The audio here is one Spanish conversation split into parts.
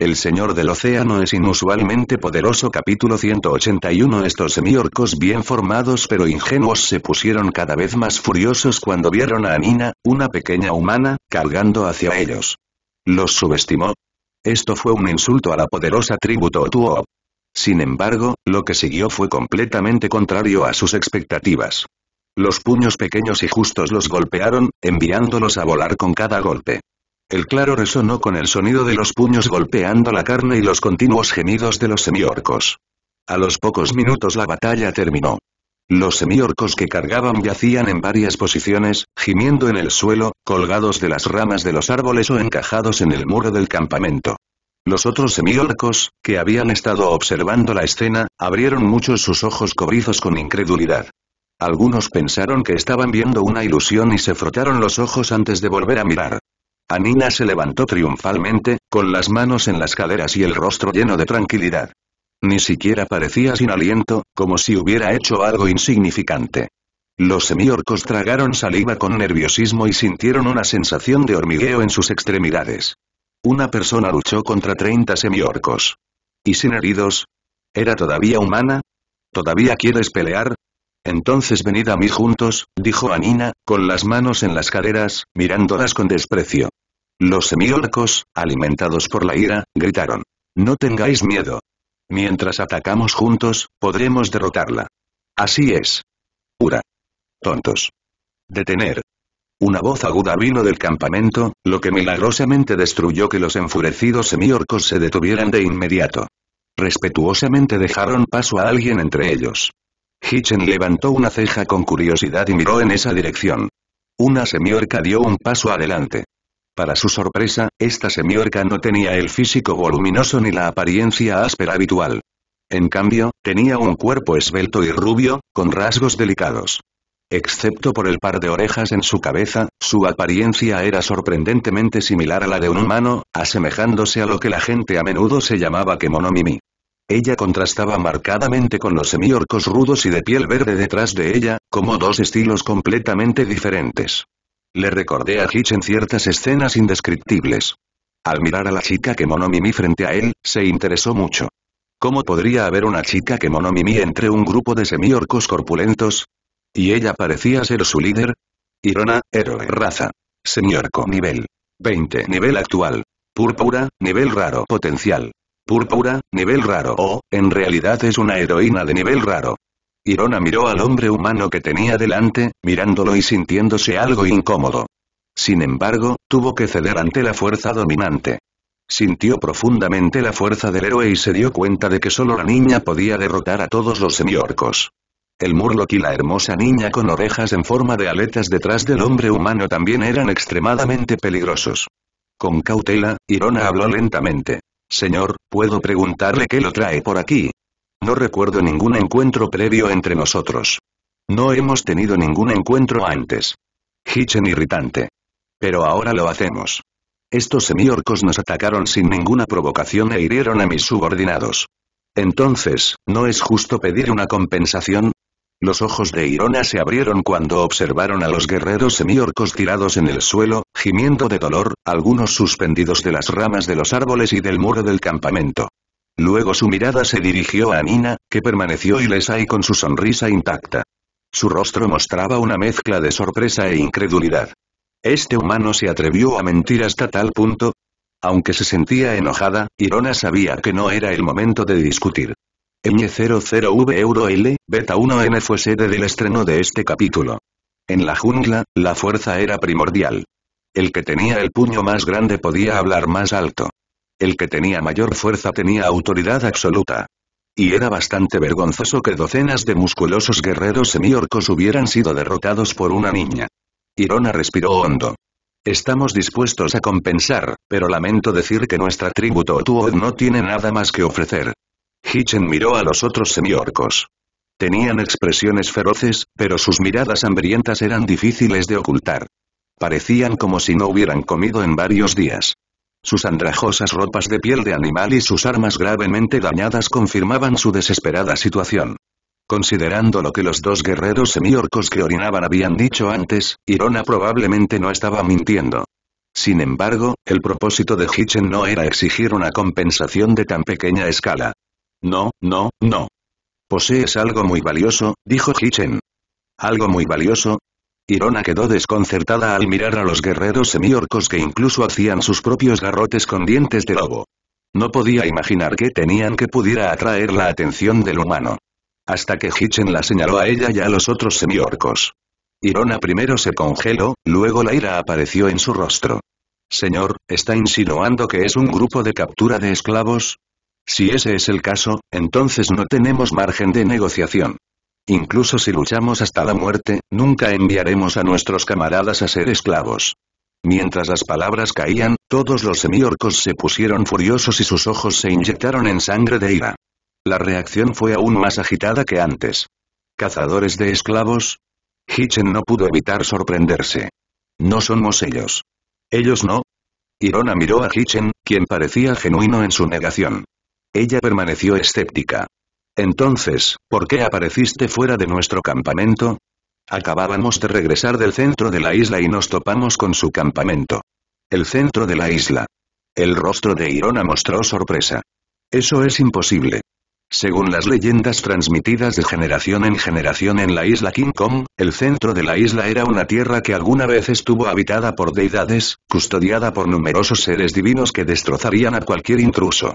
El Señor del Océano es inusualmente poderoso Capítulo 181 Estos semiorcos bien formados pero ingenuos se pusieron cada vez más furiosos cuando vieron a Anina, una pequeña humana, cargando hacia ellos. Los subestimó. Esto fue un insulto a la poderosa tribu Totuo. Sin embargo, lo que siguió fue completamente contrario a sus expectativas. Los puños pequeños y justos los golpearon, enviándolos a volar con cada golpe. El claro resonó con el sonido de los puños golpeando la carne y los continuos gemidos de los semiorcos. A los pocos minutos la batalla terminó. Los semiorcos que cargaban yacían en varias posiciones, gimiendo en el suelo, colgados de las ramas de los árboles o encajados en el muro del campamento. Los otros semiorcos, que habían estado observando la escena, abrieron muchos sus ojos cobrizos con incredulidad. Algunos pensaron que estaban viendo una ilusión y se frotaron los ojos antes de volver a mirar. Anina se levantó triunfalmente, con las manos en las caderas y el rostro lleno de tranquilidad. Ni siquiera parecía sin aliento, como si hubiera hecho algo insignificante. Los semiorcos tragaron saliva con nerviosismo y sintieron una sensación de hormigueo en sus extremidades. Una persona luchó contra 30 semiorcos. ¿Y sin heridos? ¿Era todavía humana? ¿Todavía quieres pelear? Entonces venid a mí juntos, dijo Anina, con las manos en las caderas, mirándolas con desprecio. Los semiorcos, alimentados por la ira, gritaron. No tengáis miedo. Mientras atacamos juntos, podremos derrotarla. Así es. Ura. Tontos. Detener. Una voz aguda vino del campamento, lo que milagrosamente destruyó que los enfurecidos semiorcos se detuvieran de inmediato. Respetuosamente dejaron paso a alguien entre ellos. Hitchen levantó una ceja con curiosidad y miró en esa dirección. Una semiorca dio un paso adelante. Para su sorpresa, esta semiorca no tenía el físico voluminoso ni la apariencia áspera habitual. En cambio, tenía un cuerpo esbelto y rubio, con rasgos delicados. Excepto por el par de orejas en su cabeza, su apariencia era sorprendentemente similar a la de un humano, asemejándose a lo que la gente a menudo se llamaba kemonomimi. Ella contrastaba marcadamente con los semiorcos rudos y de piel verde detrás de ella, como dos estilos completamente diferentes. Le recordé a Hitch en ciertas escenas indescriptibles. Al mirar a la chica que Monomimi frente a él, se interesó mucho. ¿Cómo podría haber una chica que Monomimi entre un grupo de semiorcos corpulentos? ¿Y ella parecía ser su líder? Irona, héroe, raza. Semiorco, nivel. 20, nivel actual. Púrpura, nivel raro, potencial. Púrpura, nivel raro o, en realidad es una heroína de nivel raro. Irona miró al hombre humano que tenía delante, mirándolo y sintiéndose algo incómodo. Sin embargo, tuvo que ceder ante la fuerza dominante. Sintió profundamente la fuerza del héroe y se dio cuenta de que solo la niña podía derrotar a todos los semiorcos. El Murloc y la hermosa niña con orejas en forma de aletas detrás del hombre humano también eran extremadamente peligrosos. Con cautela, Irona habló lentamente. Señor, ¿puedo preguntarle qué lo trae por aquí? No recuerdo ningún encuentro previo entre nosotros. No hemos tenido ningún encuentro antes. Hitchen irritante. Pero ahora lo hacemos. Estos semiorcos nos atacaron sin ninguna provocación e hirieron a mis subordinados. Entonces, ¿no es justo pedir una compensación? Los ojos de Irona se abrieron cuando observaron a los guerreros semiorcos tirados en el suelo, gimiendo de dolor, algunos suspendidos de las ramas de los árboles y del muro del campamento. Luego su mirada se dirigió a Nina, que permaneció ilesa y con su sonrisa intacta. Su rostro mostraba una mezcla de sorpresa e incredulidad. Este humano se atrevió a mentir hasta tal punto. Aunque se sentía enojada, Irona sabía que no era el momento de discutir. M00V Euro L, Beta 1N fue sede del estreno de este capítulo. En la jungla, la fuerza era primordial. El que tenía el puño más grande podía hablar más alto. El que tenía mayor fuerza tenía autoridad absoluta. Y era bastante vergonzoso que docenas de musculosos guerreros semiorcos hubieran sido derrotados por una niña. Irona respiró hondo. Estamos dispuestos a compensar, pero lamento decir que nuestra tribu Totuod no tiene nada más que ofrecer. Hitchen miró a los otros semiorcos. Tenían expresiones feroces, pero sus miradas hambrientas eran difíciles de ocultar. Parecían como si no hubieran comido en varios días. Sus andrajosas ropas de piel de animal y sus armas gravemente dañadas confirmaban su desesperada situación. Considerando lo que los dos guerreros semiorcos que orinaban habían dicho antes, Irona probablemente no estaba mintiendo. Sin embargo, el propósito de hichen no era exigir una compensación de tan pequeña escala. No, no, no. Posees algo muy valioso, dijo hichen Algo muy valioso, Irona quedó desconcertada al mirar a los guerreros semiorcos que incluso hacían sus propios garrotes con dientes de lobo. No podía imaginar que tenían que pudiera atraer la atención del humano. Hasta que Hitchen la señaló a ella y a los otros semiorcos. Irona primero se congeló, luego la ira apareció en su rostro. Señor, ¿está insinuando que es un grupo de captura de esclavos? Si ese es el caso, entonces no tenemos margen de negociación. Incluso si luchamos hasta la muerte, nunca enviaremos a nuestros camaradas a ser esclavos. Mientras las palabras caían, todos los semiorcos se pusieron furiosos y sus ojos se inyectaron en sangre de ira. La reacción fue aún más agitada que antes. ¿Cazadores de esclavos? Hitchen no pudo evitar sorprenderse. No somos ellos. Ellos no. Irona miró a Hitchen, quien parecía genuino en su negación. Ella permaneció escéptica. Entonces, ¿por qué apareciste fuera de nuestro campamento? Acabábamos de regresar del centro de la isla y nos topamos con su campamento. El centro de la isla. El rostro de Irona mostró sorpresa. Eso es imposible. Según las leyendas transmitidas de generación en generación en la isla King Kong, el centro de la isla era una tierra que alguna vez estuvo habitada por deidades, custodiada por numerosos seres divinos que destrozarían a cualquier intruso.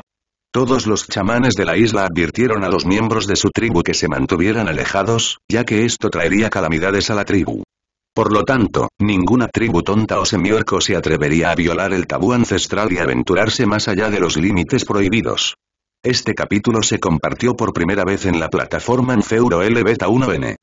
Todos los chamanes de la isla advirtieron a los miembros de su tribu que se mantuvieran alejados, ya que esto traería calamidades a la tribu. Por lo tanto, ninguna tribu tonta o semiorco se atrevería a violar el tabú ancestral y aventurarse más allá de los límites prohibidos. Este capítulo se compartió por primera vez en la plataforma en L Beta 1N.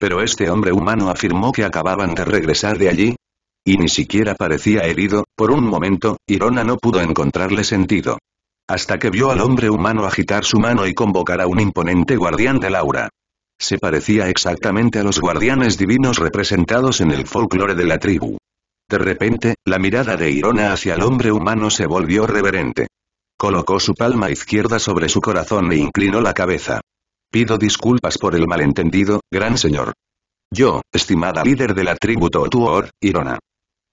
Pero este hombre humano afirmó que acababan de regresar de allí. Y ni siquiera parecía herido, por un momento, Irona no pudo encontrarle sentido. Hasta que vio al hombre humano agitar su mano y convocar a un imponente guardián de Laura. Se parecía exactamente a los guardianes divinos representados en el folclore de la tribu. De repente, la mirada de Irona hacia el hombre humano se volvió reverente. Colocó su palma izquierda sobre su corazón e inclinó la cabeza. Pido disculpas por el malentendido, gran señor. Yo, estimada líder de la tribu Totuor, Irona.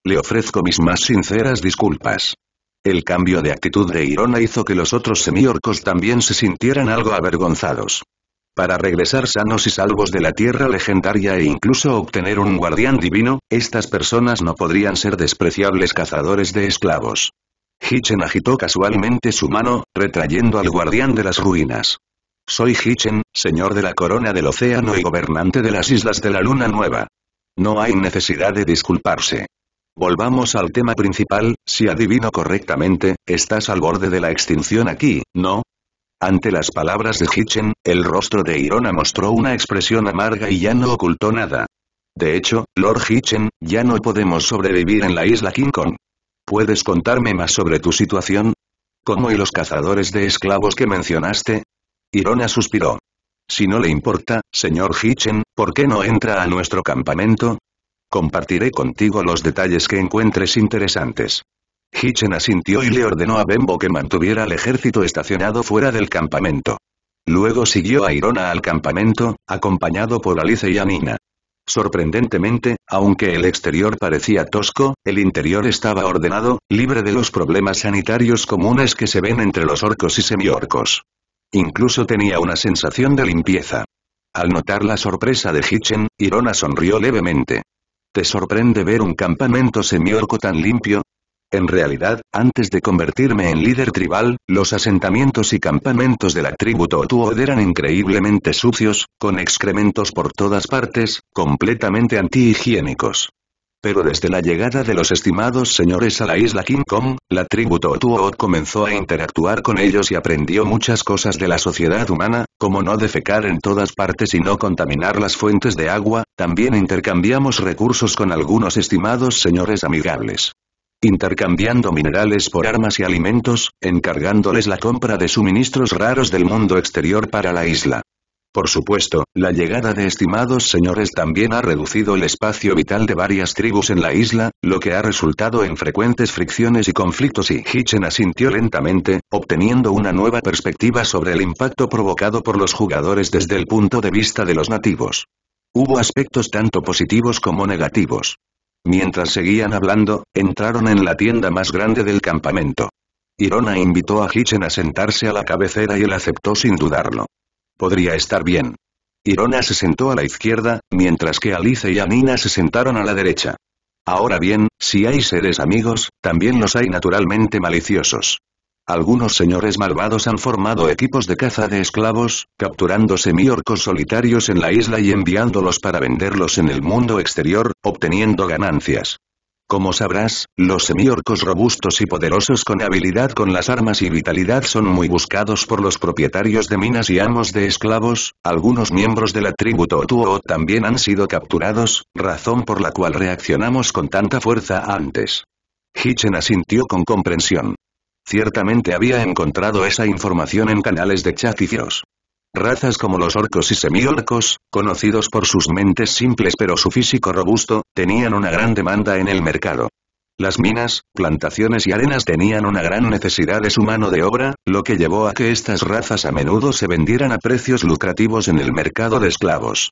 Le ofrezco mis más sinceras disculpas. El cambio de actitud de Irona hizo que los otros semiorcos también se sintieran algo avergonzados. Para regresar sanos y salvos de la tierra legendaria e incluso obtener un guardián divino, estas personas no podrían ser despreciables cazadores de esclavos. Hichen agitó casualmente su mano, retrayendo al guardián de las ruinas. Soy Hichen, señor de la corona del océano y gobernante de las islas de la luna nueva. No hay necesidad de disculparse. Volvamos al tema principal, si adivino correctamente, estás al borde de la extinción aquí, ¿no? Ante las palabras de Hitchen, el rostro de Irona mostró una expresión amarga y ya no ocultó nada. De hecho, Lord Hitchen, ya no podemos sobrevivir en la isla King Kong. ¿Puedes contarme más sobre tu situación? ¿Cómo y los cazadores de esclavos que mencionaste? Irona suspiró. Si no le importa, señor Hitchen, ¿por qué no entra a nuestro campamento? Compartiré contigo los detalles que encuentres interesantes. Hitchen asintió y le ordenó a Bembo que mantuviera el ejército estacionado fuera del campamento. Luego siguió a Irona al campamento, acompañado por Alice y Anina. Sorprendentemente, aunque el exterior parecía tosco, el interior estaba ordenado, libre de los problemas sanitarios comunes que se ven entre los orcos y semiorcos. Incluso tenía una sensación de limpieza. Al notar la sorpresa de Hitchen, Irona sonrió levemente. ¿Te sorprende ver un campamento semiorco tan limpio? En realidad, antes de convertirme en líder tribal, los asentamientos y campamentos de la tribu Totuod eran increíblemente sucios, con excrementos por todas partes, completamente antihigiénicos. Pero desde la llegada de los estimados señores a la isla King Kong, la tribu Totuot comenzó a interactuar con ellos y aprendió muchas cosas de la sociedad humana, como no defecar en todas partes y no contaminar las fuentes de agua, también intercambiamos recursos con algunos estimados señores amigables intercambiando minerales por armas y alimentos, encargándoles la compra de suministros raros del mundo exterior para la isla. Por supuesto, la llegada de estimados señores también ha reducido el espacio vital de varias tribus en la isla, lo que ha resultado en frecuentes fricciones y conflictos y Hitchen asintió lentamente, obteniendo una nueva perspectiva sobre el impacto provocado por los jugadores desde el punto de vista de los nativos. Hubo aspectos tanto positivos como negativos. Mientras seguían hablando, entraron en la tienda más grande del campamento. Irona invitó a Hitchen a sentarse a la cabecera y él aceptó sin dudarlo podría estar bien. Irona se sentó a la izquierda, mientras que Alice y Anina se sentaron a la derecha. Ahora bien, si hay seres amigos, también los hay naturalmente maliciosos. Algunos señores malvados han formado equipos de caza de esclavos, capturando semiorcos solitarios en la isla y enviándolos para venderlos en el mundo exterior, obteniendo ganancias. Como sabrás, los semiorcos robustos y poderosos con habilidad con las armas y vitalidad son muy buscados por los propietarios de minas y amos de esclavos, algunos miembros de la tribu Totuo también han sido capturados, razón por la cual reaccionamos con tanta fuerza antes. Hitchen asintió con comprensión. Ciertamente había encontrado esa información en canales de chat y fios. Razas como los orcos y semiorcos, conocidos por sus mentes simples pero su físico robusto, tenían una gran demanda en el mercado. Las minas, plantaciones y arenas tenían una gran necesidad de su mano de obra, lo que llevó a que estas razas a menudo se vendieran a precios lucrativos en el mercado de esclavos.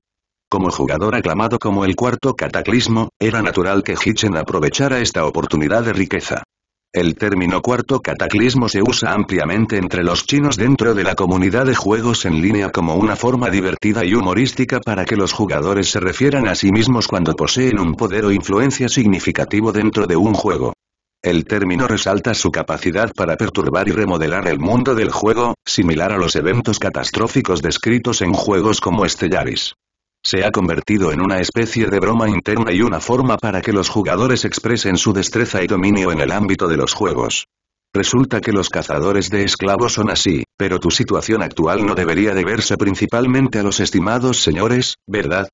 Como jugador aclamado como el cuarto cataclismo, era natural que Hitchen aprovechara esta oportunidad de riqueza. El término cuarto cataclismo se usa ampliamente entre los chinos dentro de la comunidad de juegos en línea como una forma divertida y humorística para que los jugadores se refieran a sí mismos cuando poseen un poder o influencia significativo dentro de un juego. El término resalta su capacidad para perturbar y remodelar el mundo del juego, similar a los eventos catastróficos descritos en juegos como Stellaris. Se ha convertido en una especie de broma interna y una forma para que los jugadores expresen su destreza y dominio en el ámbito de los juegos. Resulta que los cazadores de esclavos son así, pero tu situación actual no debería deberse principalmente a los estimados señores, ¿verdad?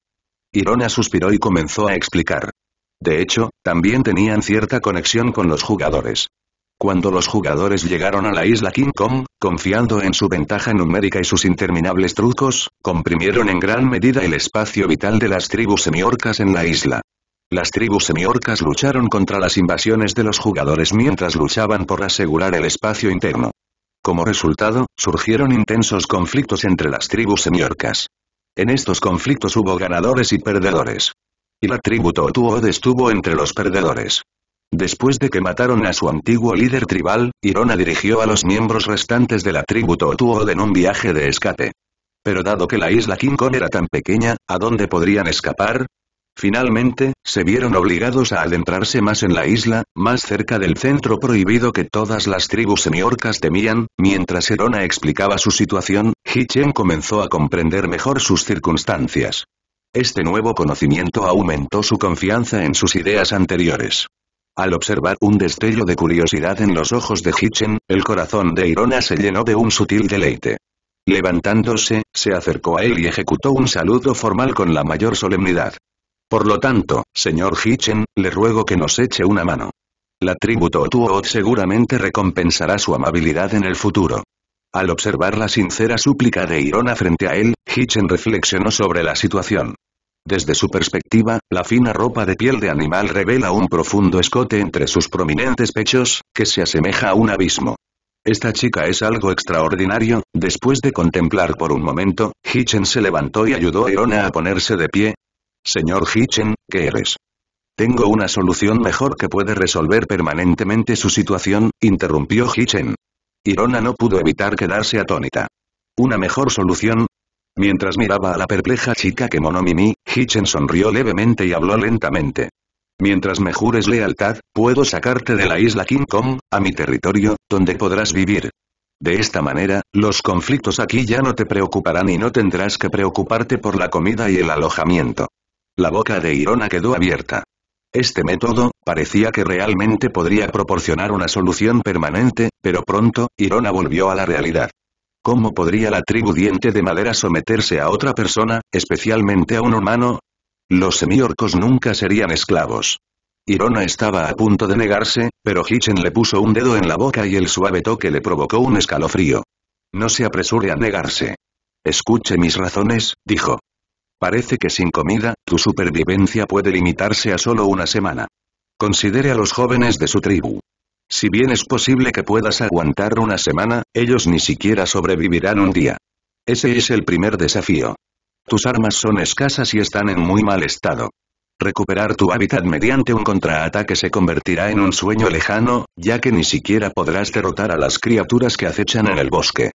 Irona suspiró y comenzó a explicar. De hecho, también tenían cierta conexión con los jugadores. Cuando los jugadores llegaron a la isla King Kong, confiando en su ventaja numérica y sus interminables trucos, comprimieron en gran medida el espacio vital de las tribus semiorcas en la isla. Las tribus semiorcas lucharon contra las invasiones de los jugadores mientras luchaban por asegurar el espacio interno. Como resultado, surgieron intensos conflictos entre las tribus semiorcas. En estos conflictos hubo ganadores y perdedores. Y la tribu Totuod estuvo entre los perdedores. Después de que mataron a su antiguo líder tribal, Irona dirigió a los miembros restantes de la tribu Totuo en un viaje de escape. Pero dado que la isla King Kong era tan pequeña, ¿a dónde podrían escapar? Finalmente, se vieron obligados a adentrarse más en la isla, más cerca del centro prohibido que todas las tribus semiorcas temían, mientras Irona explicaba su situación, Hichen comenzó a comprender mejor sus circunstancias. Este nuevo conocimiento aumentó su confianza en sus ideas anteriores. Al observar un destello de curiosidad en los ojos de Hichen, el corazón de Irona se llenó de un sutil deleite. Levantándose, se acercó a él y ejecutó un saludo formal con la mayor solemnidad. Por lo tanto, señor Hichen, le ruego que nos eche una mano. La tribu Totuot seguramente recompensará su amabilidad en el futuro. Al observar la sincera súplica de Irona frente a él, Hichen reflexionó sobre la situación. Desde su perspectiva, la fina ropa de piel de animal revela un profundo escote entre sus prominentes pechos, que se asemeja a un abismo. Esta chica es algo extraordinario, después de contemplar por un momento, Hitchen se levantó y ayudó a Irona a ponerse de pie. Señor Hitchen, ¿qué eres? Tengo una solución mejor que puede resolver permanentemente su situación, interrumpió Hichen. Irona no pudo evitar quedarse atónita. Una mejor solución, Mientras miraba a la perpleja chica que Monomimi, Hitchen sonrió levemente y habló lentamente. Mientras me jures lealtad, puedo sacarte de la isla King Kong, a mi territorio, donde podrás vivir. De esta manera, los conflictos aquí ya no te preocuparán y no tendrás que preocuparte por la comida y el alojamiento. La boca de Irona quedó abierta. Este método, parecía que realmente podría proporcionar una solución permanente, pero pronto, Irona volvió a la realidad. ¿Cómo podría la tribu diente de madera someterse a otra persona, especialmente a un humano? Los semiorcos nunca serían esclavos. Irona estaba a punto de negarse, pero Hitchen le puso un dedo en la boca y el suave toque le provocó un escalofrío. No se apresure a negarse. Escuche mis razones, dijo. Parece que sin comida, tu supervivencia puede limitarse a solo una semana. Considere a los jóvenes de su tribu. Si bien es posible que puedas aguantar una semana, ellos ni siquiera sobrevivirán un día. Ese es el primer desafío. Tus armas son escasas y están en muy mal estado. Recuperar tu hábitat mediante un contraataque se convertirá en un sueño lejano, ya que ni siquiera podrás derrotar a las criaturas que acechan en el bosque.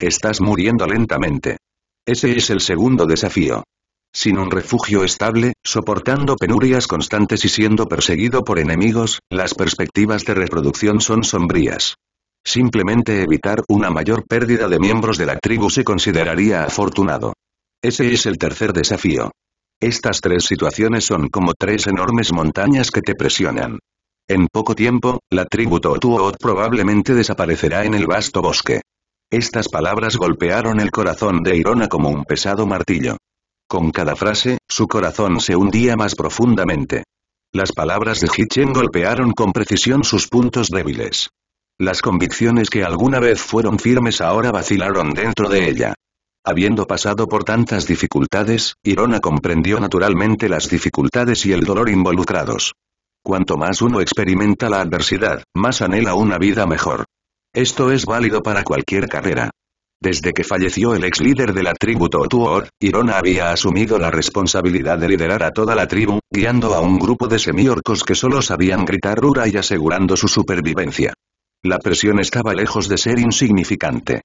Estás muriendo lentamente. Ese es el segundo desafío sin un refugio estable, soportando penurias constantes y siendo perseguido por enemigos, las perspectivas de reproducción son sombrías. Simplemente evitar una mayor pérdida de miembros de la tribu se consideraría afortunado. Ese es el tercer desafío. Estas tres situaciones son como tres enormes montañas que te presionan. En poco tiempo, la tribu Totuot probablemente desaparecerá en el vasto bosque. Estas palabras golpearon el corazón de Irona como un pesado martillo. Con cada frase, su corazón se hundía más profundamente. Las palabras de Hichen golpearon con precisión sus puntos débiles. Las convicciones que alguna vez fueron firmes ahora vacilaron dentro de ella. Habiendo pasado por tantas dificultades, Irona comprendió naturalmente las dificultades y el dolor involucrados. Cuanto más uno experimenta la adversidad, más anhela una vida mejor. Esto es válido para cualquier carrera. Desde que falleció el ex líder de la tribu Totuor, Irona había asumido la responsabilidad de liderar a toda la tribu, guiando a un grupo de semiorcos que solo sabían gritar rura y asegurando su supervivencia. La presión estaba lejos de ser insignificante.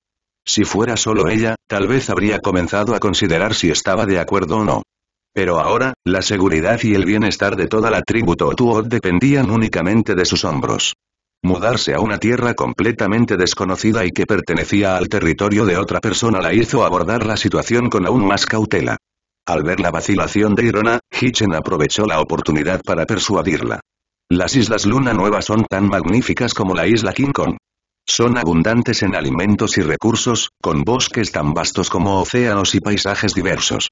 Si fuera solo ella, tal vez habría comenzado a considerar si estaba de acuerdo o no. Pero ahora, la seguridad y el bienestar de toda la tribu Totuor dependían únicamente de sus hombros. Mudarse a una tierra completamente desconocida y que pertenecía al territorio de otra persona la hizo abordar la situación con aún más cautela. Al ver la vacilación de Irona, Hitchen aprovechó la oportunidad para persuadirla. Las Islas Luna Nueva son tan magníficas como la isla King Kong. Son abundantes en alimentos y recursos, con bosques tan vastos como océanos y paisajes diversos.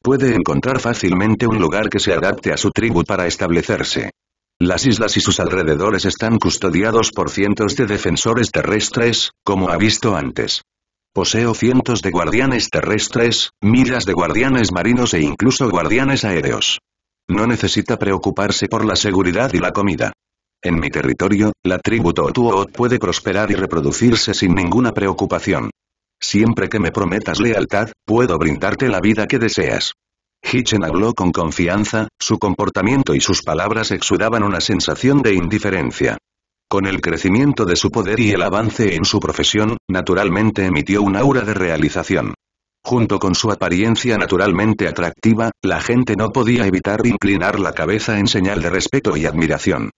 Puede encontrar fácilmente un lugar que se adapte a su tribu para establecerse. Las islas y sus alrededores están custodiados por cientos de defensores terrestres, como ha visto antes. Poseo cientos de guardianes terrestres, miles de guardianes marinos e incluso guardianes aéreos. No necesita preocuparse por la seguridad y la comida. En mi territorio, la tribu Totuot puede prosperar y reproducirse sin ninguna preocupación. Siempre que me prometas lealtad, puedo brindarte la vida que deseas. Hitchen habló con confianza, su comportamiento y sus palabras exudaban una sensación de indiferencia. Con el crecimiento de su poder y el avance en su profesión, naturalmente emitió un aura de realización. Junto con su apariencia naturalmente atractiva, la gente no podía evitar inclinar la cabeza en señal de respeto y admiración.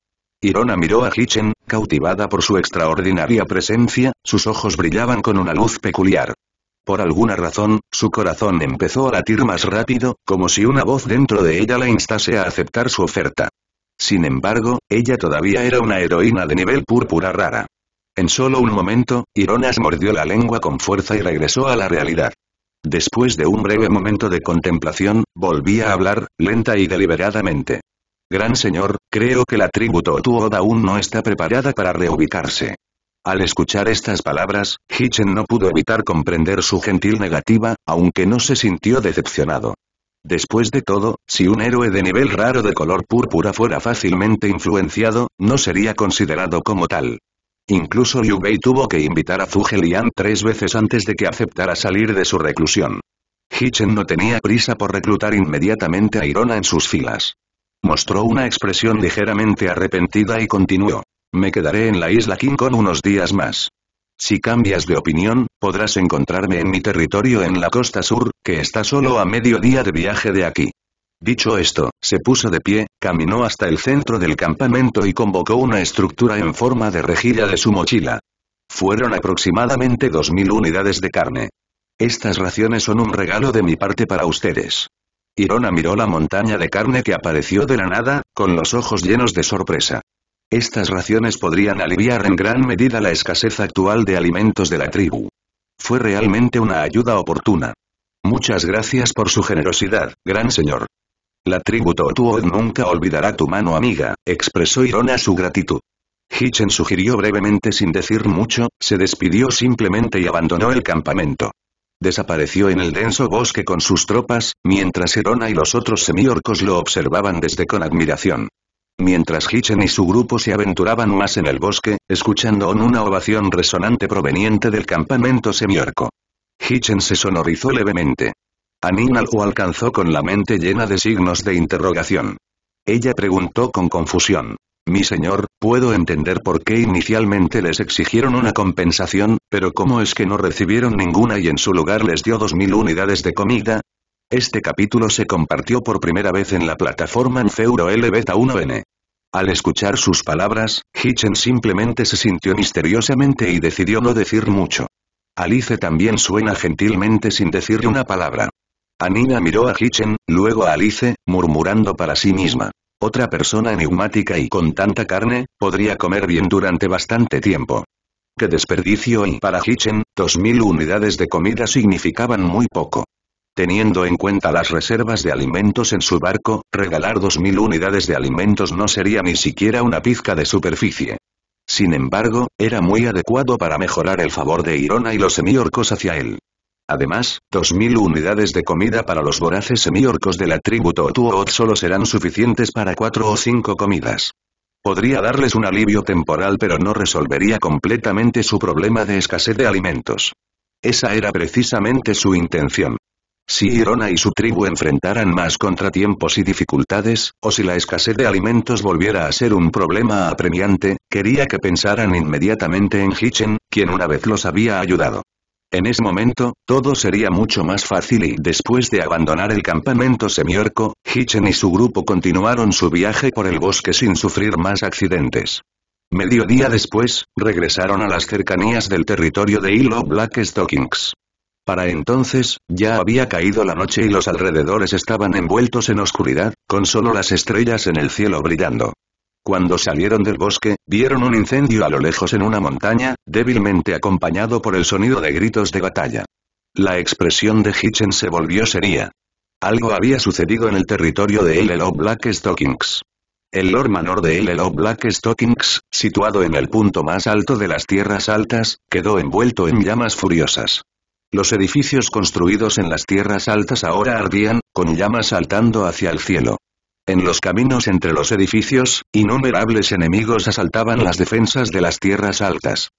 Irona miró a Hitchen, cautivada por su extraordinaria presencia, sus ojos brillaban con una luz peculiar. Por alguna razón, su corazón empezó a latir más rápido, como si una voz dentro de ella la instase a aceptar su oferta. Sin embargo, ella todavía era una heroína de nivel púrpura rara. En solo un momento, Ironas mordió la lengua con fuerza y regresó a la realidad. Después de un breve momento de contemplación, volví a hablar, lenta y deliberadamente. Gran señor, creo que la tribu Totu aún no está preparada para reubicarse. Al escuchar estas palabras, Hitchen no pudo evitar comprender su gentil negativa, aunque no se sintió decepcionado. Después de todo, si un héroe de nivel raro de color púrpura fuera fácilmente influenciado, no sería considerado como tal. Incluso Liu Bei tuvo que invitar a Zhuge Liang tres veces antes de que aceptara salir de su reclusión. Hitchen no tenía prisa por reclutar inmediatamente a Irona en sus filas. Mostró una expresión ligeramente arrepentida y continuó. Me quedaré en la isla King con unos días más. Si cambias de opinión, podrás encontrarme en mi territorio en la costa sur, que está solo a medio día de viaje de aquí. Dicho esto, se puso de pie, caminó hasta el centro del campamento y convocó una estructura en forma de rejilla de su mochila. Fueron aproximadamente 2.000 unidades de carne. Estas raciones son un regalo de mi parte para ustedes. Irona miró la montaña de carne que apareció de la nada, con los ojos llenos de sorpresa. Estas raciones podrían aliviar en gran medida la escasez actual de alimentos de la tribu. Fue realmente una ayuda oportuna. Muchas gracias por su generosidad, gran señor. La tribu Totuod nunca olvidará tu mano amiga, expresó Irona su gratitud. Hitchen sugirió brevemente sin decir mucho, se despidió simplemente y abandonó el campamento. Desapareció en el denso bosque con sus tropas, mientras Irona y los otros semiorcos lo observaban desde con admiración. Mientras Hitchen y su grupo se aventuraban más en el bosque, escuchando una ovación resonante proveniente del campamento semiorco. Hitchen se sonorizó levemente. Anina lo alcanzó con la mente llena de signos de interrogación. Ella preguntó con confusión. Mi señor, puedo entender por qué inicialmente les exigieron una compensación, pero ¿cómo es que no recibieron ninguna y en su lugar les dio dos mil unidades de comida? Este capítulo se compartió por primera vez en la plataforma Feuro L Beta 1N. Al escuchar sus palabras, Hitchen simplemente se sintió misteriosamente y decidió no decir mucho. Alice también suena gentilmente sin decir una palabra. Anina miró a Hitchen, luego a Alice, murmurando para sí misma. Otra persona enigmática y con tanta carne, podría comer bien durante bastante tiempo. ¡Qué desperdicio! Y para Hitchen, 2.000 unidades de comida significaban muy poco. Teniendo en cuenta las reservas de alimentos en su barco, regalar 2.000 unidades de alimentos no sería ni siquiera una pizca de superficie. Sin embargo, era muy adecuado para mejorar el favor de Irona y los semiorcos hacia él. Además, 2.000 unidades de comida para los voraces semiorcos de la tribu Totuot solo serán suficientes para 4 o 5 comidas. Podría darles un alivio temporal pero no resolvería completamente su problema de escasez de alimentos. Esa era precisamente su intención. Si Hirona y su tribu enfrentaran más contratiempos y dificultades, o si la escasez de alimentos volviera a ser un problema apremiante, quería que pensaran inmediatamente en Hitchen, quien una vez los había ayudado. En ese momento, todo sería mucho más fácil y después de abandonar el campamento semiorco, Hitchen y su grupo continuaron su viaje por el bosque sin sufrir más accidentes. Mediodía después, regresaron a las cercanías del territorio de Hilo Black Stockings. Para entonces, ya había caído la noche y los alrededores estaban envueltos en oscuridad, con solo las estrellas en el cielo brillando. Cuando salieron del bosque, vieron un incendio a lo lejos en una montaña, débilmente acompañado por el sonido de gritos de batalla. La expresión de Hitchen se volvió seria. Algo había sucedido en el territorio de Ello Black Stockings. El Lord Manor de Ello Black Stockings, situado en el punto más alto de las tierras altas, quedó envuelto en llamas furiosas. Los edificios construidos en las tierras altas ahora ardían, con llamas saltando hacia el cielo. En los caminos entre los edificios, innumerables enemigos asaltaban las defensas de las tierras altas.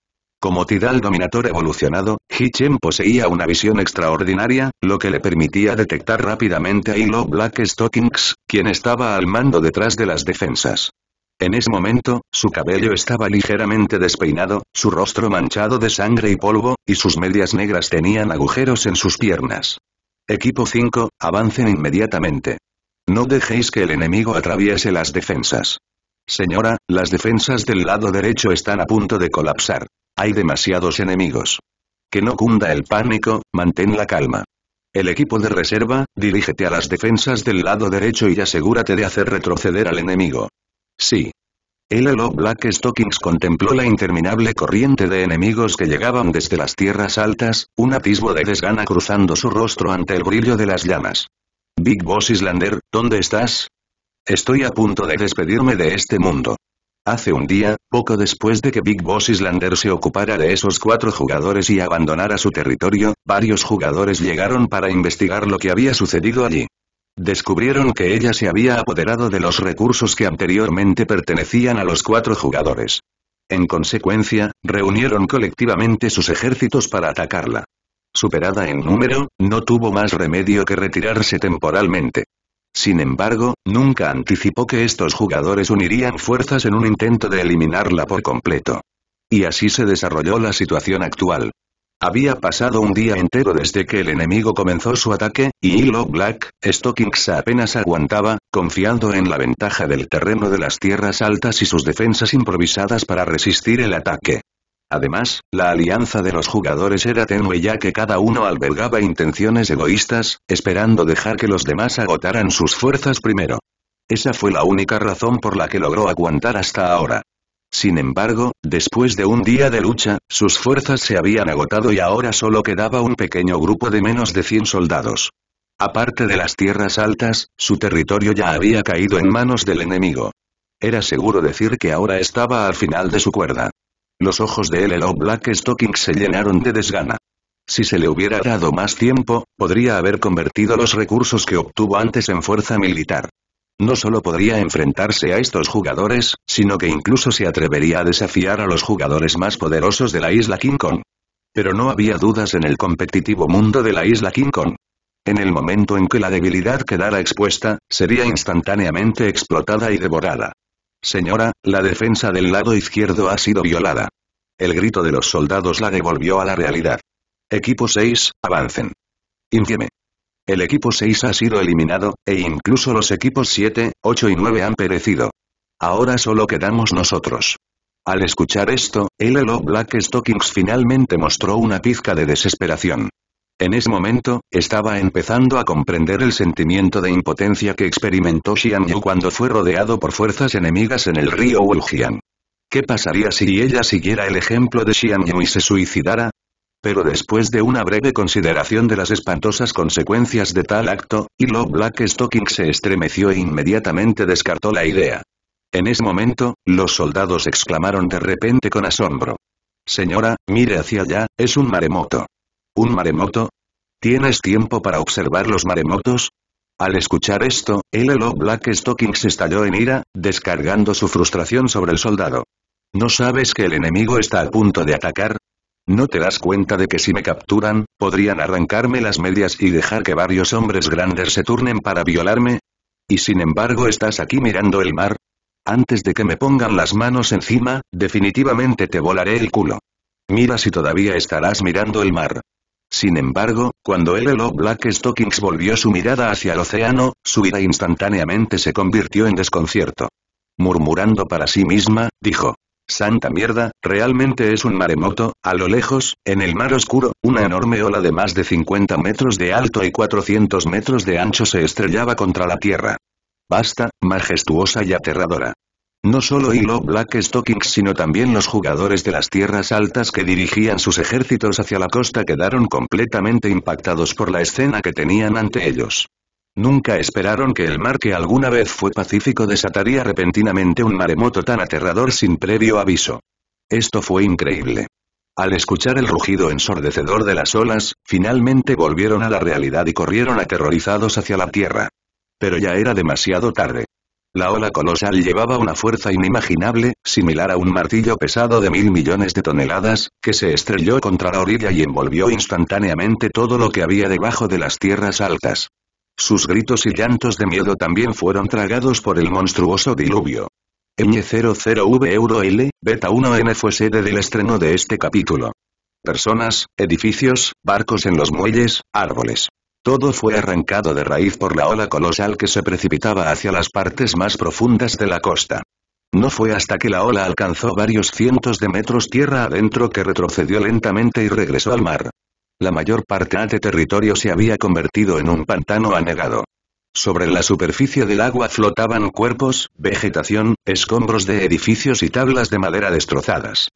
Como Tidal dominator evolucionado, Hichem poseía una visión extraordinaria, lo que le permitía detectar rápidamente a Hilo Black Stockings, quien estaba al mando detrás de las defensas. En ese momento, su cabello estaba ligeramente despeinado, su rostro manchado de sangre y polvo, y sus medias negras tenían agujeros en sus piernas. Equipo 5, avancen inmediatamente. No dejéis que el enemigo atraviese las defensas. Señora, las defensas del lado derecho están a punto de colapsar. Hay demasiados enemigos. Que no cunda el pánico, mantén la calma. El equipo de reserva, dirígete a las defensas del lado derecho y asegúrate de hacer retroceder al enemigo. Sí. El Hello Black Stockings contempló la interminable corriente de enemigos que llegaban desde las tierras altas, un atisbo de desgana cruzando su rostro ante el brillo de las llamas. Big Boss Islander, ¿dónde estás? Estoy a punto de despedirme de este mundo. Hace un día, poco después de que Big Boss Islander se ocupara de esos cuatro jugadores y abandonara su territorio, varios jugadores llegaron para investigar lo que había sucedido allí. Descubrieron que ella se había apoderado de los recursos que anteriormente pertenecían a los cuatro jugadores. En consecuencia, reunieron colectivamente sus ejércitos para atacarla. Superada en número, no tuvo más remedio que retirarse temporalmente. Sin embargo, nunca anticipó que estos jugadores unirían fuerzas en un intento de eliminarla por completo. Y así se desarrolló la situación actual. Había pasado un día entero desde que el enemigo comenzó su ataque, y Hilo Black, Stockings apenas aguantaba, confiando en la ventaja del terreno de las tierras altas y sus defensas improvisadas para resistir el ataque. Además, la alianza de los jugadores era tenue ya que cada uno albergaba intenciones egoístas, esperando dejar que los demás agotaran sus fuerzas primero. Esa fue la única razón por la que logró aguantar hasta ahora. Sin embargo, después de un día de lucha, sus fuerzas se habían agotado y ahora solo quedaba un pequeño grupo de menos de 100 soldados. Aparte de las tierras altas, su territorio ya había caído en manos del enemigo. Era seguro decir que ahora estaba al final de su cuerda. Los ojos de L.L.O. Black se llenaron de desgana. Si se le hubiera dado más tiempo, podría haber convertido los recursos que obtuvo antes en fuerza militar. No solo podría enfrentarse a estos jugadores, sino que incluso se atrevería a desafiar a los jugadores más poderosos de la isla King Kong. Pero no había dudas en el competitivo mundo de la isla King Kong. En el momento en que la debilidad quedara expuesta, sería instantáneamente explotada y devorada. Señora, la defensa del lado izquierdo ha sido violada. El grito de los soldados la devolvió a la realidad. Equipo 6, avancen. Infieme. El equipo 6 ha sido eliminado, e incluso los equipos 7, 8 y 9 han perecido. Ahora solo quedamos nosotros. Al escuchar esto, el Black Stockings finalmente mostró una pizca de desesperación. En ese momento, estaba empezando a comprender el sentimiento de impotencia que experimentó Xiang Yu cuando fue rodeado por fuerzas enemigas en el río Wuljian. ¿Qué pasaría si ella siguiera el ejemplo de Xiang Yu y se suicidara? pero después de una breve consideración de las espantosas consecuencias de tal acto, Hilo Black se estremeció e inmediatamente descartó la idea. En ese momento, los soldados exclamaron de repente con asombro. Señora, mire hacia allá, es un maremoto. ¿Un maremoto? ¿Tienes tiempo para observar los maremotos? Al escuchar esto, el Elo Black se estalló en ira, descargando su frustración sobre el soldado. ¿No sabes que el enemigo está a punto de atacar? ¿No te das cuenta de que si me capturan, podrían arrancarme las medias y dejar que varios hombres grandes se turnen para violarme? Y sin embargo estás aquí mirando el mar. Antes de que me pongan las manos encima, definitivamente te volaré el culo. Mira si todavía estarás mirando el mar. Sin embargo, cuando Elo Black Stockings volvió su mirada hacia el océano, su vida instantáneamente se convirtió en desconcierto. Murmurando para sí misma, dijo, Santa mierda, realmente es un maremoto, a lo lejos, en el mar oscuro, una enorme ola de más de 50 metros de alto y 400 metros de ancho se estrellaba contra la tierra. Basta, majestuosa y aterradora. No solo Hilo Black Stockings sino también los jugadores de las tierras altas que dirigían sus ejércitos hacia la costa quedaron completamente impactados por la escena que tenían ante ellos. Nunca esperaron que el mar que alguna vez fue pacífico desataría repentinamente un maremoto tan aterrador sin previo aviso. Esto fue increíble. Al escuchar el rugido ensordecedor de las olas, finalmente volvieron a la realidad y corrieron aterrorizados hacia la tierra. Pero ya era demasiado tarde. La ola colosal llevaba una fuerza inimaginable, similar a un martillo pesado de mil millones de toneladas, que se estrelló contra la orilla y envolvió instantáneamente todo lo que había debajo de las tierras altas. Sus gritos y llantos de miedo también fueron tragados por el monstruoso diluvio. N00V Euro L, Beta 1N fue sede del estreno de este capítulo. Personas, edificios, barcos en los muelles, árboles. Todo fue arrancado de raíz por la ola colosal que se precipitaba hacia las partes más profundas de la costa. No fue hasta que la ola alcanzó varios cientos de metros tierra adentro que retrocedió lentamente y regresó al mar. La mayor parte de territorio se había convertido en un pantano anegado. Sobre la superficie del agua flotaban cuerpos, vegetación, escombros de edificios y tablas de madera destrozadas.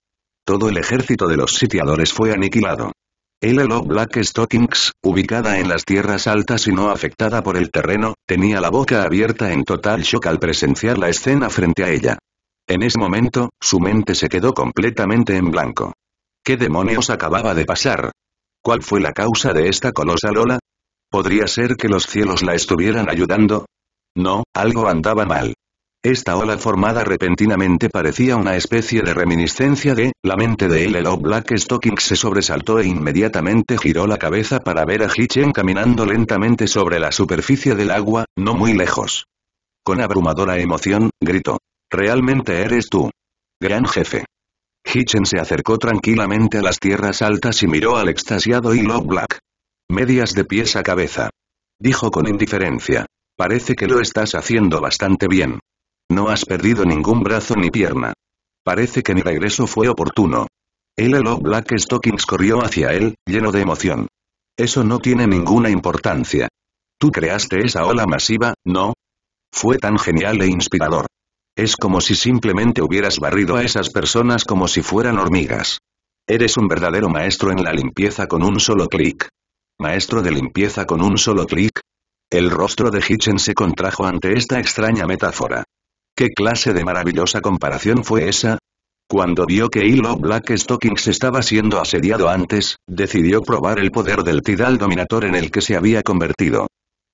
Todo el ejército de los sitiadores fue aniquilado. LLO Black Stockings, ubicada en las tierras altas y no afectada por el terreno, tenía la boca abierta en total shock al presenciar la escena frente a ella. En ese momento, su mente se quedó completamente en blanco. ¿Qué demonios acababa de pasar? ¿Cuál fue la causa de esta colosal ola? ¿Podría ser que los cielos la estuvieran ayudando? No, algo andaba mal. Esta ola formada repentinamente parecía una especie de reminiscencia de, la mente de él o Black Stocking se sobresaltó e inmediatamente giró la cabeza para ver a Hichen caminando lentamente sobre la superficie del agua, no muy lejos. Con abrumadora emoción, gritó. Realmente eres tú. Gran jefe. Hitchen se acercó tranquilamente a las tierras altas y miró al extasiado Hilo Black. Medias de pies a cabeza. Dijo con indiferencia. Parece que lo estás haciendo bastante bien. No has perdido ningún brazo ni pierna. Parece que mi regreso fue oportuno. El Love Black Stockings corrió hacia él, lleno de emoción. Eso no tiene ninguna importancia. Tú creaste esa ola masiva, ¿no? Fue tan genial e inspirador. Es como si simplemente hubieras barrido a esas personas como si fueran hormigas. Eres un verdadero maestro en la limpieza con un solo clic. Maestro de limpieza con un solo clic. El rostro de Hitchen se contrajo ante esta extraña metáfora. ¿Qué clase de maravillosa comparación fue esa? Cuando vio que Hilo Black Stockings estaba siendo asediado antes, decidió probar el poder del Tidal Dominator en el que se había convertido.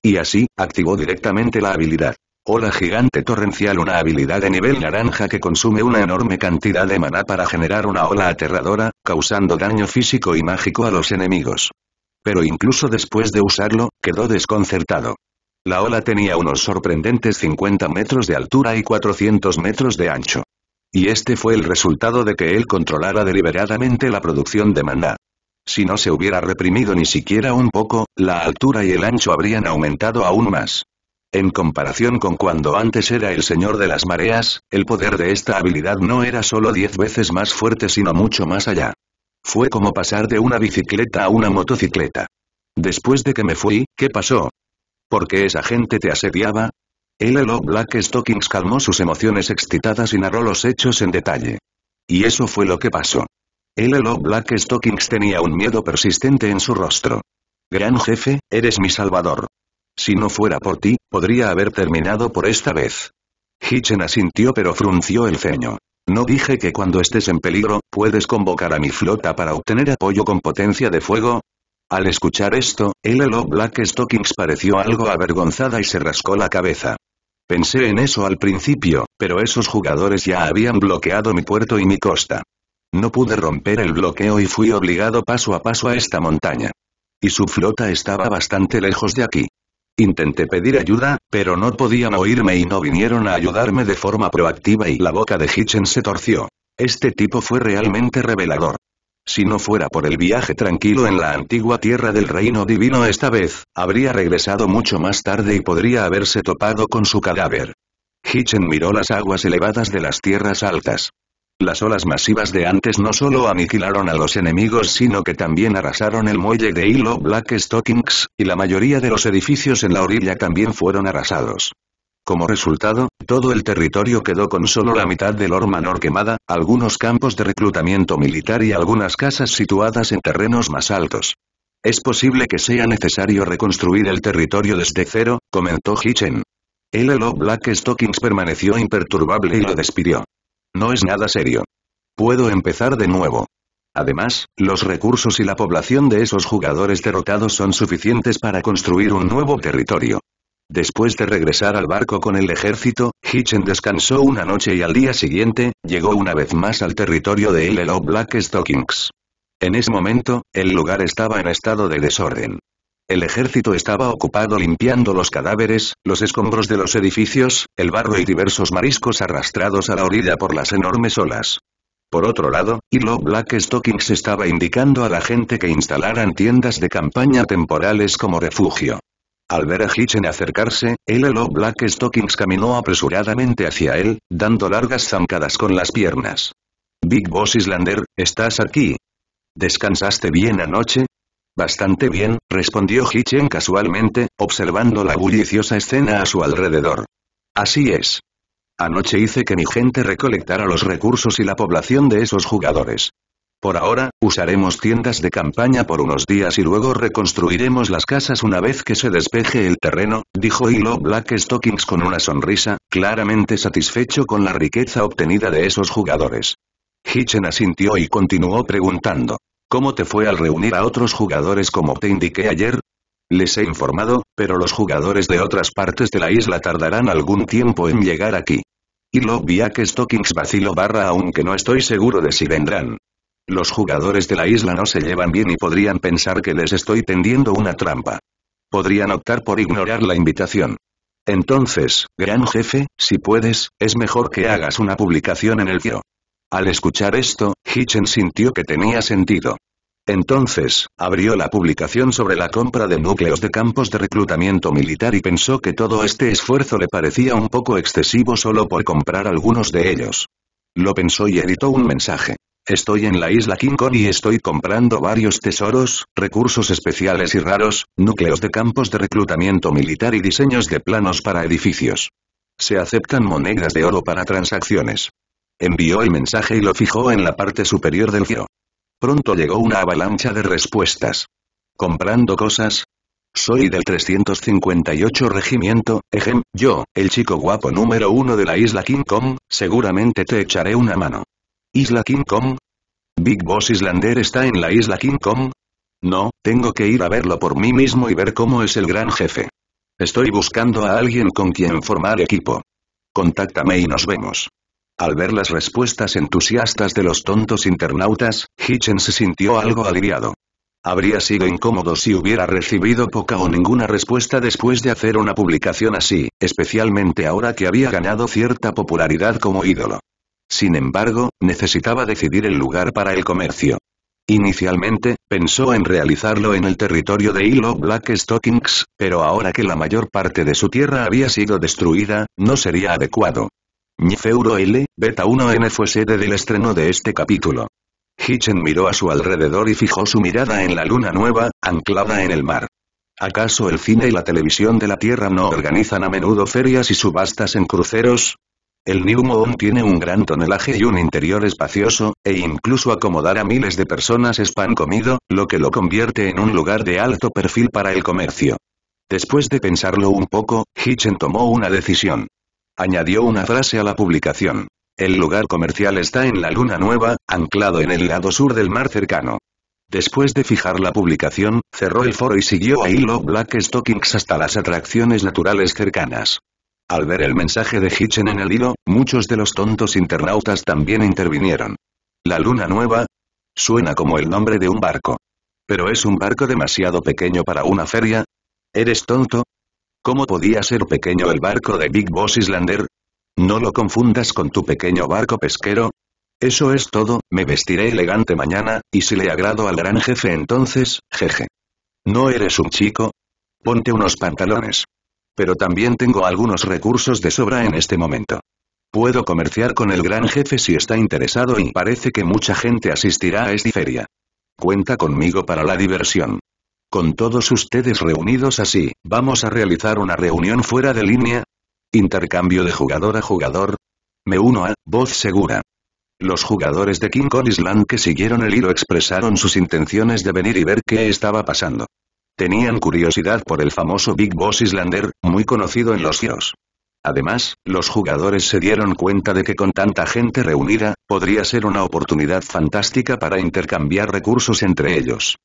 Y así, activó directamente la habilidad. Ola gigante torrencial una habilidad de nivel naranja que consume una enorme cantidad de maná para generar una ola aterradora, causando daño físico y mágico a los enemigos. Pero incluso después de usarlo, quedó desconcertado. La ola tenía unos sorprendentes 50 metros de altura y 400 metros de ancho. Y este fue el resultado de que él controlara deliberadamente la producción de maná. Si no se hubiera reprimido ni siquiera un poco, la altura y el ancho habrían aumentado aún más. En comparación con cuando antes era el señor de las mareas, el poder de esta habilidad no era solo diez veces más fuerte sino mucho más allá. Fue como pasar de una bicicleta a una motocicleta. Después de que me fui, ¿qué pasó? ¿Por qué esa gente te asediaba? El Elo Black Stockings calmó sus emociones excitadas y narró los hechos en detalle. Y eso fue lo que pasó. El Elo Black Stockings tenía un miedo persistente en su rostro. Gran jefe, eres mi salvador. Si no fuera por ti, podría haber terminado por esta vez. Hitchen asintió pero frunció el ceño. No dije que cuando estés en peligro, puedes convocar a mi flota para obtener apoyo con potencia de fuego. Al escuchar esto, L.L.O. Black Stockings pareció algo avergonzada y se rascó la cabeza. Pensé en eso al principio, pero esos jugadores ya habían bloqueado mi puerto y mi costa. No pude romper el bloqueo y fui obligado paso a paso a esta montaña. Y su flota estaba bastante lejos de aquí. Intenté pedir ayuda, pero no podían oírme y no vinieron a ayudarme de forma proactiva y la boca de hitchen se torció. Este tipo fue realmente revelador. Si no fuera por el viaje tranquilo en la antigua tierra del reino divino esta vez, habría regresado mucho más tarde y podría haberse topado con su cadáver. Hitchen miró las aguas elevadas de las tierras altas. Las olas masivas de antes no solo aniquilaron a los enemigos sino que también arrasaron el muelle de Hilo Black Stockings, y la mayoría de los edificios en la orilla también fueron arrasados. Como resultado, todo el territorio quedó con solo la mitad del Ormanor quemada, algunos campos de reclutamiento militar y algunas casas situadas en terrenos más altos. Es posible que sea necesario reconstruir el territorio desde cero, comentó Hitchen. El Elo Black Stockings permaneció imperturbable y lo despidió. No es nada serio. Puedo empezar de nuevo. Además, los recursos y la población de esos jugadores derrotados son suficientes para construir un nuevo territorio. Después de regresar al barco con el ejército, Hitchen descansó una noche y al día siguiente, llegó una vez más al territorio de Ilelo Black Stockings. En ese momento, el lugar estaba en estado de desorden. El ejército estaba ocupado limpiando los cadáveres, los escombros de los edificios, el barro y diversos mariscos arrastrados a la orilla por las enormes olas. Por otro lado, Hilo Black Stockings estaba indicando a la gente que instalaran tiendas de campaña temporales como refugio. Al ver a Hitchen acercarse, el Hilo Black Stockings caminó apresuradamente hacia él, dando largas zancadas con las piernas. Big Boss Islander, ¿estás aquí? ¿Descansaste bien anoche? Bastante bien, respondió Hichen casualmente, observando la bulliciosa escena a su alrededor. Así es. Anoche hice que mi gente recolectara los recursos y la población de esos jugadores. Por ahora, usaremos tiendas de campaña por unos días y luego reconstruiremos las casas una vez que se despeje el terreno, dijo Hilo Black Stockings con una sonrisa, claramente satisfecho con la riqueza obtenida de esos jugadores. Hitchen asintió y continuó preguntando. ¿Cómo te fue al reunir a otros jugadores como te indiqué ayer? Les he informado, pero los jugadores de otras partes de la isla tardarán algún tiempo en llegar aquí. Y lo a que Stockings vacilo barra aunque no estoy seguro de si vendrán. Los jugadores de la isla no se llevan bien y podrían pensar que les estoy tendiendo una trampa. Podrían optar por ignorar la invitación. Entonces, gran jefe, si puedes, es mejor que hagas una publicación en el tío. Al escuchar esto, Hitchen sintió que tenía sentido. Entonces, abrió la publicación sobre la compra de núcleos de campos de reclutamiento militar y pensó que todo este esfuerzo le parecía un poco excesivo solo por comprar algunos de ellos. Lo pensó y editó un mensaje. Estoy en la isla King Kong y estoy comprando varios tesoros, recursos especiales y raros, núcleos de campos de reclutamiento militar y diseños de planos para edificios. Se aceptan monedas de oro para transacciones. Envió el mensaje y lo fijó en la parte superior del giro. Pronto llegó una avalancha de respuestas. ¿Comprando cosas? Soy del 358 Regimiento, Ejem, yo, el chico guapo número uno de la isla King Kong, seguramente te echaré una mano. ¿Isla King Kong? ¿Big Boss Islander está en la isla King Kong? No, tengo que ir a verlo por mí mismo y ver cómo es el gran jefe. Estoy buscando a alguien con quien formar equipo. Contáctame y nos vemos. Al ver las respuestas entusiastas de los tontos internautas, Hitchens se sintió algo aliviado. Habría sido incómodo si hubiera recibido poca o ninguna respuesta después de hacer una publicación así, especialmente ahora que había ganado cierta popularidad como ídolo. Sin embargo, necesitaba decidir el lugar para el comercio. Inicialmente, pensó en realizarlo en el territorio de Hilo Black Stockings, pero ahora que la mayor parte de su tierra había sido destruida, no sería adecuado. Nifeuro L, Beta 1N fue sede del estreno de este capítulo. Hitchin miró a su alrededor y fijó su mirada en la luna nueva, anclada en el mar. ¿Acaso el cine y la televisión de la Tierra no organizan a menudo ferias y subastas en cruceros? El New Moon tiene un gran tonelaje y un interior espacioso, e incluso acomodar a miles de personas es pan comido, lo que lo convierte en un lugar de alto perfil para el comercio. Después de pensarlo un poco, Hitchen tomó una decisión. Añadió una frase a la publicación. El lugar comercial está en la Luna Nueva, anclado en el lado sur del mar cercano. Después de fijar la publicación, cerró el foro y siguió a Hilo Black Stockings hasta las atracciones naturales cercanas. Al ver el mensaje de Hitchen en el hilo, muchos de los tontos internautas también intervinieron. La Luna Nueva suena como el nombre de un barco. Pero es un barco demasiado pequeño para una feria. ¿Eres tonto? ¿Cómo podía ser pequeño el barco de Big Boss Islander? No lo confundas con tu pequeño barco pesquero. Eso es todo, me vestiré elegante mañana, y si le agrado al gran jefe entonces, jeje. No eres un chico. Ponte unos pantalones. Pero también tengo algunos recursos de sobra en este momento. Puedo comerciar con el gran jefe si está interesado y parece que mucha gente asistirá a esta feria. Cuenta conmigo para la diversión. Con todos ustedes reunidos así, vamos a realizar una reunión fuera de línea. Intercambio de jugador a jugador. Me uno a, voz segura. Los jugadores de King Kong Island que siguieron el hilo expresaron sus intenciones de venir y ver qué estaba pasando. Tenían curiosidad por el famoso Big Boss Islander, muy conocido en los giros. Además, los jugadores se dieron cuenta de que con tanta gente reunida, podría ser una oportunidad fantástica para intercambiar recursos entre ellos.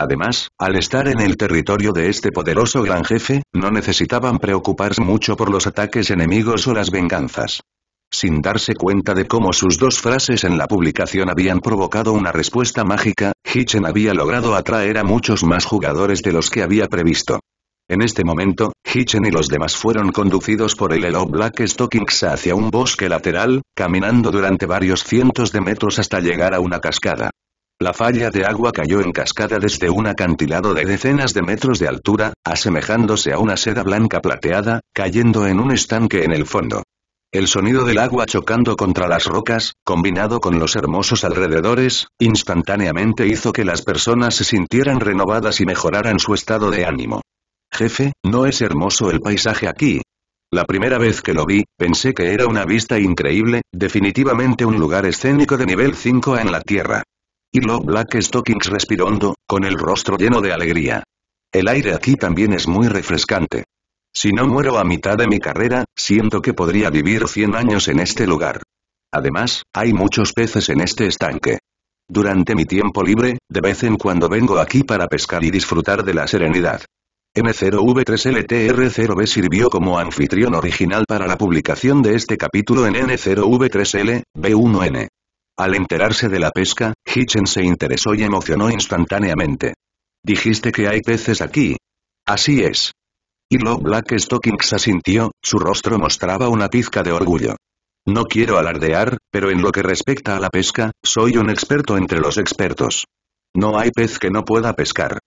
Además, al estar en el territorio de este poderoso gran jefe, no necesitaban preocuparse mucho por los ataques enemigos o las venganzas. Sin darse cuenta de cómo sus dos frases en la publicación habían provocado una respuesta mágica, Hitchen había logrado atraer a muchos más jugadores de los que había previsto. En este momento, Hitchen y los demás fueron conducidos por el Hello Black Stockings hacia un bosque lateral, caminando durante varios cientos de metros hasta llegar a una cascada. La falla de agua cayó en cascada desde un acantilado de decenas de metros de altura, asemejándose a una seda blanca plateada, cayendo en un estanque en el fondo. El sonido del agua chocando contra las rocas, combinado con los hermosos alrededores, instantáneamente hizo que las personas se sintieran renovadas y mejoraran su estado de ánimo. Jefe, ¿no es hermoso el paisaje aquí? La primera vez que lo vi, pensé que era una vista increíble, definitivamente un lugar escénico de nivel 5 en la Tierra. Y Black Stockings respirando, con el rostro lleno de alegría. El aire aquí también es muy refrescante. Si no muero a mitad de mi carrera, siento que podría vivir 100 años en este lugar. Además, hay muchos peces en este estanque. Durante mi tiempo libre, de vez en cuando vengo aquí para pescar y disfrutar de la serenidad. N0V3LTR0B sirvió como anfitrión original para la publicación de este capítulo en N0V3L, B1N. Al enterarse de la pesca, Hitchen se interesó y emocionó instantáneamente. ¿Dijiste que hay peces aquí? Así es. Y lo Black Stockings asintió, su rostro mostraba una pizca de orgullo. No quiero alardear, pero en lo que respecta a la pesca, soy un experto entre los expertos. No hay pez que no pueda pescar.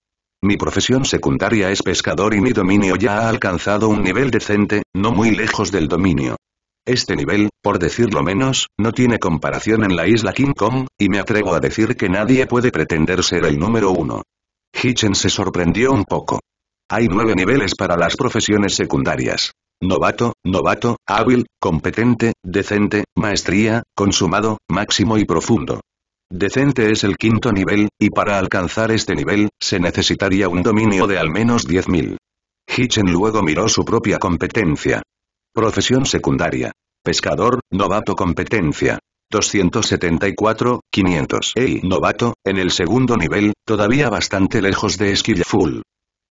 Mi profesión secundaria es pescador y mi dominio ya ha alcanzado un nivel decente, no muy lejos del dominio este nivel, por decirlo menos, no tiene comparación en la isla King Kong, y me atrevo a decir que nadie puede pretender ser el número uno. Hitchen se sorprendió un poco. Hay nueve niveles para las profesiones secundarias. Novato, novato, hábil, competente, decente, maestría, consumado, máximo y profundo. Decente es el quinto nivel, y para alcanzar este nivel, se necesitaría un dominio de al menos 10.000. Hitchen luego miró su propia competencia. Profesión secundaria. Pescador, novato competencia. 274, 500. Ey, novato, en el segundo nivel, todavía bastante lejos de full.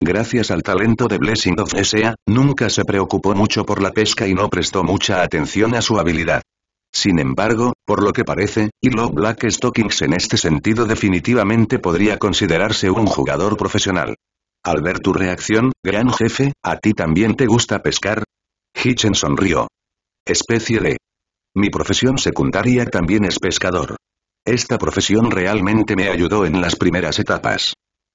Gracias al talento de Blessing of S.A., nunca se preocupó mucho por la pesca y no prestó mucha atención a su habilidad. Sin embargo, por lo que parece, Hilo Black Stockings en este sentido definitivamente podría considerarse un jugador profesional. Al ver tu reacción, gran jefe, ¿a ti también te gusta pescar? Hitchen sonrió. Especie de... Mi profesión secundaria también es pescador. Esta profesión realmente me ayudó en las primeras etapas.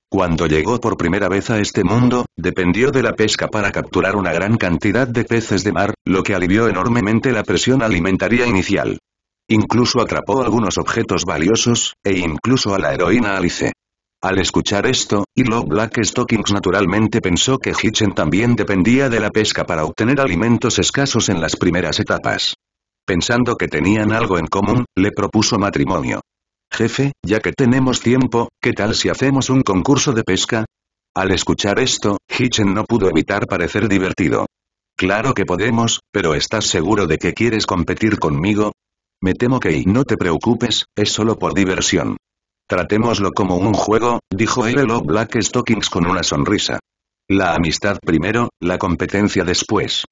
Cuando llegó por primera vez a este mundo, dependió de la pesca para capturar una gran cantidad de peces de mar, lo que alivió enormemente la presión alimentaria inicial. Incluso atrapó algunos objetos valiosos, e incluso a la heroína Alice. Al escuchar esto, Hilo Black Stockings naturalmente pensó que Hitchen también dependía de la pesca para obtener alimentos escasos en las primeras etapas. Pensando que tenían algo en común, le propuso matrimonio. Jefe, ya que tenemos tiempo, ¿qué tal si hacemos un concurso de pesca? Al escuchar esto, Hitchen no pudo evitar parecer divertido. Claro que podemos, pero ¿estás seguro de que quieres competir conmigo? Me temo que y no te preocupes, es solo por diversión. Tratémoslo como un juego, dijo Evelo Black Stockings con una sonrisa. La amistad primero, la competencia después.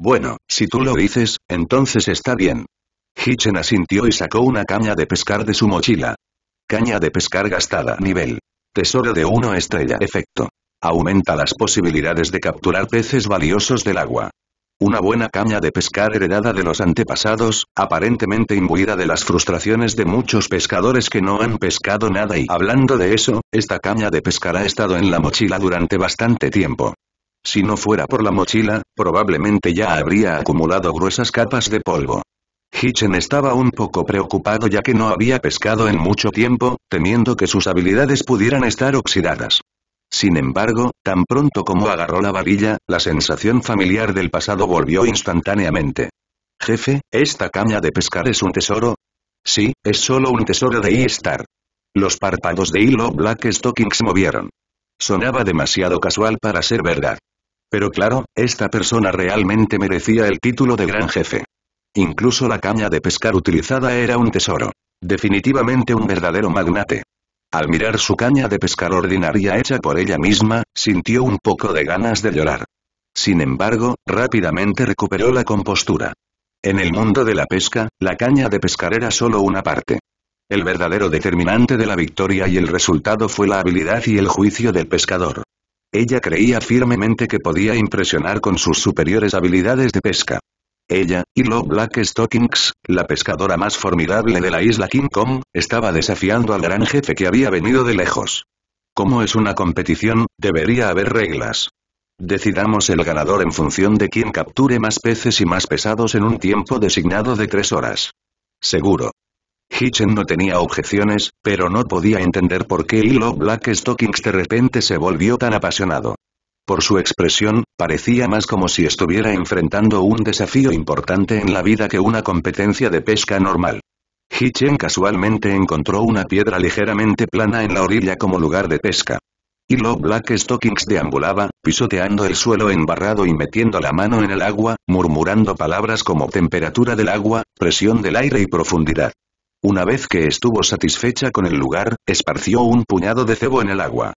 Bueno, si tú lo dices, entonces está bien. Hitchen asintió y sacó una caña de pescar de su mochila. Caña de pescar gastada. Nivel. Tesoro de 1 estrella. Efecto. Aumenta las posibilidades de capturar peces valiosos del agua una buena caña de pescar heredada de los antepasados, aparentemente imbuida de las frustraciones de muchos pescadores que no han pescado nada y hablando de eso, esta caña de pescar ha estado en la mochila durante bastante tiempo. Si no fuera por la mochila, probablemente ya habría acumulado gruesas capas de polvo. Hitchen estaba un poco preocupado ya que no había pescado en mucho tiempo, temiendo que sus habilidades pudieran estar oxidadas. Sin embargo, tan pronto como agarró la varilla, la sensación familiar del pasado volvió instantáneamente. Jefe, ¿esta caña de pescar es un tesoro? Sí, es solo un tesoro de E-Star. Los párpados de Hilo Black Stocking se movieron. Sonaba demasiado casual para ser verdad. Pero claro, esta persona realmente merecía el título de gran jefe. Incluso la caña de pescar utilizada era un tesoro. Definitivamente un verdadero magnate. Al mirar su caña de pescar ordinaria hecha por ella misma, sintió un poco de ganas de llorar. Sin embargo, rápidamente recuperó la compostura. En el mundo de la pesca, la caña de pescar era solo una parte. El verdadero determinante de la victoria y el resultado fue la habilidad y el juicio del pescador. Ella creía firmemente que podía impresionar con sus superiores habilidades de pesca. Ella, Hilo Black Stockings, la pescadora más formidable de la isla King Kong, estaba desafiando al gran jefe que había venido de lejos. Como es una competición, debería haber reglas. Decidamos el ganador en función de quien capture más peces y más pesados en un tiempo designado de tres horas. Seguro. Hitchen no tenía objeciones, pero no podía entender por qué Hilo Black Stockings de repente se volvió tan apasionado. Por su expresión, Parecía más como si estuviera enfrentando un desafío importante en la vida que una competencia de pesca normal. Hichen casualmente encontró una piedra ligeramente plana en la orilla como lugar de pesca. Y lo Black Stockings deambulaba, pisoteando el suelo embarrado y metiendo la mano en el agua, murmurando palabras como temperatura del agua, presión del aire y profundidad. Una vez que estuvo satisfecha con el lugar, esparció un puñado de cebo en el agua.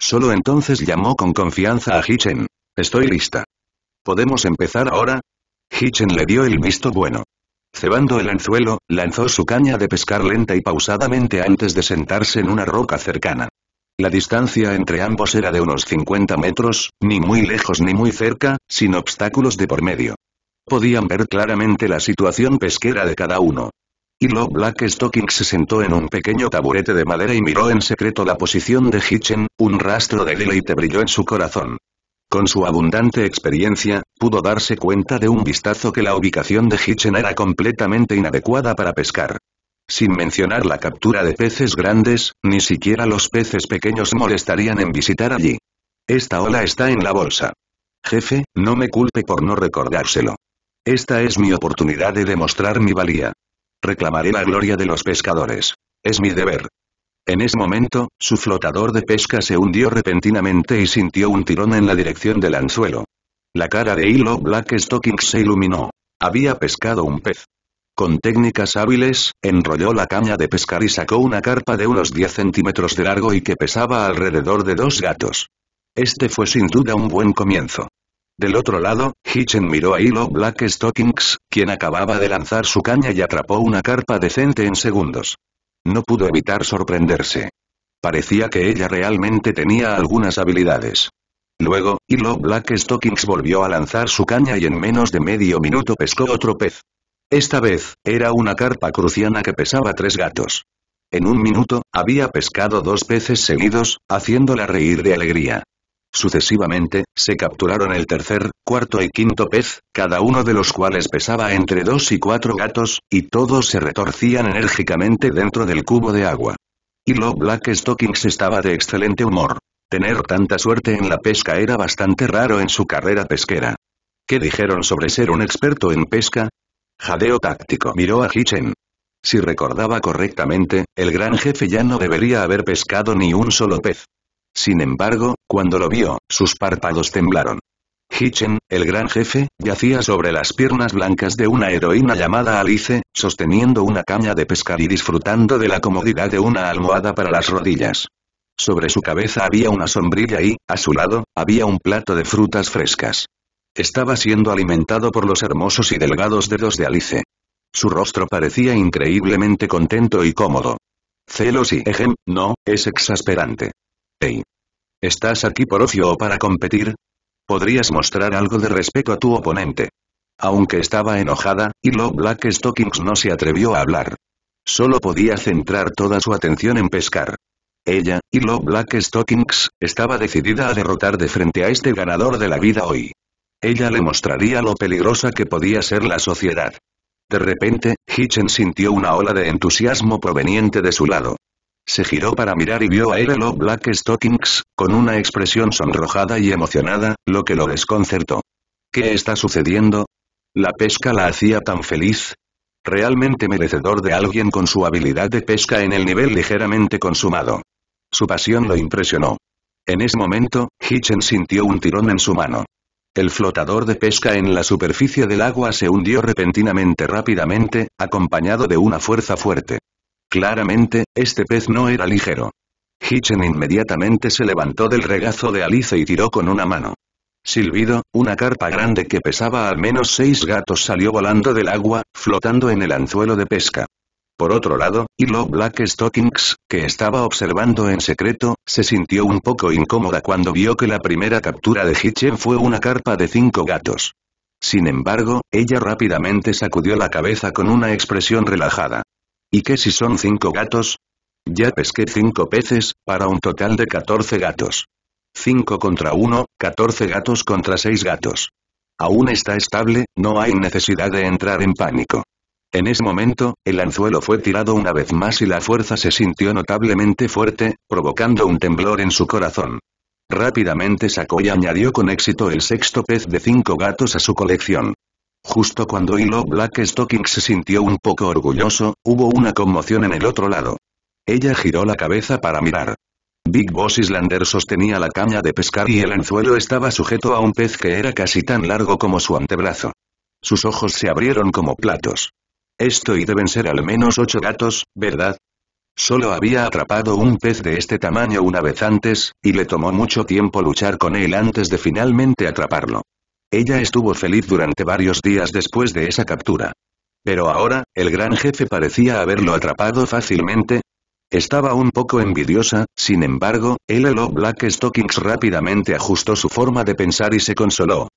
Solo entonces llamó con confianza a Hichen. Estoy lista. ¿Podemos empezar ahora? Hitchen le dio el visto bueno. Cebando el anzuelo, lanzó su caña de pescar lenta y pausadamente antes de sentarse en una roca cercana. La distancia entre ambos era de unos 50 metros, ni muy lejos ni muy cerca, sin obstáculos de por medio. Podían ver claramente la situación pesquera de cada uno. Hilo Stocking se sentó en un pequeño taburete de madera y miró en secreto la posición de Hitchen, un rastro de deleite brilló en su corazón. Con su abundante experiencia, pudo darse cuenta de un vistazo que la ubicación de Hitchen era completamente inadecuada para pescar. Sin mencionar la captura de peces grandes, ni siquiera los peces pequeños molestarían en visitar allí. Esta ola está en la bolsa. Jefe, no me culpe por no recordárselo. Esta es mi oportunidad de demostrar mi valía. Reclamaré la gloria de los pescadores. Es mi deber. En ese momento, su flotador de pesca se hundió repentinamente y sintió un tirón en la dirección del anzuelo. La cara de Hilo Blackstockings se iluminó. Había pescado un pez. Con técnicas hábiles, enrolló la caña de pescar y sacó una carpa de unos 10 centímetros de largo y que pesaba alrededor de dos gatos. Este fue sin duda un buen comienzo. Del otro lado, Hitchen miró a Hilo Black Stockings, quien acababa de lanzar su caña y atrapó una carpa decente en segundos. No pudo evitar sorprenderse. Parecía que ella realmente tenía algunas habilidades. Luego, Hilo Black Stockings volvió a lanzar su caña y en menos de medio minuto pescó otro pez. Esta vez, era una carpa cruciana que pesaba tres gatos. En un minuto, había pescado dos peces seguidos, haciéndola reír de alegría. Sucesivamente, se capturaron el tercer, cuarto y quinto pez, cada uno de los cuales pesaba entre dos y cuatro gatos, y todos se retorcían enérgicamente dentro del cubo de agua. Y lo Black Stockings estaba de excelente humor. Tener tanta suerte en la pesca era bastante raro en su carrera pesquera. ¿Qué dijeron sobre ser un experto en pesca? Jadeo táctico miró a Hitchen. Si recordaba correctamente, el gran jefe ya no debería haber pescado ni un solo pez. Sin embargo, cuando lo vio, sus párpados temblaron. Hichen, el gran jefe, yacía sobre las piernas blancas de una heroína llamada Alice, sosteniendo una caña de pescar y disfrutando de la comodidad de una almohada para las rodillas. Sobre su cabeza había una sombrilla y, a su lado, había un plato de frutas frescas. Estaba siendo alimentado por los hermosos y delgados dedos de Alice. Su rostro parecía increíblemente contento y cómodo. Celos y ejem, no, es exasperante. Hey. ¿Estás aquí por ocio o para competir? Podrías mostrar algo de respeto a tu oponente. Aunque estaba enojada, Hilo Black Stockings no se atrevió a hablar. Solo podía centrar toda su atención en pescar. Ella, Hilo Black Stockings, estaba decidida a derrotar de frente a este ganador de la vida hoy. Ella le mostraría lo peligrosa que podía ser la sociedad. De repente, Hitchen sintió una ola de entusiasmo proveniente de su lado. Se giró para mirar y vio a lo Black Stockings, con una expresión sonrojada y emocionada, lo que lo desconcertó. ¿Qué está sucediendo? ¿La pesca la hacía tan feliz? Realmente merecedor de alguien con su habilidad de pesca en el nivel ligeramente consumado. Su pasión lo impresionó. En ese momento, Hitchen sintió un tirón en su mano. El flotador de pesca en la superficie del agua se hundió repentinamente rápidamente, acompañado de una fuerza fuerte. Claramente, este pez no era ligero. Hitchen inmediatamente se levantó del regazo de Alice y tiró con una mano. Silbido, una carpa grande que pesaba al menos seis gatos salió volando del agua, flotando en el anzuelo de pesca. Por otro lado, Hilo Black Stockings, que estaba observando en secreto, se sintió un poco incómoda cuando vio que la primera captura de Hitchen fue una carpa de cinco gatos. Sin embargo, ella rápidamente sacudió la cabeza con una expresión relajada. ¿Y qué si son cinco gatos? Ya pesqué cinco peces, para un total de 14 gatos. 5 contra 1, 14 gatos contra seis gatos. Aún está estable, no hay necesidad de entrar en pánico. En ese momento, el anzuelo fue tirado una vez más y la fuerza se sintió notablemente fuerte, provocando un temblor en su corazón. Rápidamente sacó y añadió con éxito el sexto pez de cinco gatos a su colección. Justo cuando Hilo Blackstocking se sintió un poco orgulloso, hubo una conmoción en el otro lado. Ella giró la cabeza para mirar. Big Boss Islander sostenía la caña de pescar y el anzuelo estaba sujeto a un pez que era casi tan largo como su antebrazo. Sus ojos se abrieron como platos. Esto y deben ser al menos ocho gatos, ¿verdad? Solo había atrapado un pez de este tamaño una vez antes, y le tomó mucho tiempo luchar con él antes de finalmente atraparlo. Ella estuvo feliz durante varios días después de esa captura. Pero ahora, el gran jefe parecía haberlo atrapado fácilmente. Estaba un poco envidiosa, sin embargo, el Elo Black Stockings rápidamente ajustó su forma de pensar y se consoló.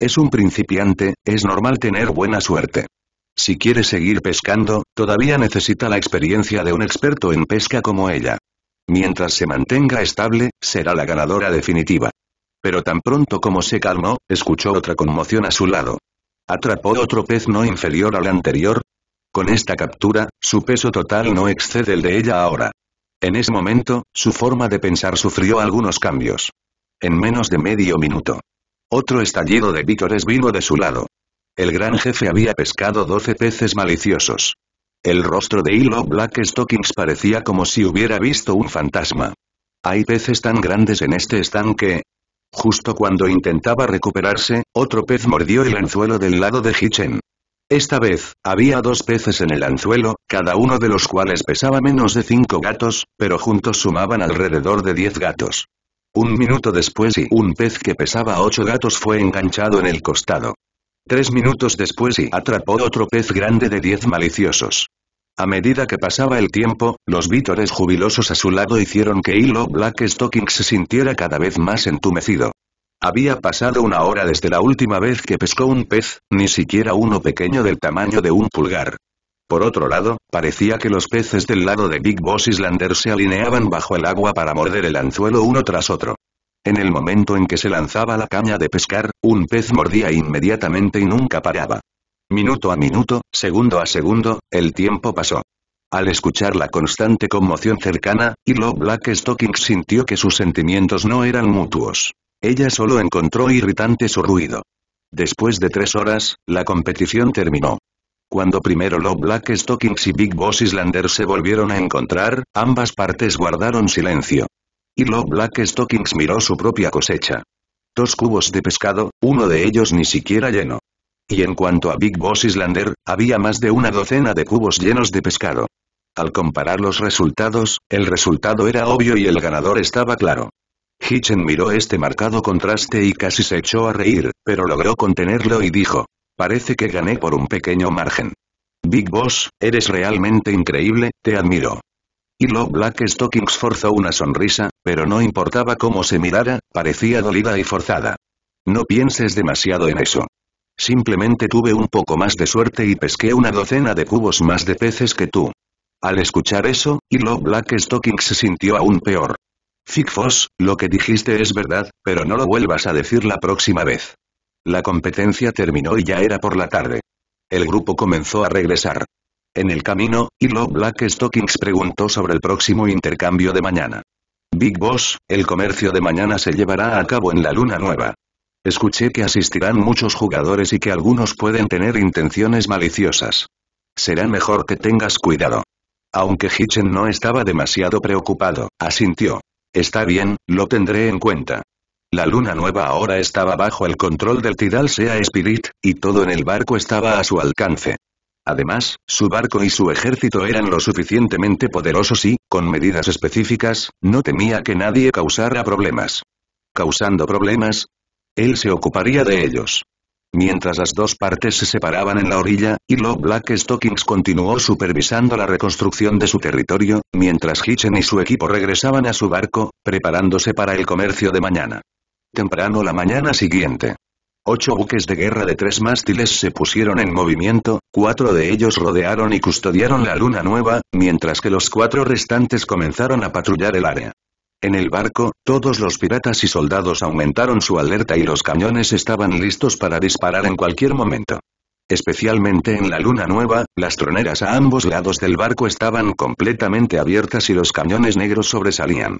Es un principiante, es normal tener buena suerte. Si quiere seguir pescando, todavía necesita la experiencia de un experto en pesca como ella. Mientras se mantenga estable, será la ganadora definitiva. Pero tan pronto como se calmó, escuchó otra conmoción a su lado. Atrapó otro pez no inferior al anterior. Con esta captura, su peso total no excede el de ella ahora. En ese momento, su forma de pensar sufrió algunos cambios. En menos de medio minuto. Otro estallido de vítores vino de su lado. El gran jefe había pescado doce peces maliciosos. El rostro de Hilo Black Stockings parecía como si hubiera visto un fantasma. Hay peces tan grandes en este estanque, Justo cuando intentaba recuperarse, otro pez mordió el anzuelo del lado de Hichen. Esta vez, había dos peces en el anzuelo, cada uno de los cuales pesaba menos de cinco gatos, pero juntos sumaban alrededor de diez gatos. Un minuto después y un pez que pesaba ocho gatos fue enganchado en el costado. Tres minutos después y atrapó otro pez grande de diez maliciosos. A medida que pasaba el tiempo, los vítores jubilosos a su lado hicieron que Hilo Blackstocking se sintiera cada vez más entumecido. Había pasado una hora desde la última vez que pescó un pez, ni siquiera uno pequeño del tamaño de un pulgar. Por otro lado, parecía que los peces del lado de Big Boss Islander se alineaban bajo el agua para morder el anzuelo uno tras otro. En el momento en que se lanzaba la caña de pescar, un pez mordía inmediatamente y nunca paraba. Minuto a minuto, segundo a segundo, el tiempo pasó. Al escuchar la constante conmoción cercana, y Black Blackstocking sintió que sus sentimientos no eran mutuos. Ella solo encontró irritante su ruido. Después de tres horas, la competición terminó. Cuando primero lo Black Stockings y Big Boss Islander se volvieron a encontrar, ambas partes guardaron silencio. Y lo Black Stockings miró su propia cosecha. Dos cubos de pescado, uno de ellos ni siquiera lleno. Y en cuanto a Big Boss Islander, había más de una docena de cubos llenos de pescado. Al comparar los resultados, el resultado era obvio y el ganador estaba claro. Hitchen miró este marcado contraste y casi se echó a reír, pero logró contenerlo y dijo. Parece que gané por un pequeño margen. Big Boss, eres realmente increíble, te admiro. Y lo Black Stockings forzó una sonrisa, pero no importaba cómo se mirara, parecía dolida y forzada. No pienses demasiado en eso. Simplemente tuve un poco más de suerte y pesqué una docena de cubos más de peces que tú. Al escuchar eso, Hilo Black Stocking se sintió aún peor. Foss, lo que dijiste es verdad, pero no lo vuelvas a decir la próxima vez. La competencia terminó y ya era por la tarde. El grupo comenzó a regresar. En el camino, Hilo Black Stockings preguntó sobre el próximo intercambio de mañana. Big Boss, el comercio de mañana se llevará a cabo en la luna nueva. Escuché que asistirán muchos jugadores y que algunos pueden tener intenciones maliciosas. Será mejor que tengas cuidado. Aunque Hitchen no estaba demasiado preocupado, asintió. Está bien, lo tendré en cuenta. La luna nueva ahora estaba bajo el control del Tidal Sea Spirit, y todo en el barco estaba a su alcance. Además, su barco y su ejército eran lo suficientemente poderosos y, con medidas específicas, no temía que nadie causara problemas. Causando problemas, él se ocuparía de ellos. Mientras las dos partes se separaban en la orilla, Hilo Black Stockings continuó supervisando la reconstrucción de su territorio, mientras Hitchen y su equipo regresaban a su barco, preparándose para el comercio de mañana. Temprano la mañana siguiente. Ocho buques de guerra de tres mástiles se pusieron en movimiento, cuatro de ellos rodearon y custodiaron la luna nueva, mientras que los cuatro restantes comenzaron a patrullar el área. En el barco, todos los piratas y soldados aumentaron su alerta y los cañones estaban listos para disparar en cualquier momento. Especialmente en la luna nueva, las troneras a ambos lados del barco estaban completamente abiertas y los cañones negros sobresalían.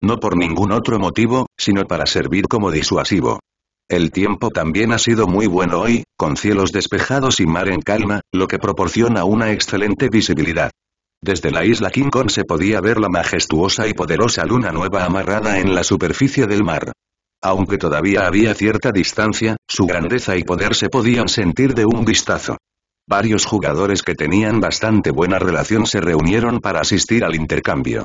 No por ningún otro motivo, sino para servir como disuasivo. El tiempo también ha sido muy bueno hoy, con cielos despejados y mar en calma, lo que proporciona una excelente visibilidad. Desde la isla King Kong se podía ver la majestuosa y poderosa luna nueva amarrada en la superficie del mar. Aunque todavía había cierta distancia, su grandeza y poder se podían sentir de un vistazo. Varios jugadores que tenían bastante buena relación se reunieron para asistir al intercambio.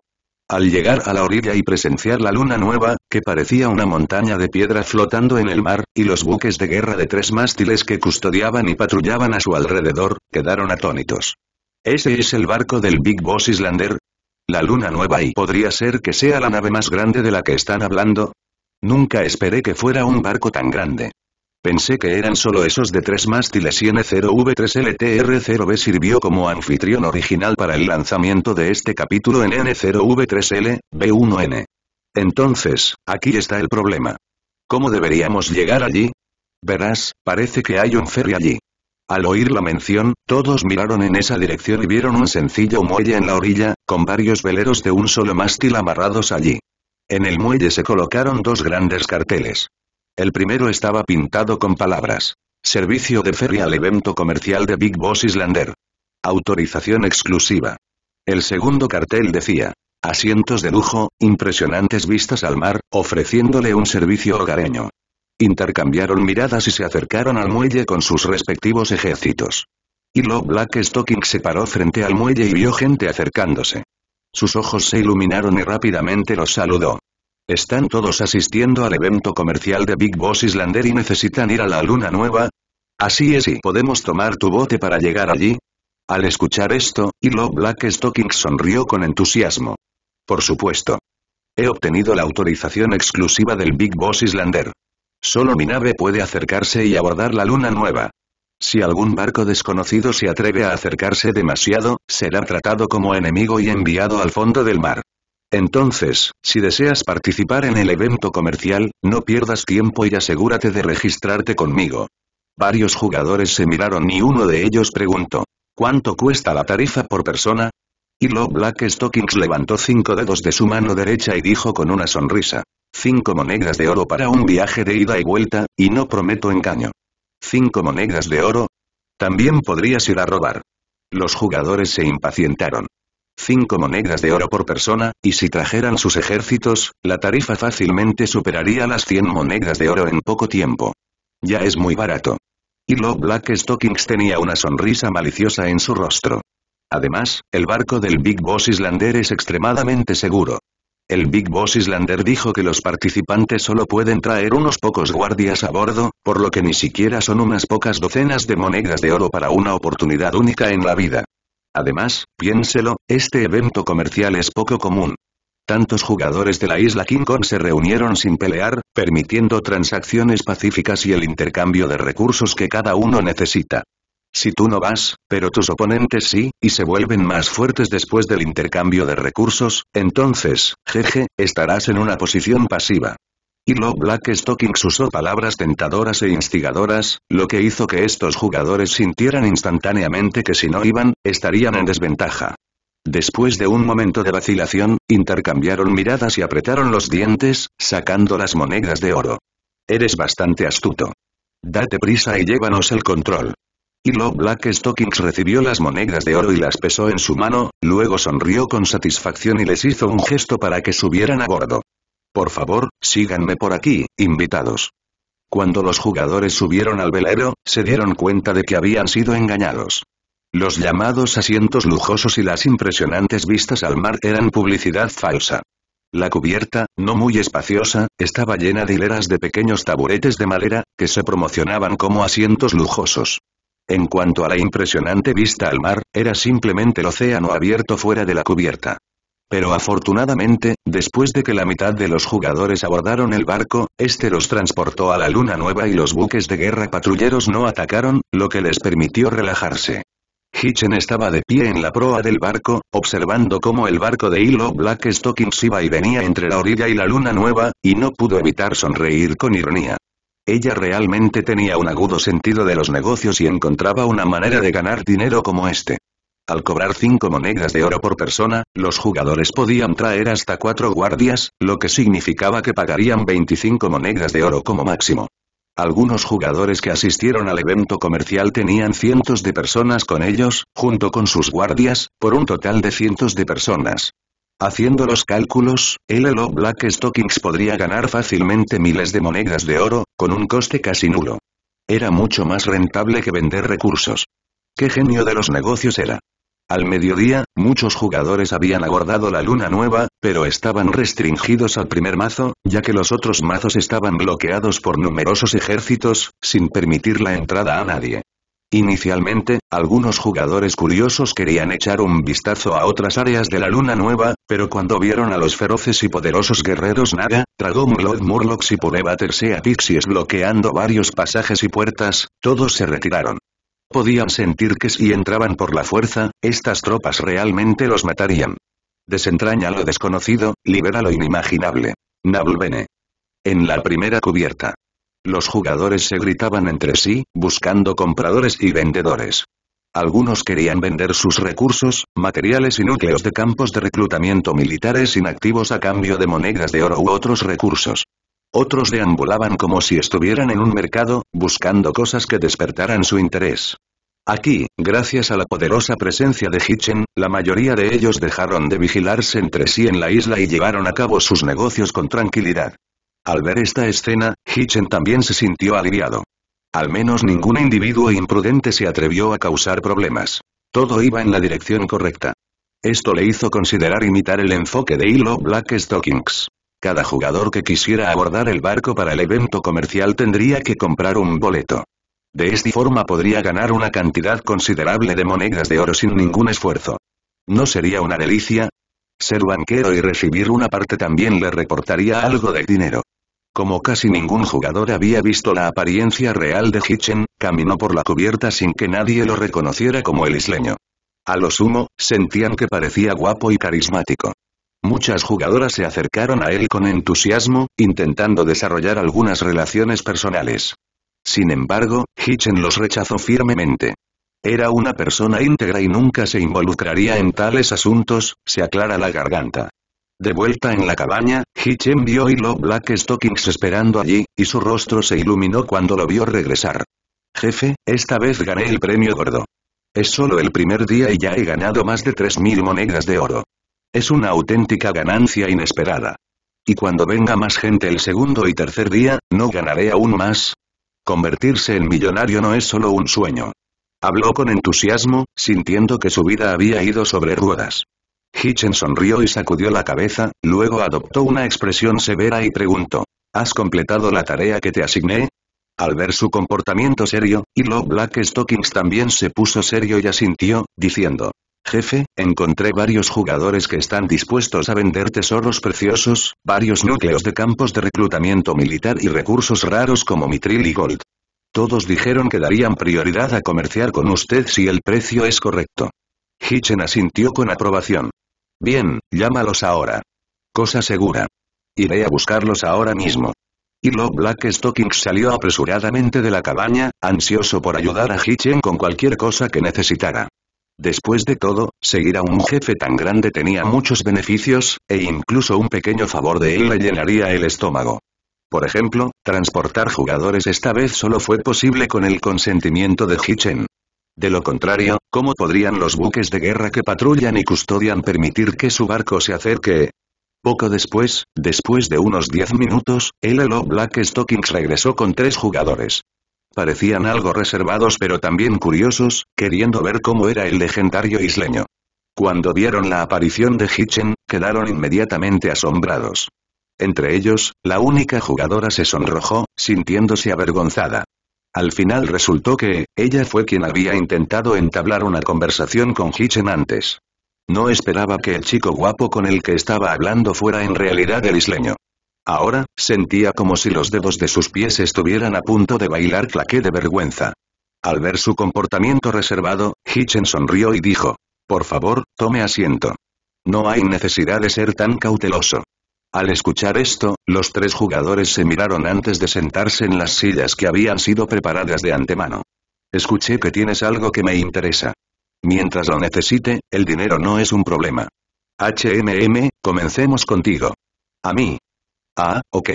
Al llegar a la orilla y presenciar la luna nueva, que parecía una montaña de piedra flotando en el mar, y los buques de guerra de tres mástiles que custodiaban y patrullaban a su alrededor, quedaron atónitos. Ese es el barco del Big Boss Islander. La luna nueva y podría ser que sea la nave más grande de la que están hablando. Nunca esperé que fuera un barco tan grande. Pensé que eran solo esos de tres mástiles y N0V3LTR0B sirvió como anfitrión original para el lanzamiento de este capítulo en N0V3L, B1N. Entonces, aquí está el problema. ¿Cómo deberíamos llegar allí? Verás, parece que hay un ferry allí. Al oír la mención, todos miraron en esa dirección y vieron un sencillo muelle en la orilla, con varios veleros de un solo mástil amarrados allí. En el muelle se colocaron dos grandes carteles. El primero estaba pintado con palabras. Servicio de ferry al evento comercial de Big Boss Islander. Autorización exclusiva. El segundo cartel decía, asientos de lujo, impresionantes vistas al mar, ofreciéndole un servicio hogareño. Intercambiaron miradas y se acercaron al muelle con sus respectivos ejércitos. Hilo Lo Black se paró frente al muelle y vio gente acercándose. Sus ojos se iluminaron y rápidamente los saludó. ¿Están todos asistiendo al evento comercial de Big Boss Islander y necesitan ir a la luna nueva? Así es y podemos tomar tu bote para llegar allí. Al escuchar esto, Hilo Black sonrió con entusiasmo. Por supuesto. He obtenido la autorización exclusiva del Big Boss Islander. Solo mi nave puede acercarse y abordar la luna nueva. Si algún barco desconocido se atreve a acercarse demasiado, será tratado como enemigo y enviado al fondo del mar. Entonces, si deseas participar en el evento comercial, no pierdas tiempo y asegúrate de registrarte conmigo. Varios jugadores se miraron y uno de ellos preguntó, ¿cuánto cuesta la tarifa por persona? Y lo Black Stockings levantó cinco dedos de su mano derecha y dijo con una sonrisa. Cinco monedas de oro para un viaje de ida y vuelta, y no prometo engaño. Cinco monedas de oro. También podrías ir a robar. Los jugadores se impacientaron. Cinco monedas de oro por persona, y si trajeran sus ejércitos, la tarifa fácilmente superaría las 100 monedas de oro en poco tiempo. Ya es muy barato. Y lo Black Stockings tenía una sonrisa maliciosa en su rostro. Además, el barco del Big Boss Islander es extremadamente seguro. El Big Boss Islander dijo que los participantes solo pueden traer unos pocos guardias a bordo, por lo que ni siquiera son unas pocas docenas de monedas de oro para una oportunidad única en la vida. Además, piénselo, este evento comercial es poco común. Tantos jugadores de la isla King Kong se reunieron sin pelear, permitiendo transacciones pacíficas y el intercambio de recursos que cada uno necesita. Si tú no vas, pero tus oponentes sí, y se vuelven más fuertes después del intercambio de recursos, entonces, jeje, estarás en una posición pasiva. Y lo Black Stockings usó palabras tentadoras e instigadoras, lo que hizo que estos jugadores sintieran instantáneamente que si no iban, estarían en desventaja. Después de un momento de vacilación, intercambiaron miradas y apretaron los dientes, sacando las monedas de oro. Eres bastante astuto. Date prisa y llévanos el control. Hilo Black Stockings recibió las monedas de oro y las pesó en su mano, luego sonrió con satisfacción y les hizo un gesto para que subieran a bordo. Por favor, síganme por aquí, invitados. Cuando los jugadores subieron al velero, se dieron cuenta de que habían sido engañados. Los llamados asientos lujosos y las impresionantes vistas al mar eran publicidad falsa. La cubierta, no muy espaciosa, estaba llena de hileras de pequeños taburetes de madera, que se promocionaban como asientos lujosos. En cuanto a la impresionante vista al mar, era simplemente el océano abierto fuera de la cubierta. Pero afortunadamente, después de que la mitad de los jugadores abordaron el barco, este los transportó a la luna nueva y los buques de guerra patrulleros no atacaron, lo que les permitió relajarse. Hitchen estaba de pie en la proa del barco, observando cómo el barco de hilo Black Stockings iba y venía entre la orilla y la luna nueva, y no pudo evitar sonreír con ironía. Ella realmente tenía un agudo sentido de los negocios y encontraba una manera de ganar dinero como este. Al cobrar 5 monedas de oro por persona, los jugadores podían traer hasta 4 guardias, lo que significaba que pagarían 25 monedas de oro como máximo. Algunos jugadores que asistieron al evento comercial tenían cientos de personas con ellos, junto con sus guardias, por un total de cientos de personas. Haciendo los cálculos, el Elo Black Stockings podría ganar fácilmente miles de monedas de oro, con un coste casi nulo. Era mucho más rentable que vender recursos. ¡Qué genio de los negocios era! Al mediodía, muchos jugadores habían abordado la luna nueva, pero estaban restringidos al primer mazo, ya que los otros mazos estaban bloqueados por numerosos ejércitos, sin permitir la entrada a nadie. Inicialmente, algunos jugadores curiosos querían echar un vistazo a otras áreas de la Luna Nueva, pero cuando vieron a los feroces y poderosos guerreros Naga, Dragomlord Murlocs y baterse a Pixies bloqueando varios pasajes y puertas, todos se retiraron. Podían sentir que si entraban por la fuerza, estas tropas realmente los matarían. Desentraña lo desconocido, libera lo inimaginable. Nablvene. En la primera cubierta. Los jugadores se gritaban entre sí, buscando compradores y vendedores. Algunos querían vender sus recursos, materiales y núcleos de campos de reclutamiento militares inactivos a cambio de monedas de oro u otros recursos. Otros deambulaban como si estuvieran en un mercado, buscando cosas que despertaran su interés. Aquí, gracias a la poderosa presencia de Hitchen, la mayoría de ellos dejaron de vigilarse entre sí en la isla y llevaron a cabo sus negocios con tranquilidad. Al ver esta escena, Hitchen también se sintió aliviado. Al menos ningún individuo imprudente se atrevió a causar problemas. Todo iba en la dirección correcta. Esto le hizo considerar imitar el enfoque de Hilo Black Stockings. Cada jugador que quisiera abordar el barco para el evento comercial tendría que comprar un boleto. De esta forma podría ganar una cantidad considerable de monedas de oro sin ningún esfuerzo. ¿No sería una delicia? Ser banquero y recibir una parte también le reportaría algo de dinero. Como casi ningún jugador había visto la apariencia real de Hitchen, caminó por la cubierta sin que nadie lo reconociera como el isleño. A lo sumo, sentían que parecía guapo y carismático. Muchas jugadoras se acercaron a él con entusiasmo, intentando desarrollar algunas relaciones personales. Sin embargo, Hitchen los rechazó firmemente. Era una persona íntegra y nunca se involucraría en tales asuntos, se aclara la garganta. De vuelta en la cabaña, Hichem vio a lo Black Stockings esperando allí, y su rostro se iluminó cuando lo vio regresar. Jefe, esta vez gané el premio gordo. Es solo el primer día y ya he ganado más de 3.000 monedas de oro. Es una auténtica ganancia inesperada. Y cuando venga más gente el segundo y tercer día, ¿no ganaré aún más? Convertirse en millonario no es solo un sueño. Habló con entusiasmo, sintiendo que su vida había ido sobre ruedas. Hitchen sonrió y sacudió la cabeza, luego adoptó una expresión severa y preguntó. ¿Has completado la tarea que te asigné? Al ver su comportamiento serio, Hilo Black Stockings también se puso serio y asintió, diciendo. Jefe, encontré varios jugadores que están dispuestos a vender tesoros preciosos, varios núcleos de campos de reclutamiento militar y recursos raros como mitril y gold. Todos dijeron que darían prioridad a comerciar con usted si el precio es correcto. Hitchen asintió con aprobación. Bien, llámalos ahora. Cosa segura. Iré a buscarlos ahora mismo. Y Lo Black salió apresuradamente de la cabaña, ansioso por ayudar a Hitchen con cualquier cosa que necesitara. Después de todo, seguir a un jefe tan grande tenía muchos beneficios, e incluso un pequeño favor de él le llenaría el estómago. Por ejemplo, transportar jugadores esta vez solo fue posible con el consentimiento de Hitchen. De lo contrario, ¿cómo podrían los buques de guerra que patrullan y custodian permitir que su barco se acerque? Poco después, después de unos 10 minutos, el Hello Black Stockings regresó con tres jugadores. Parecían algo reservados pero también curiosos, queriendo ver cómo era el legendario isleño. Cuando vieron la aparición de Hitchen, quedaron inmediatamente asombrados. Entre ellos, la única jugadora se sonrojó, sintiéndose avergonzada. Al final resultó que, ella fue quien había intentado entablar una conversación con Hitchen antes. No esperaba que el chico guapo con el que estaba hablando fuera en realidad el isleño. Ahora, sentía como si los dedos de sus pies estuvieran a punto de bailar claqué de vergüenza. Al ver su comportamiento reservado, Hitchen sonrió y dijo, «Por favor, tome asiento. No hay necesidad de ser tan cauteloso. Al escuchar esto, los tres jugadores se miraron antes de sentarse en las sillas que habían sido preparadas de antemano. Escuché que tienes algo que me interesa. Mientras lo necesite, el dinero no es un problema. HMM, comencemos contigo. A mí. Ah, ok.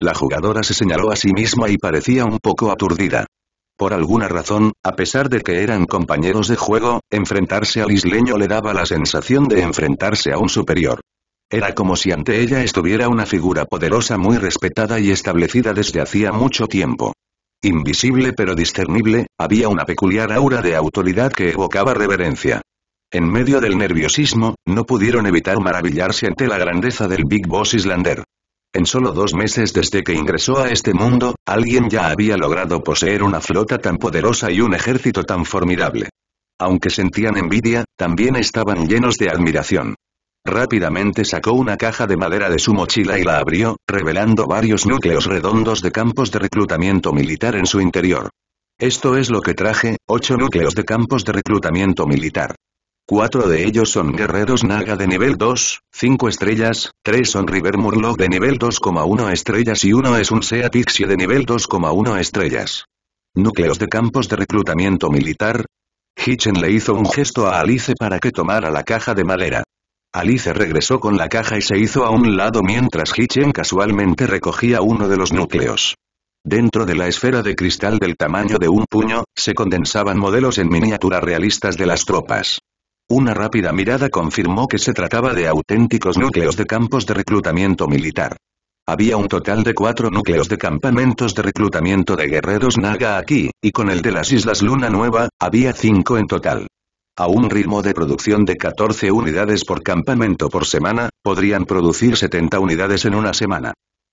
La jugadora se señaló a sí misma y parecía un poco aturdida. Por alguna razón, a pesar de que eran compañeros de juego, enfrentarse al isleño le daba la sensación de enfrentarse a un superior. Era como si ante ella estuviera una figura poderosa muy respetada y establecida desde hacía mucho tiempo. Invisible pero discernible, había una peculiar aura de autoridad que evocaba reverencia. En medio del nerviosismo, no pudieron evitar maravillarse ante la grandeza del Big Boss Islander. En solo dos meses desde que ingresó a este mundo, alguien ya había logrado poseer una flota tan poderosa y un ejército tan formidable. Aunque sentían envidia, también estaban llenos de admiración. Rápidamente sacó una caja de madera de su mochila y la abrió, revelando varios núcleos redondos de campos de reclutamiento militar en su interior. Esto es lo que traje, ocho núcleos de campos de reclutamiento militar. Cuatro de ellos son guerreros Naga de nivel 2, 5 estrellas, tres son River Murloc de nivel 2,1 estrellas y uno es un Sea Pixie de nivel 2,1 estrellas. Núcleos de campos de reclutamiento militar. Hitchen le hizo un gesto a Alice para que tomara la caja de madera. Alice regresó con la caja y se hizo a un lado mientras Hitchen casualmente recogía uno de los núcleos. Dentro de la esfera de cristal del tamaño de un puño, se condensaban modelos en miniatura realistas de las tropas. Una rápida mirada confirmó que se trataba de auténticos núcleos de campos de reclutamiento militar. Había un total de cuatro núcleos de campamentos de reclutamiento de guerreros Naga aquí, y con el de las Islas Luna Nueva, había cinco en total. A un ritmo de producción de 14 unidades por campamento por semana, podrían producir 70 unidades en una semana.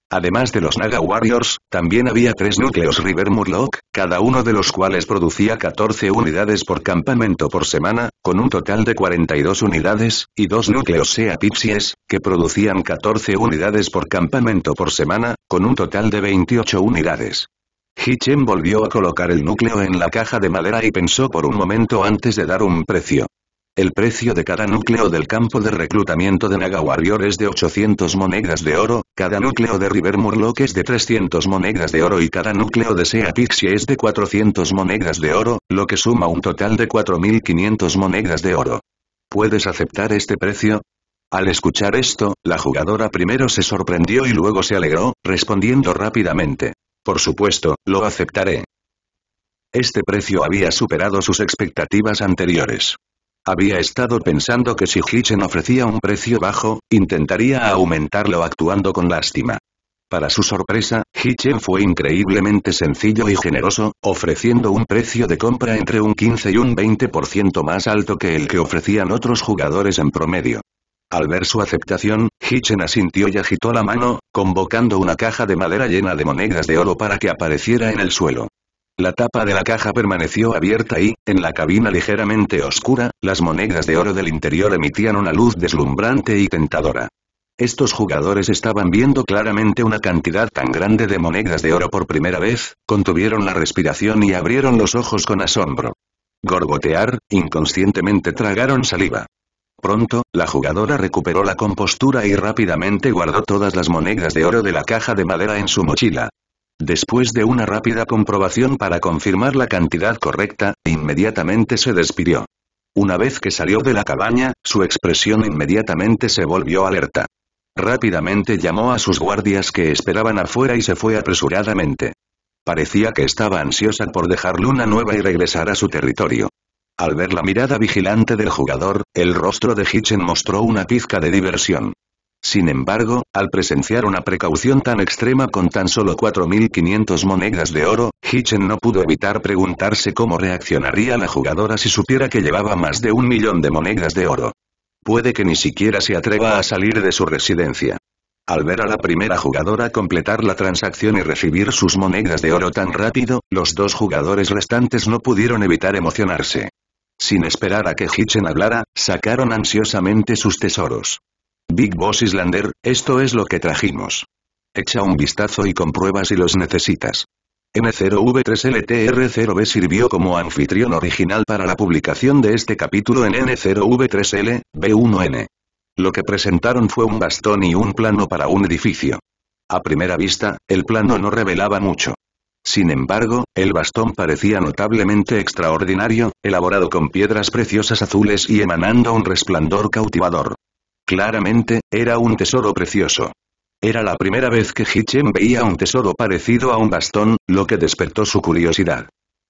Además de los Naga Warriors, también había tres núcleos River Murloc, cada uno de los cuales producía 14 unidades por campamento por semana, con un total de 42 unidades, y dos núcleos Sea Pipsies, que producían 14 unidades por campamento por semana, con un total de 28 unidades. Hichen volvió a colocar el núcleo en la caja de madera y pensó por un momento antes de dar un precio. El precio de cada núcleo del campo de reclutamiento de Naga Warrior es de 800 monedas de oro, cada núcleo de River Murloc es de 300 monedas de oro y cada núcleo de Sea Pixie es de 400 monedas de oro, lo que suma un total de 4500 monedas de oro. ¿Puedes aceptar este precio? Al escuchar esto, la jugadora primero se sorprendió y luego se alegró, respondiendo rápidamente. Por supuesto, lo aceptaré. Este precio había superado sus expectativas anteriores. Había estado pensando que si Hitchen ofrecía un precio bajo, intentaría aumentarlo actuando con lástima. Para su sorpresa, Hitchen fue increíblemente sencillo y generoso, ofreciendo un precio de compra entre un 15 y un 20% más alto que el que ofrecían otros jugadores en promedio. Al ver su aceptación, Hitchen asintió y agitó la mano, convocando una caja de madera llena de monedas de oro para que apareciera en el suelo. La tapa de la caja permaneció abierta y, en la cabina ligeramente oscura, las monedas de oro del interior emitían una luz deslumbrante y tentadora. Estos jugadores estaban viendo claramente una cantidad tan grande de monedas de oro por primera vez, contuvieron la respiración y abrieron los ojos con asombro. Gorgotear, inconscientemente tragaron saliva. Pronto, la jugadora recuperó la compostura y rápidamente guardó todas las monedas de oro de la caja de madera en su mochila. Después de una rápida comprobación para confirmar la cantidad correcta, inmediatamente se despidió. Una vez que salió de la cabaña, su expresión inmediatamente se volvió alerta. Rápidamente llamó a sus guardias que esperaban afuera y se fue apresuradamente. Parecía que estaba ansiosa por dejar Luna Nueva y regresar a su territorio. Al ver la mirada vigilante del jugador, el rostro de Hitchen mostró una pizca de diversión. Sin embargo, al presenciar una precaución tan extrema con tan solo 4.500 monedas de oro, Hitchen no pudo evitar preguntarse cómo reaccionaría la jugadora si supiera que llevaba más de un millón de monedas de oro. Puede que ni siquiera se atreva a salir de su residencia. Al ver a la primera jugadora completar la transacción y recibir sus monedas de oro tan rápido, los dos jugadores restantes no pudieron evitar emocionarse. Sin esperar a que Hitchen hablara, sacaron ansiosamente sus tesoros. Big Boss Islander, esto es lo que trajimos. Echa un vistazo y comprueba si los necesitas. N0V3LTR0B sirvió como anfitrión original para la publicación de este capítulo en N0V3L, B1N. Lo que presentaron fue un bastón y un plano para un edificio. A primera vista, el plano no revelaba mucho. Sin embargo, el bastón parecía notablemente extraordinario, elaborado con piedras preciosas azules y emanando un resplandor cautivador. Claramente, era un tesoro precioso. Era la primera vez que Hichem veía un tesoro parecido a un bastón, lo que despertó su curiosidad.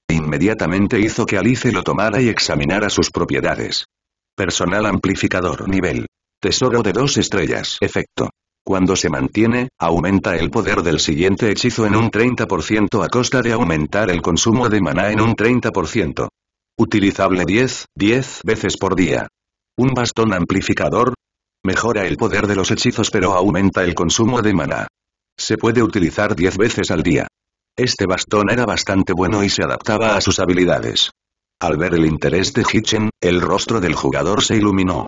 E inmediatamente hizo que Alice lo tomara y examinara sus propiedades. Personal amplificador nivel. Tesoro de dos estrellas. Efecto. Cuando se mantiene, aumenta el poder del siguiente hechizo en un 30% a costa de aumentar el consumo de maná en un 30%. Utilizable 10, 10 veces por día. Un bastón amplificador. Mejora el poder de los hechizos pero aumenta el consumo de maná. Se puede utilizar 10 veces al día. Este bastón era bastante bueno y se adaptaba a sus habilidades. Al ver el interés de Hitchen, el rostro del jugador se iluminó.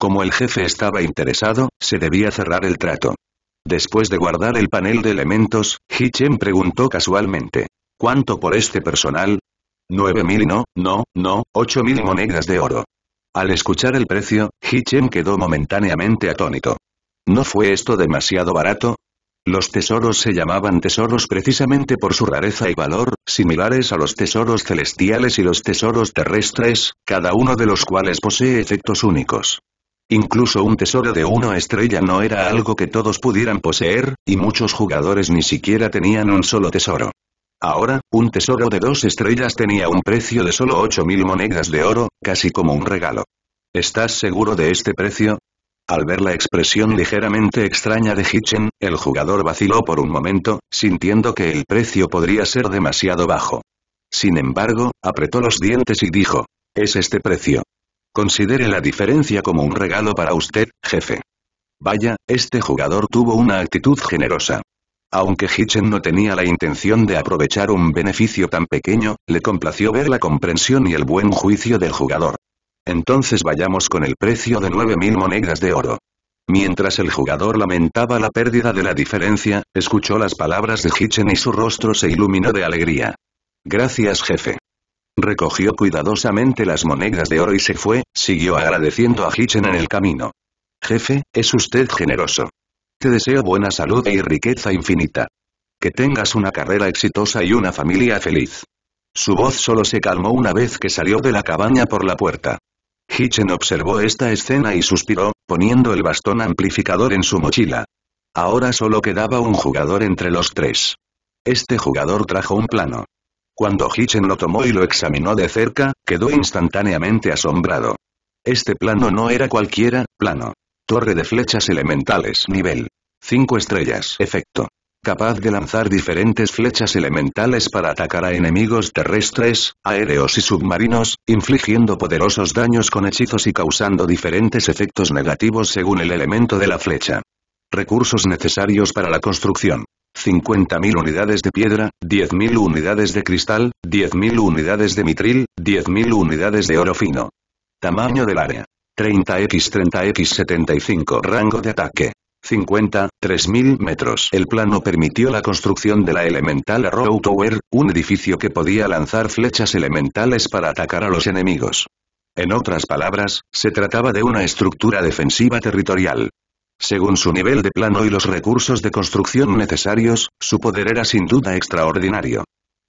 Como el jefe estaba interesado, se debía cerrar el trato. Después de guardar el panel de elementos, Hichem preguntó casualmente. ¿Cuánto por este personal? 9000 mil no, no, no, ocho mil monedas de oro. Al escuchar el precio, Hichem quedó momentáneamente atónito. ¿No fue esto demasiado barato? Los tesoros se llamaban tesoros precisamente por su rareza y valor, similares a los tesoros celestiales y los tesoros terrestres, cada uno de los cuales posee efectos únicos. Incluso un tesoro de una estrella no era algo que todos pudieran poseer, y muchos jugadores ni siquiera tenían un solo tesoro. Ahora, un tesoro de dos estrellas tenía un precio de solo 8.000 monedas de oro, casi como un regalo. ¿Estás seguro de este precio? Al ver la expresión ligeramente extraña de Hitchen, el jugador vaciló por un momento, sintiendo que el precio podría ser demasiado bajo. Sin embargo, apretó los dientes y dijo, es este precio. Considere la diferencia como un regalo para usted, jefe. Vaya, este jugador tuvo una actitud generosa. Aunque Hitchen no tenía la intención de aprovechar un beneficio tan pequeño, le complació ver la comprensión y el buen juicio del jugador. Entonces vayamos con el precio de 9.000 monedas de oro. Mientras el jugador lamentaba la pérdida de la diferencia, escuchó las palabras de Hitchen y su rostro se iluminó de alegría. Gracias jefe. Recogió cuidadosamente las monedas de oro y se fue, siguió agradeciendo a Hitchen en el camino. Jefe, es usted generoso. Te deseo buena salud y riqueza infinita. Que tengas una carrera exitosa y una familia feliz. Su voz solo se calmó una vez que salió de la cabaña por la puerta. Hitchen observó esta escena y suspiró, poniendo el bastón amplificador en su mochila. Ahora solo quedaba un jugador entre los tres. Este jugador trajo un plano. Cuando Hitchen lo tomó y lo examinó de cerca, quedó instantáneamente asombrado. Este plano no era cualquiera, plano. Torre de flechas elementales nivel 5 estrellas efecto. Capaz de lanzar diferentes flechas elementales para atacar a enemigos terrestres, aéreos y submarinos, infligiendo poderosos daños con hechizos y causando diferentes efectos negativos según el elemento de la flecha. Recursos necesarios para la construcción. 50.000 unidades de piedra, 10.000 unidades de cristal, 10.000 unidades de mitril, 10.000 unidades de oro fino. Tamaño del área. 30x 30x75 rango de ataque. 50, 3.000 metros. El plano permitió la construcción de la Elemental Arrow Tower, un edificio que podía lanzar flechas elementales para atacar a los enemigos. En otras palabras, se trataba de una estructura defensiva territorial. Según su nivel de plano y los recursos de construcción necesarios, su poder era sin duda extraordinario.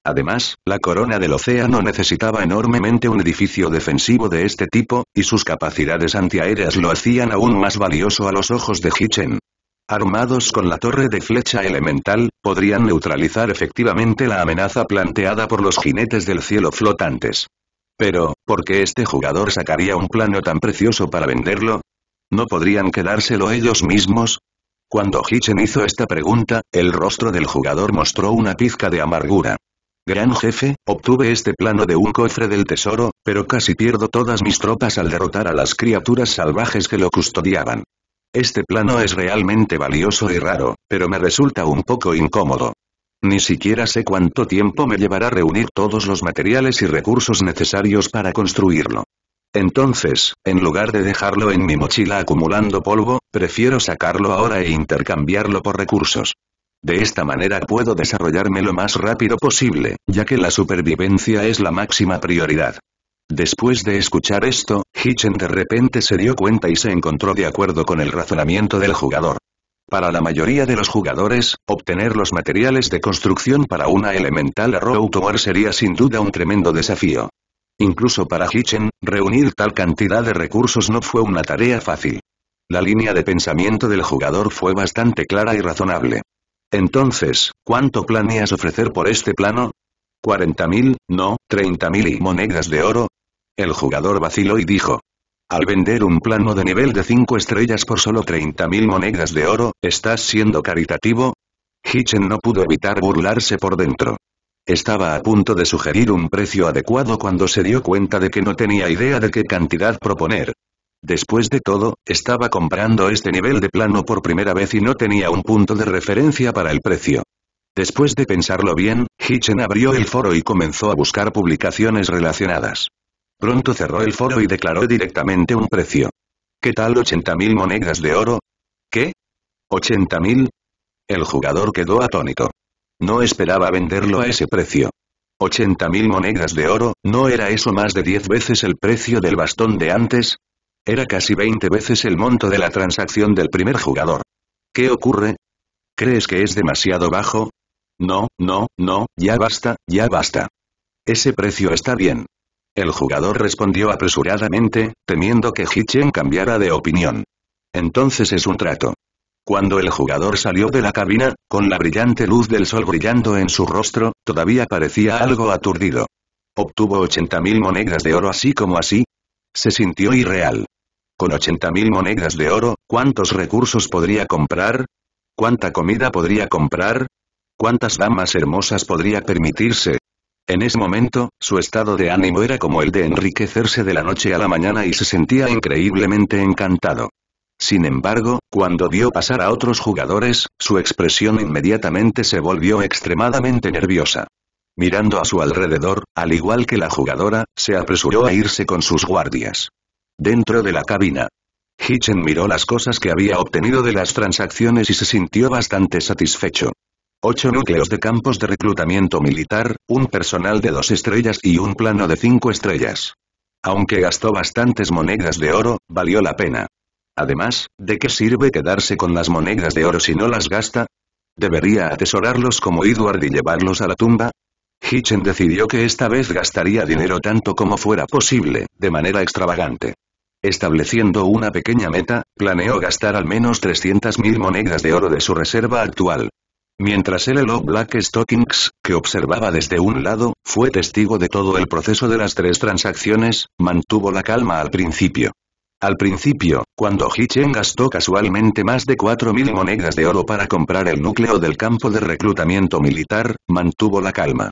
Además, la corona del océano necesitaba enormemente un edificio defensivo de este tipo, y sus capacidades antiaéreas lo hacían aún más valioso a los ojos de Hitchen. Armados con la torre de flecha elemental, podrían neutralizar efectivamente la amenaza planteada por los jinetes del cielo flotantes. Pero, ¿por qué este jugador sacaría un plano tan precioso para venderlo? ¿No podrían quedárselo ellos mismos? Cuando Hichen hizo esta pregunta, el rostro del jugador mostró una pizca de amargura. Gran jefe, obtuve este plano de un cofre del tesoro, pero casi pierdo todas mis tropas al derrotar a las criaturas salvajes que lo custodiaban. Este plano es realmente valioso y raro, pero me resulta un poco incómodo. Ni siquiera sé cuánto tiempo me llevará reunir todos los materiales y recursos necesarios para construirlo. Entonces, en lugar de dejarlo en mi mochila acumulando polvo, prefiero sacarlo ahora e intercambiarlo por recursos. De esta manera puedo desarrollarme lo más rápido posible, ya que la supervivencia es la máxima prioridad. Después de escuchar esto, Hitchen de repente se dio cuenta y se encontró de acuerdo con el razonamiento del jugador. Para la mayoría de los jugadores, obtener los materiales de construcción para una elemental Tower sería sin duda un tremendo desafío. Incluso para Hitchen, reunir tal cantidad de recursos no fue una tarea fácil. La línea de pensamiento del jugador fue bastante clara y razonable. Entonces, ¿cuánto planeas ofrecer por este plano? ¿40.000, no, 30.000 y monedas de oro? El jugador vaciló y dijo. Al vender un plano de nivel de 5 estrellas por solo 30.000 monedas de oro, ¿estás siendo caritativo? Hitchen no pudo evitar burlarse por dentro. Estaba a punto de sugerir un precio adecuado cuando se dio cuenta de que no tenía idea de qué cantidad proponer. Después de todo, estaba comprando este nivel de plano por primera vez y no tenía un punto de referencia para el precio. Después de pensarlo bien, Hitchen abrió el foro y comenzó a buscar publicaciones relacionadas. Pronto cerró el foro y declaró directamente un precio. ¿Qué tal 80.000 monedas de oro? ¿Qué? ¿80.000? El jugador quedó atónito. No esperaba venderlo a ese precio. 80.000 monedas de oro, ¿no era eso más de 10 veces el precio del bastón de antes? Era casi 20 veces el monto de la transacción del primer jugador. ¿Qué ocurre? ¿Crees que es demasiado bajo? No, no, no, ya basta, ya basta. Ese precio está bien. El jugador respondió apresuradamente, temiendo que Hichen cambiara de opinión. Entonces es un trato. Cuando el jugador salió de la cabina, con la brillante luz del sol brillando en su rostro, todavía parecía algo aturdido. Obtuvo 80.000 monedas de oro así como así. Se sintió irreal. Con 80.000 monedas de oro, ¿cuántos recursos podría comprar? ¿Cuánta comida podría comprar? ¿Cuántas damas hermosas podría permitirse? En ese momento, su estado de ánimo era como el de enriquecerse de la noche a la mañana y se sentía increíblemente encantado. Sin embargo, cuando vio pasar a otros jugadores, su expresión inmediatamente se volvió extremadamente nerviosa. Mirando a su alrededor, al igual que la jugadora, se apresuró a irse con sus guardias. Dentro de la cabina. Hitchen miró las cosas que había obtenido de las transacciones y se sintió bastante satisfecho. Ocho núcleos de campos de reclutamiento militar, un personal de dos estrellas y un plano de cinco estrellas. Aunque gastó bastantes monedas de oro, valió la pena. Además, ¿de qué sirve quedarse con las monedas de oro si no las gasta? ¿Debería atesorarlos como Edward y llevarlos a la tumba? Hitchen decidió que esta vez gastaría dinero tanto como fuera posible, de manera extravagante. Estableciendo una pequeña meta, planeó gastar al menos 300.000 monedas de oro de su reserva actual. Mientras el Elo Black Stockings, que observaba desde un lado, fue testigo de todo el proceso de las tres transacciones, mantuvo la calma al principio. Al principio, cuando hicheng gastó casualmente más de 4.000 monedas de oro para comprar el núcleo del campo de reclutamiento militar, mantuvo la calma.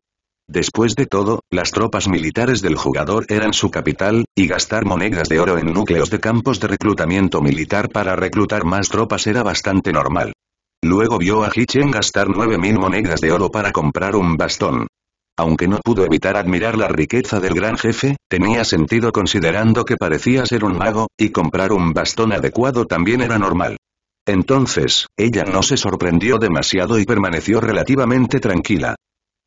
Después de todo, las tropas militares del jugador eran su capital, y gastar monedas de oro en núcleos de campos de reclutamiento militar para reclutar más tropas era bastante normal. Luego vio a hicheng gastar 9.000 monedas de oro para comprar un bastón. Aunque no pudo evitar admirar la riqueza del gran jefe, tenía sentido considerando que parecía ser un mago, y comprar un bastón adecuado también era normal. Entonces, ella no se sorprendió demasiado y permaneció relativamente tranquila.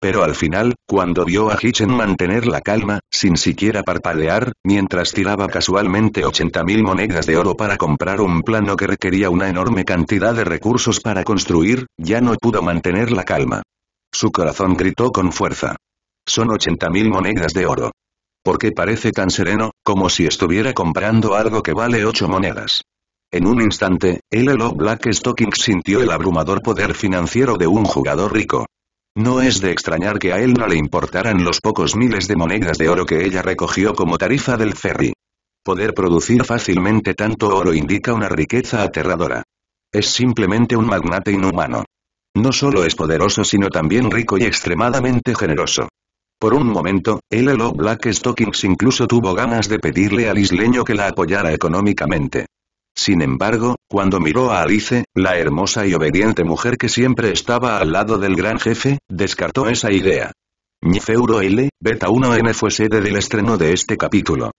Pero al final, cuando vio a Hitchen mantener la calma, sin siquiera parpadear, mientras tiraba casualmente 80.000 monedas de oro para comprar un plano que requería una enorme cantidad de recursos para construir, ya no pudo mantener la calma. Su corazón gritó con fuerza. Son 80.000 monedas de oro. Porque parece tan sereno, como si estuviera comprando algo que vale ocho monedas? En un instante, el Elo Black sintió el abrumador poder financiero de un jugador rico. No es de extrañar que a él no le importaran los pocos miles de monedas de oro que ella recogió como tarifa del ferry. Poder producir fácilmente tanto oro indica una riqueza aterradora. Es simplemente un magnate inhumano. No solo es poderoso sino también rico y extremadamente generoso. Por un momento, el blackstockings Black Stockings incluso tuvo ganas de pedirle al isleño que la apoyara económicamente. Sin embargo, cuando miró a Alice, la hermosa y obediente mujer que siempre estaba al lado del gran jefe, descartó esa idea. Nifeuro L, Beta 1N fue sede del estreno de este capítulo.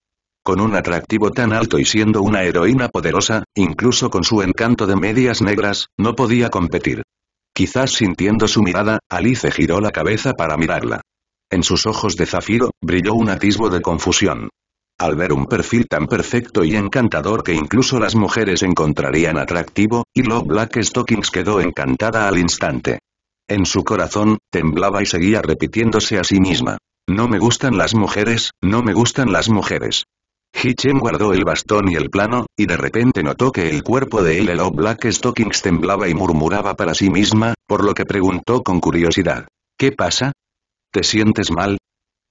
Con un atractivo tan alto y siendo una heroína poderosa, incluso con su encanto de medias negras, no podía competir. Quizás sintiendo su mirada, Alice giró la cabeza para mirarla. En sus ojos de zafiro, brilló un atisbo de confusión. Al ver un perfil tan perfecto y encantador que incluso las mujeres encontrarían atractivo, y Lo Black Stockings quedó encantada al instante. En su corazón, temblaba y seguía repitiéndose a sí misma. No me gustan las mujeres, no me gustan las mujeres. Hichen guardó el bastón y el plano, y de repente notó que el cuerpo de Lelo Black Stockings temblaba y murmuraba para sí misma, por lo que preguntó con curiosidad. ¿Qué pasa? ¿Te sientes mal?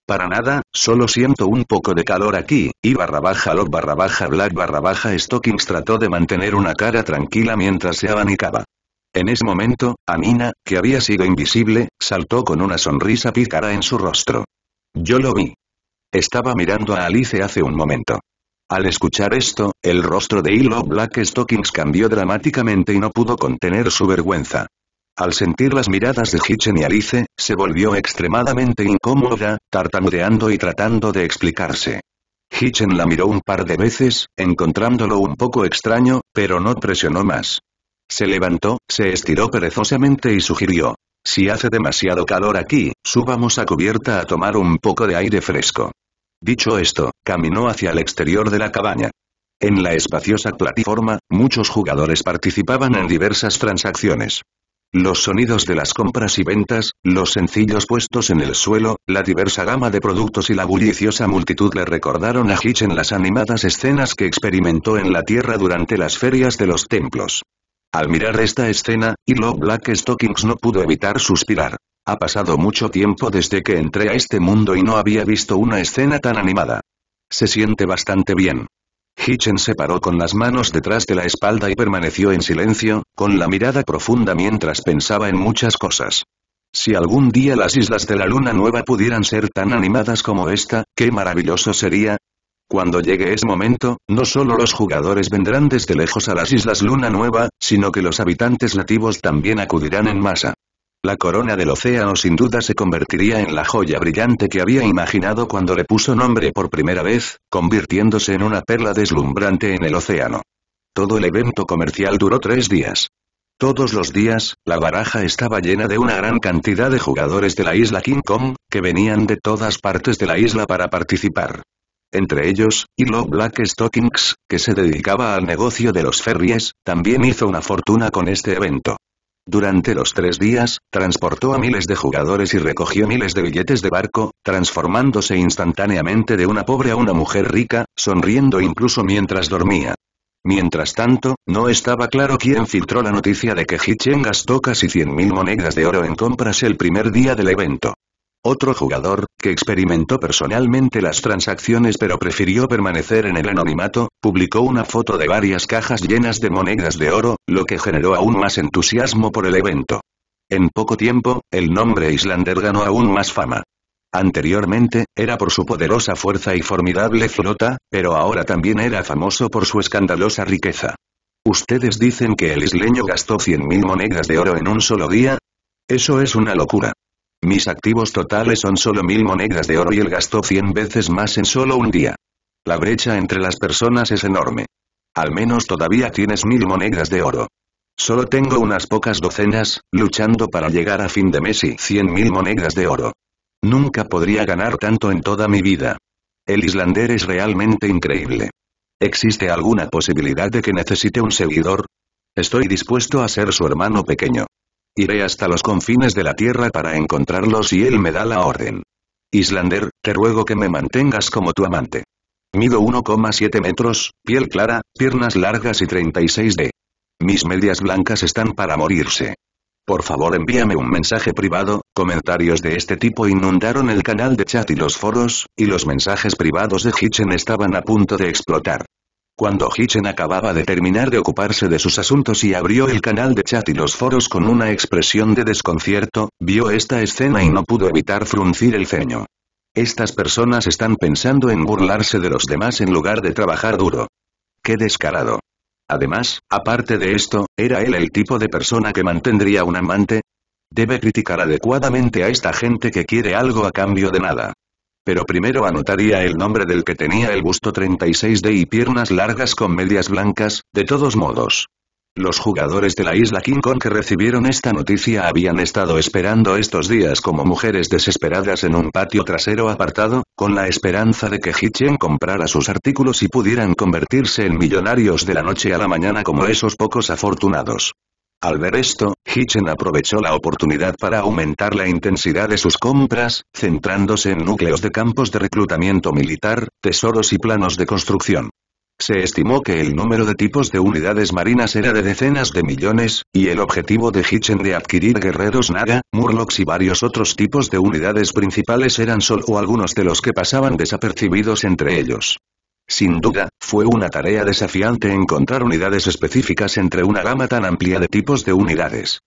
Para nada, solo siento un poco de calor aquí, y barra baja ¡Los barra baja black barra baja stockings trató de mantener una cara tranquila mientras se abanicaba. En ese momento, Amina, que había sido invisible, saltó con una sonrisa pícara en su rostro. Yo lo vi. Estaba mirando a Alice hace un momento. Al escuchar esto, el rostro de Hilo Black Stockings cambió dramáticamente y no pudo contener su vergüenza. Al sentir las miradas de Hitchen y Alice, se volvió extremadamente incómoda, tartamudeando y tratando de explicarse. Hitchen la miró un par de veces, encontrándolo un poco extraño, pero no presionó más. Se levantó, se estiró perezosamente y sugirió. Si hace demasiado calor aquí, subamos a cubierta a tomar un poco de aire fresco. Dicho esto, caminó hacia el exterior de la cabaña. En la espaciosa plataforma, muchos jugadores participaban en diversas transacciones. Los sonidos de las compras y ventas, los sencillos puestos en el suelo, la diversa gama de productos y la bulliciosa multitud le recordaron a Hitch en las animadas escenas que experimentó en la Tierra durante las ferias de los templos. Al mirar esta escena, Hilo Black Stockings no pudo evitar suspirar. Ha pasado mucho tiempo desde que entré a este mundo y no había visto una escena tan animada. Se siente bastante bien. Hitchen se paró con las manos detrás de la espalda y permaneció en silencio, con la mirada profunda mientras pensaba en muchas cosas. Si algún día las islas de la luna nueva pudieran ser tan animadas como esta, qué maravilloso sería, cuando llegue ese momento, no solo los jugadores vendrán desde lejos a las Islas Luna Nueva, sino que los habitantes nativos también acudirán en masa. La corona del océano sin duda se convertiría en la joya brillante que había imaginado cuando le puso nombre por primera vez, convirtiéndose en una perla deslumbrante en el océano. Todo el evento comercial duró tres días. Todos los días, la baraja estaba llena de una gran cantidad de jugadores de la isla King Kong, que venían de todas partes de la isla para participar entre ellos, Hilo Black Stockings, que se dedicaba al negocio de los ferries, también hizo una fortuna con este evento. Durante los tres días, transportó a miles de jugadores y recogió miles de billetes de barco, transformándose instantáneamente de una pobre a una mujer rica, sonriendo incluso mientras dormía. Mientras tanto, no estaba claro quién filtró la noticia de que Hichen gastó casi 100.000 monedas de oro en compras el primer día del evento. Otro jugador, que experimentó personalmente las transacciones pero prefirió permanecer en el anonimato, publicó una foto de varias cajas llenas de monedas de oro, lo que generó aún más entusiasmo por el evento. En poco tiempo, el nombre Islander ganó aún más fama. Anteriormente, era por su poderosa fuerza y formidable flota, pero ahora también era famoso por su escandalosa riqueza. ¿Ustedes dicen que el isleño gastó 100.000 monedas de oro en un solo día? Eso es una locura. Mis activos totales son solo mil monedas de oro y él gastó cien veces más en solo un día. La brecha entre las personas es enorme. Al menos todavía tienes mil monedas de oro. Solo tengo unas pocas docenas, luchando para llegar a fin de mes y cien mil monedas de oro. Nunca podría ganar tanto en toda mi vida. El Islander es realmente increíble. ¿Existe alguna posibilidad de que necesite un seguidor? Estoy dispuesto a ser su hermano pequeño. Iré hasta los confines de la Tierra para encontrarlos y él me da la orden. Islander, te ruego que me mantengas como tu amante. Mido 1,7 metros, piel clara, piernas largas y 36 d. Mis medias blancas están para morirse. Por favor envíame un mensaje privado, comentarios de este tipo inundaron el canal de chat y los foros, y los mensajes privados de Hitchen estaban a punto de explotar. Cuando Hitchen acababa de terminar de ocuparse de sus asuntos y abrió el canal de chat y los foros con una expresión de desconcierto, vio esta escena y no pudo evitar fruncir el ceño. Estas personas están pensando en burlarse de los demás en lugar de trabajar duro. ¡Qué descarado! Además, aparte de esto, ¿era él el tipo de persona que mantendría un amante? Debe criticar adecuadamente a esta gente que quiere algo a cambio de nada. Pero primero anotaría el nombre del que tenía el busto 36D y piernas largas con medias blancas, de todos modos. Los jugadores de la isla King Kong que recibieron esta noticia habían estado esperando estos días como mujeres desesperadas en un patio trasero apartado, con la esperanza de que Hitchen comprara sus artículos y pudieran convertirse en millonarios de la noche a la mañana como esos pocos afortunados. Al ver esto, Hitchen aprovechó la oportunidad para aumentar la intensidad de sus compras, centrándose en núcleos de campos de reclutamiento militar, tesoros y planos de construcción. Se estimó que el número de tipos de unidades marinas era de decenas de millones, y el objetivo de Hitchen de adquirir guerreros Naga, Murlocs y varios otros tipos de unidades principales eran solo algunos de los que pasaban desapercibidos entre ellos. Sin duda, fue una tarea desafiante encontrar unidades específicas entre una gama tan amplia de tipos de unidades.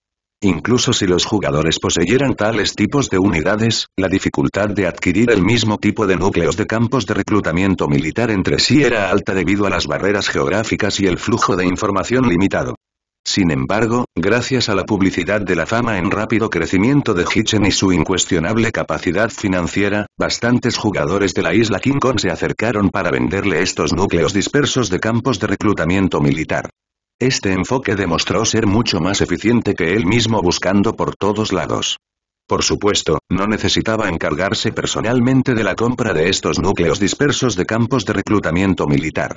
Incluso si los jugadores poseyeran tales tipos de unidades, la dificultad de adquirir el mismo tipo de núcleos de campos de reclutamiento militar entre sí era alta debido a las barreras geográficas y el flujo de información limitado. Sin embargo, gracias a la publicidad de la fama en rápido crecimiento de Hitchen y su incuestionable capacidad financiera, bastantes jugadores de la isla King Kong se acercaron para venderle estos núcleos dispersos de campos de reclutamiento militar. Este enfoque demostró ser mucho más eficiente que él mismo buscando por todos lados. Por supuesto, no necesitaba encargarse personalmente de la compra de estos núcleos dispersos de campos de reclutamiento militar.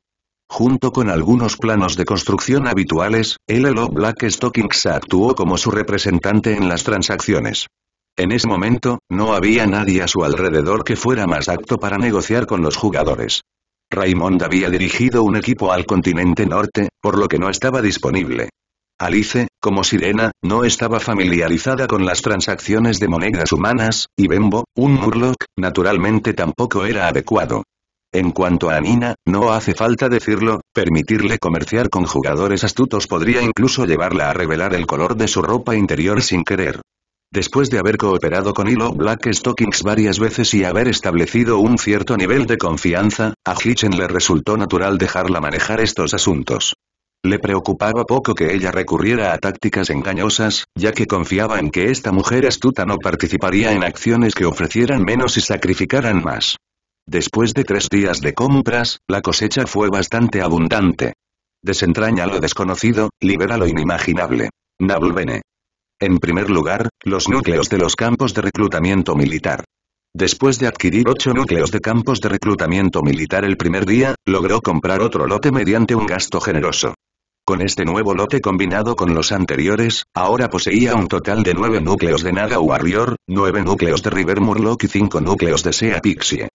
Junto con algunos planos de construcción habituales, LLO Black Stockings actuó como su representante en las transacciones. En ese momento, no había nadie a su alrededor que fuera más apto para negociar con los jugadores. Raymond había dirigido un equipo al continente norte, por lo que no estaba disponible. Alice, como sirena, no estaba familiarizada con las transacciones de monedas humanas, y Bembo, un Murloc, naturalmente tampoco era adecuado. En cuanto a Nina, no hace falta decirlo, permitirle comerciar con jugadores astutos podría incluso llevarla a revelar el color de su ropa interior sin querer. Después de haber cooperado con Hilo Black Stockings varias veces y haber establecido un cierto nivel de confianza, a Hitchen le resultó natural dejarla manejar estos asuntos. Le preocupaba poco que ella recurriera a tácticas engañosas, ya que confiaba en que esta mujer astuta no participaría en acciones que ofrecieran menos y sacrificaran más. Después de tres días de compras, la cosecha fue bastante abundante. Desentraña lo desconocido, libera lo inimaginable. Nablvene. En primer lugar, los núcleos de los campos de reclutamiento militar. Después de adquirir ocho núcleos de campos de reclutamiento militar el primer día, logró comprar otro lote mediante un gasto generoso. Con este nuevo lote combinado con los anteriores, ahora poseía un total de nueve núcleos de Naga Warrior, nueve núcleos de River Murloc y cinco núcleos de Sea Pixie.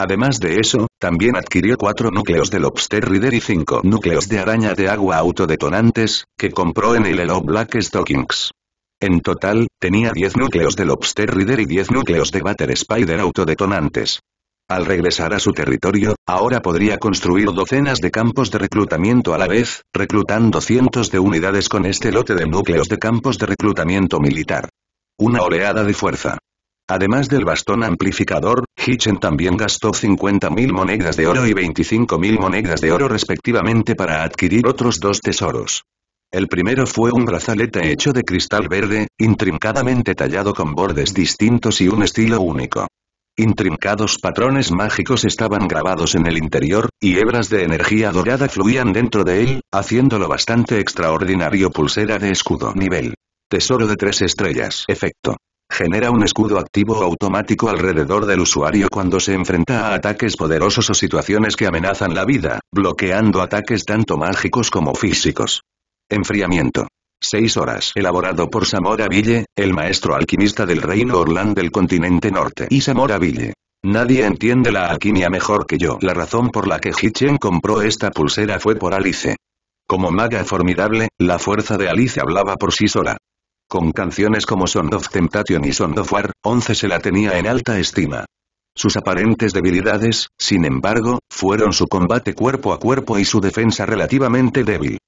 Además de eso, también adquirió cuatro núcleos de Lobster Reader y cinco núcleos de araña de agua autodetonantes, que compró en el Hello Black Stockings. En total, tenía 10 núcleos de Lobster Reader y 10 núcleos de Butter Spider autodetonantes. Al regresar a su territorio, ahora podría construir docenas de campos de reclutamiento a la vez, reclutando cientos de unidades con este lote de núcleos de campos de reclutamiento militar. Una oleada de fuerza. Además del bastón amplificador, Hitchen también gastó 50.000 monedas de oro y 25.000 monedas de oro respectivamente para adquirir otros dos tesoros. El primero fue un brazalete hecho de cristal verde, intrincadamente tallado con bordes distintos y un estilo único. Intrincados patrones mágicos estaban grabados en el interior, y hebras de energía dorada fluían dentro de él, haciéndolo bastante extraordinario pulsera de escudo nivel. Tesoro de tres estrellas. Efecto. Genera un escudo activo automático alrededor del usuario cuando se enfrenta a ataques poderosos o situaciones que amenazan la vida, bloqueando ataques tanto mágicos como físicos. Enfriamiento. 6 horas. Elaborado por Samora Ville, el maestro alquimista del reino Orlán del continente norte. Y Samora Ville. Nadie entiende la alquimia mejor que yo. La razón por la que Hichen compró esta pulsera fue por Alice. Como maga formidable, la fuerza de Alice hablaba por sí sola. Con canciones como Sound of Temptation y Sound of War, Once se la tenía en alta estima. Sus aparentes debilidades, sin embargo, fueron su combate cuerpo a cuerpo y su defensa relativamente débil.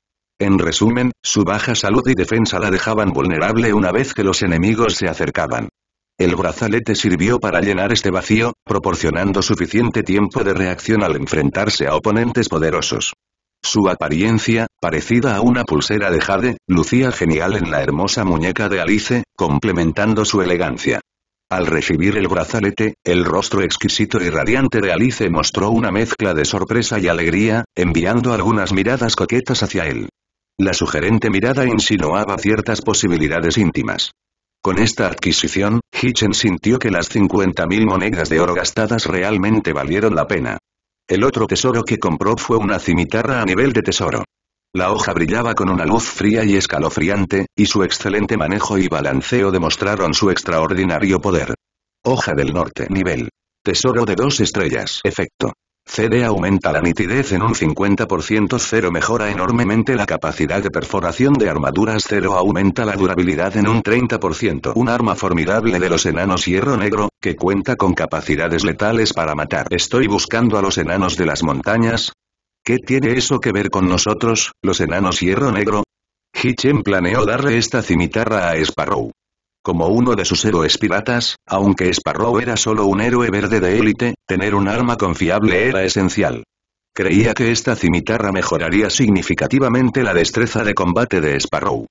En resumen, su baja salud y defensa la dejaban vulnerable una vez que los enemigos se acercaban. El brazalete sirvió para llenar este vacío, proporcionando suficiente tiempo de reacción al enfrentarse a oponentes poderosos. Su apariencia, parecida a una pulsera de jade, lucía genial en la hermosa muñeca de Alice, complementando su elegancia. Al recibir el brazalete, el rostro exquisito y radiante de Alice mostró una mezcla de sorpresa y alegría, enviando algunas miradas coquetas hacia él. La sugerente mirada insinuaba ciertas posibilidades íntimas. Con esta adquisición, Hitchen sintió que las 50.000 monedas de oro gastadas realmente valieron la pena. El otro tesoro que compró fue una cimitarra a nivel de tesoro. La hoja brillaba con una luz fría y escalofriante, y su excelente manejo y balanceo demostraron su extraordinario poder. Hoja del norte nivel. Tesoro de dos estrellas. Efecto. CD aumenta la nitidez en un 50% 0 mejora enormemente la capacidad de perforación de armaduras 0 aumenta la durabilidad en un 30% un arma formidable de los enanos hierro negro, que cuenta con capacidades letales para matar. Estoy buscando a los enanos de las montañas. ¿Qué tiene eso que ver con nosotros, los enanos hierro negro? Hichen planeó darle esta cimitarra a Sparrow. Como uno de sus héroes piratas, aunque Sparrow era solo un héroe verde de élite, tener un arma confiable era esencial. Creía que esta cimitarra mejoraría significativamente la destreza de combate de Sparrow.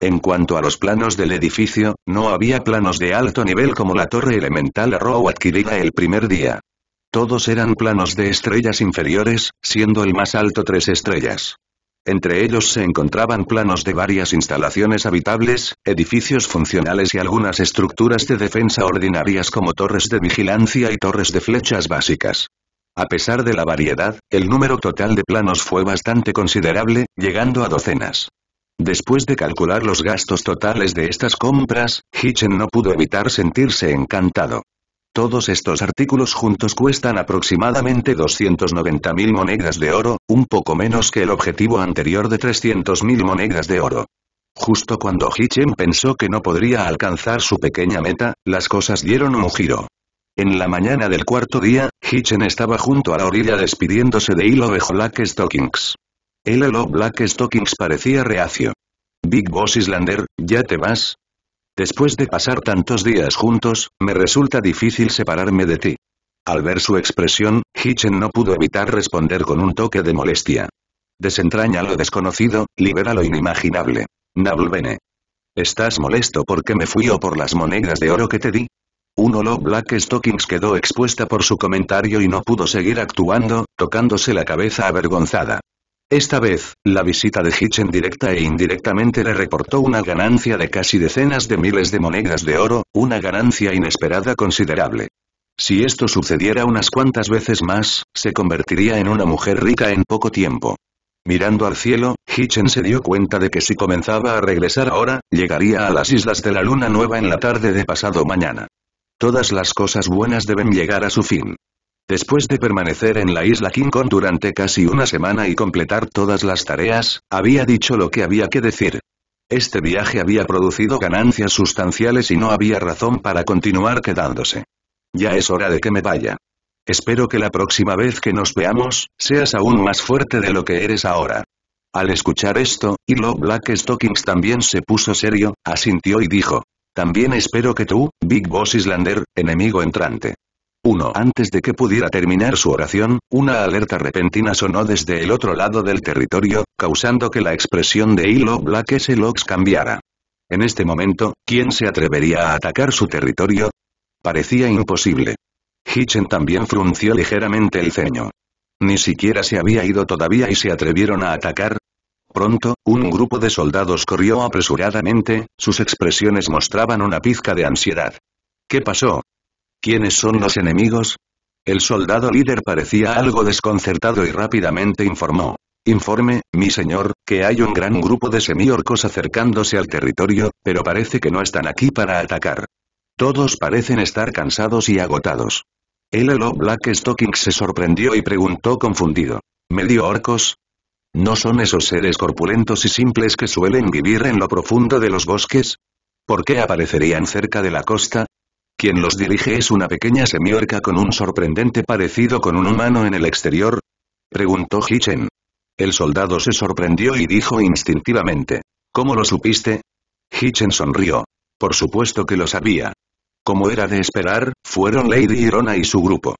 En cuanto a los planos del edificio, no había planos de alto nivel como la torre elemental Row adquirida el primer día. Todos eran planos de estrellas inferiores, siendo el más alto tres estrellas. Entre ellos se encontraban planos de varias instalaciones habitables, edificios funcionales y algunas estructuras de defensa ordinarias como torres de vigilancia y torres de flechas básicas. A pesar de la variedad, el número total de planos fue bastante considerable, llegando a docenas. Después de calcular los gastos totales de estas compras, Hitchen no pudo evitar sentirse encantado. Todos estos artículos juntos cuestan aproximadamente 290.000 monedas de oro, un poco menos que el objetivo anterior de 300.000 monedas de oro. Justo cuando Hichen pensó que no podría alcanzar su pequeña meta, las cosas dieron un giro. En la mañana del cuarto día, Hichen estaba junto a la orilla despidiéndose de Hilo de Black Stockings. El Hilo Black Stockings parecía reacio. Big Boss Islander, ¿ya te vas? Después de pasar tantos días juntos, me resulta difícil separarme de ti. Al ver su expresión, Hitchen no pudo evitar responder con un toque de molestia. Desentraña lo desconocido, libera lo inimaginable. Bene. ¿Estás molesto porque me fui o por las monedas de oro que te di? Un lo Black Stockings quedó expuesta por su comentario y no pudo seguir actuando, tocándose la cabeza avergonzada. Esta vez, la visita de Hitchen directa e indirectamente le reportó una ganancia de casi decenas de miles de monedas de oro, una ganancia inesperada considerable. Si esto sucediera unas cuantas veces más, se convertiría en una mujer rica en poco tiempo. Mirando al cielo, Hitchen se dio cuenta de que si comenzaba a regresar ahora, llegaría a las islas de la luna nueva en la tarde de pasado mañana. Todas las cosas buenas deben llegar a su fin. Después de permanecer en la isla King Kong durante casi una semana y completar todas las tareas, había dicho lo que había que decir. Este viaje había producido ganancias sustanciales y no había razón para continuar quedándose. Ya es hora de que me vaya. Espero que la próxima vez que nos veamos, seas aún más fuerte de lo que eres ahora. Al escuchar esto, Hilo Black Stockings también se puso serio, asintió y dijo. También espero que tú, Big Boss Islander, enemigo entrante. Uno Antes de que pudiera terminar su oración, una alerta repentina sonó desde el otro lado del territorio, causando que la expresión de Hilo Black S. Locks cambiara. En este momento, ¿quién se atrevería a atacar su territorio? Parecía imposible. Hitchen también frunció ligeramente el ceño. Ni siquiera se había ido todavía y se atrevieron a atacar, Pronto, un grupo de soldados corrió apresuradamente, sus expresiones mostraban una pizca de ansiedad. ¿Qué pasó? ¿Quiénes son los enemigos? El soldado líder parecía algo desconcertado y rápidamente informó. Informe, mi señor, que hay un gran grupo de semiorcos acercándose al territorio, pero parece que no están aquí para atacar. Todos parecen estar cansados y agotados. El Elo Black Stocking se sorprendió y preguntó confundido. ¿Medio orcos? ¿No son esos seres corpulentos y simples que suelen vivir en lo profundo de los bosques? ¿Por qué aparecerían cerca de la costa? «¿Quién los dirige es una pequeña semiorca con un sorprendente parecido con un humano en el exterior. Preguntó Hichen. El soldado se sorprendió y dijo instintivamente. ¿Cómo lo supiste? Hichen sonrió. Por supuesto que lo sabía. Como era de esperar, fueron Lady Irona y su grupo.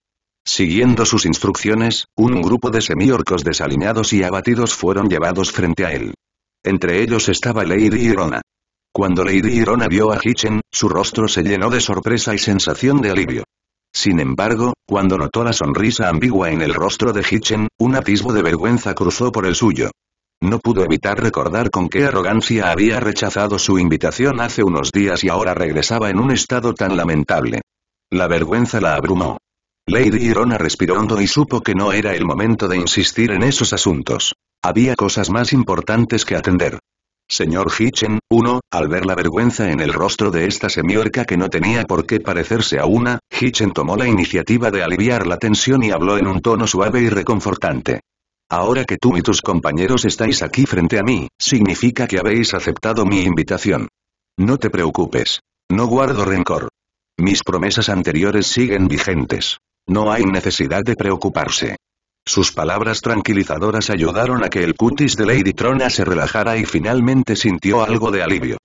Siguiendo sus instrucciones, un grupo de semiorcos desalineados y abatidos fueron llevados frente a él. Entre ellos estaba Lady Irona. Cuando Lady Irona vio a Hitchen, su rostro se llenó de sorpresa y sensación de alivio. Sin embargo, cuando notó la sonrisa ambigua en el rostro de Hitchen, un atisbo de vergüenza cruzó por el suyo. No pudo evitar recordar con qué arrogancia había rechazado su invitación hace unos días y ahora regresaba en un estado tan lamentable. La vergüenza la abrumó. Lady Irona respiró hondo y supo que no era el momento de insistir en esos asuntos. Había cosas más importantes que atender. Señor Hitchen, 1, al ver la vergüenza en el rostro de esta semiorca que no tenía por qué parecerse a una, Hitchen tomó la iniciativa de aliviar la tensión y habló en un tono suave y reconfortante. Ahora que tú y tus compañeros estáis aquí frente a mí, significa que habéis aceptado mi invitación. No te preocupes. No guardo rencor. Mis promesas anteriores siguen vigentes. No hay necesidad de preocuparse. Sus palabras tranquilizadoras ayudaron a que el cutis de Lady Trona se relajara y finalmente sintió algo de alivio.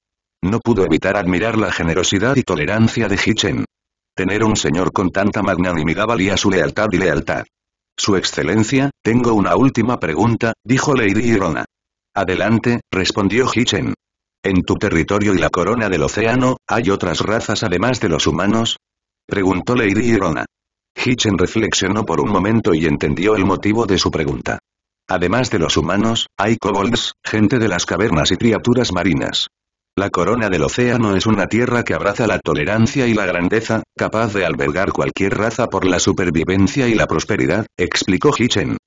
No pudo evitar admirar la generosidad y tolerancia de Hichen. Tener un señor con tanta magnanimidad valía su lealtad y lealtad. Su excelencia, tengo una última pregunta, dijo Lady Trona. Adelante, respondió Hichen. ¿En tu territorio y la corona del océano, hay otras razas además de los humanos? Preguntó Lady Trona. Hitchen reflexionó por un momento y entendió el motivo de su pregunta. Además de los humanos, hay kobolds, gente de las cavernas y criaturas marinas. La corona del océano es una tierra que abraza la tolerancia y la grandeza, capaz de albergar cualquier raza por la supervivencia y la prosperidad, explicó Hitchen.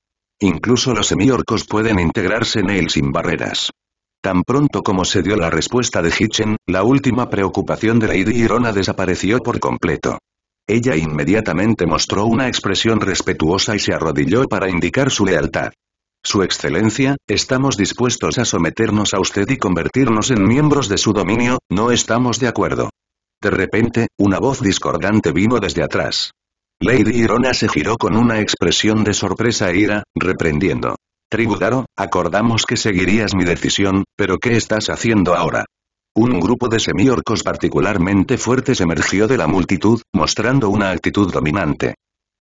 Incluso los semiorcos pueden integrarse en él sin barreras. Tan pronto como se dio la respuesta de Hitchen, la última preocupación de Lady Irona desapareció por completo. Ella inmediatamente mostró una expresión respetuosa y se arrodilló para indicar su lealtad. Su Excelencia, estamos dispuestos a someternos a usted y convertirnos en miembros de su dominio, no estamos de acuerdo. De repente, una voz discordante vino desde atrás. Lady Irona se giró con una expresión de sorpresa e ira, reprendiendo. Tribudaro, acordamos que seguirías mi decisión, pero ¿qué estás haciendo ahora? Un grupo de semiorcos particularmente fuertes emergió de la multitud, mostrando una actitud dominante.